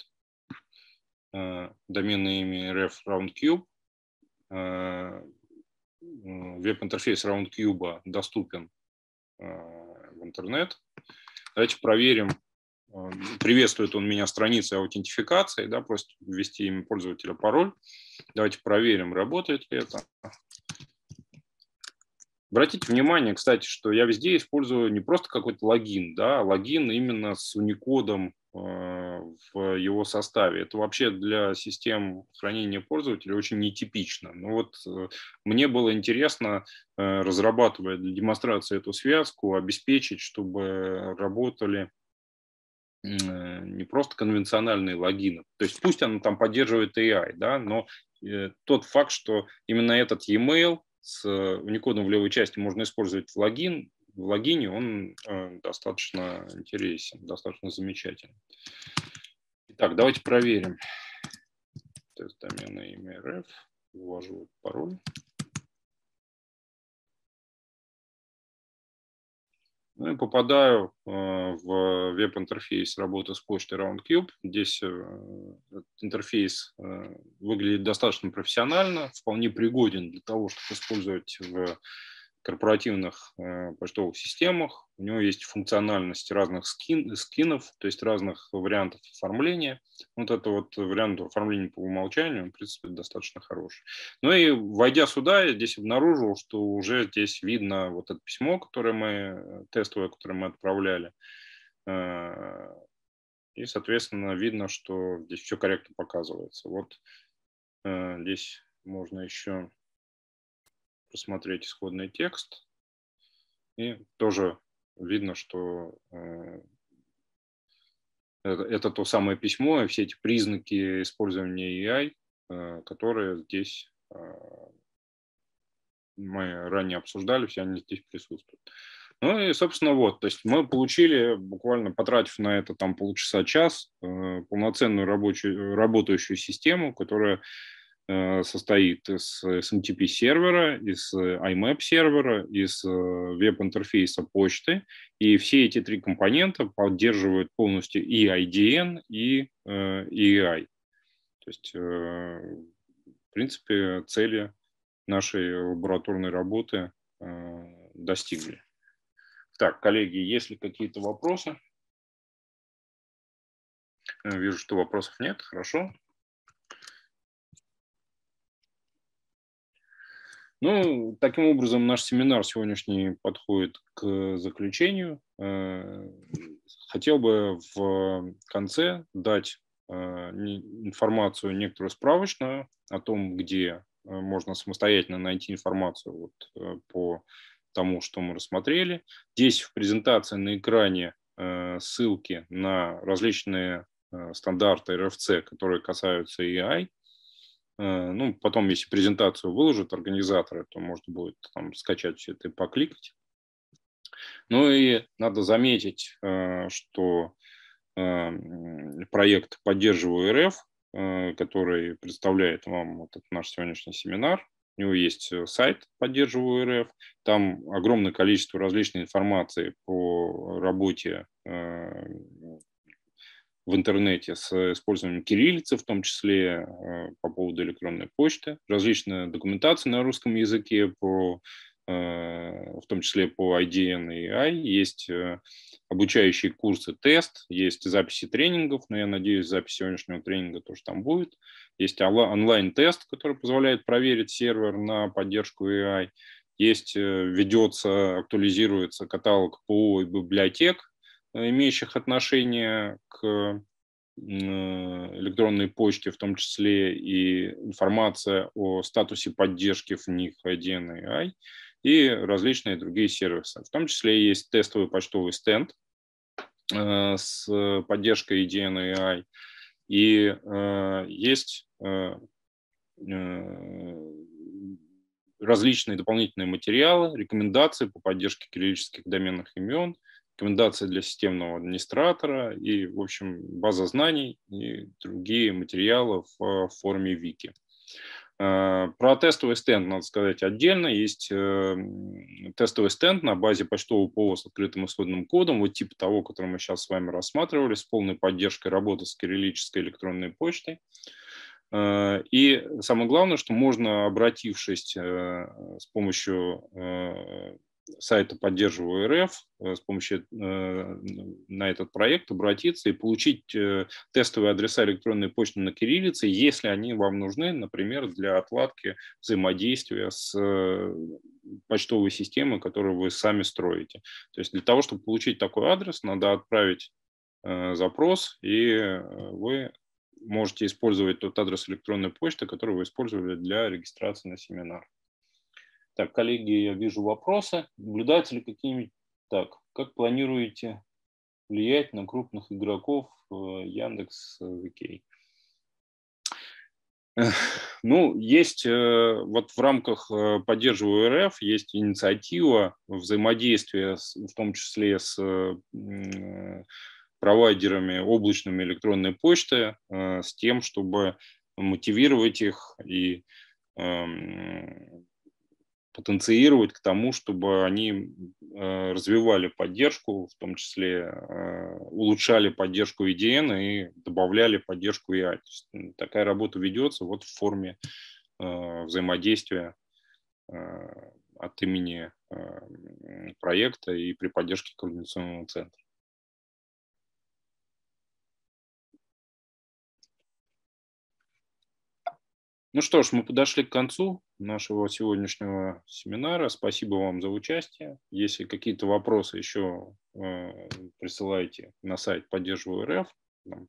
Э, доменное имя ref roundcube. Э, веб-интерфейс roundcube доступен э, в интернет. Давайте проверим, приветствует он меня страницей аутентификации, да, просит ввести имя пользователя, пароль. Давайте проверим, работает ли это. Обратите внимание, кстати, что я везде использую не просто какой-то логин, да, а логин именно с уникодом Э, в его составе. Это вообще для систем хранения пользователя очень нетипично. Но ну вот э, мне было интересно, э, разрабатывая для демонстрации эту связку, обеспечить, чтобы работали не просто конвенциональные логины. То есть пусть она там поддерживает AI, да, но тот факт, что именно этот e-mail с уникодом в левой части можно использовать в логин, в логине он э, достаточно интересен, достаточно замечательный. Итак, давайте проверим. Тест домена имя рф. Ввожу пароль. Ну и попадаю э, в веб-интерфейс работы с почтой RoundCube. Здесь э, интерфейс выглядит достаточно профессионально, вполне пригоден для того, чтобы использовать в корпоративных э, почтовых системах. У него есть функциональность разных скин, скинов, то есть разных вариантов оформления. Вот это вот вариант оформления по умолчанию, он, в принципе, достаточно хороший. Ну и войдя сюда, я здесь обнаружил, что уже здесь видно вот это письмо, которое мы, э, тестовое, которое мы отправляли. Э, и, соответственно, видно, что здесь все корректно показывается. Вот э, здесь можно еще посмотреть исходный текст. И тоже видно, что э, это то самое письмо и все эти признаки использования AI, э, которые здесь э, мы ранее обсуждали, все они здесь присутствуют. Ну и, собственно, вот, то есть мы получили, буквально потратив на это там полчаса-час, полноценную рабочую, работающую систему, которая Э, состоит из SMTP сервера, из IMAP сервера, из э, веб-интерфейса почты. И все эти три компонента поддерживают полностью и IDN, и EI. Э, То есть, в принципе, цели нашей лабораторной работы достигли. Так, коллеги, есть ли какие-то вопросы? Вижу, что вопросов нет. Хорошо. Ну, таким образом, наш семинар сегодняшний подходит к заключению. Э, хотел бы в конце дать э, информацию некоторую справочную о том, где э, можно самостоятельно найти информацию вот по тому, что мы рассмотрели. Здесь в презентации на экране ссылки на различные стандарты РФЦ, которые касаются AI. Э, ну, потом, если презентацию выложат организаторы, то можно будет там скачать все это и покликать. Ну и надо заметить, э, что эм, проект «Поддерживаю РФ», э, который представляет вам этот наш сегодняшний семинар, у него есть сайт «Поддерживаю РФ», там огромное количество различной информации по работе в интернете с э, использованием кириллицы, в том числе э, по поводу электронной почты, различная документация на русском языке по, э, в том числе по IDN и AI, есть обучающие курсы тест, есть записи тренингов, но я надеюсь, запись сегодняшнего тренинга тоже там будет. Есть онлайн-тест, который позволяет проверить сервер на поддержку AI. Есть, ведется, актуализируется каталог ПО библиотек, Э, имеющих отношение к э, электронной почте, в том числе и информация о статусе поддержки в них 1AI и различные другие сервисы. В том числе есть тестовый почтовый стенд э, с поддержкой IDN AI, и есть различные дополнительные материалы, рекомендации по поддержке кириллических доменных имен – рекомендации для системного администратора и, в общем, база знаний и другие материалы в э, форме вики. Э, про тестовый стенд надо сказать отдельно. Есть эм, тестовый стенд на базе почтового ПО с открытым исходным кодом, вот типа того, который мы сейчас с вами рассматривали, с полной поддержкой работы с кириллической электронной почтой. Э, и самое главное, что можно, обратившись с помощью сайта «Поддерживаю РФ» э, с помощью э, на этот проект обратиться и получить э, тестовые адреса электронной почты на кириллице, если они вам нужны, например, для отладки взаимодействия с почтовой системой, которую вы сами строите. То есть для того, чтобы получить такой адрес, надо отправить запрос, и вы можете использовать тот адрес электронной почты, который вы использовали для регистрации на семинар. Так, коллеги, я вижу вопросы. Наблюдаются ли какие-нибудь... Так, как планируете влиять на крупных игроков э, Яндекс Окей. Э, ну, есть э, вот в рамках «Поддерживаю РФ» есть инициатива взаимодействия, с, в том числе с провайдерами облачными электронной почты, с тем, чтобы мотивировать их и эм, потенциировать к тому, чтобы они э, развивали поддержку, в том числе э, улучшали поддержку EDN и добавляли поддержку e AI. Такая работа ведется вот в форме э, взаимодействия от имени проекта и при поддержке координационного центра. Ну что ж, мы подошли к концу нашего сегодняшнего семинара. Спасибо вам за участие. Если какие-то вопросы еще э, присылайте на сайт «Поддерживаю РФ»,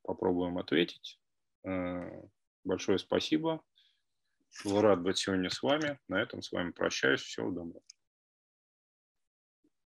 попробуем ответить. Э, большое спасибо. Был рад быть сегодня с вами. На этом с вами прощаюсь. Всего доброго.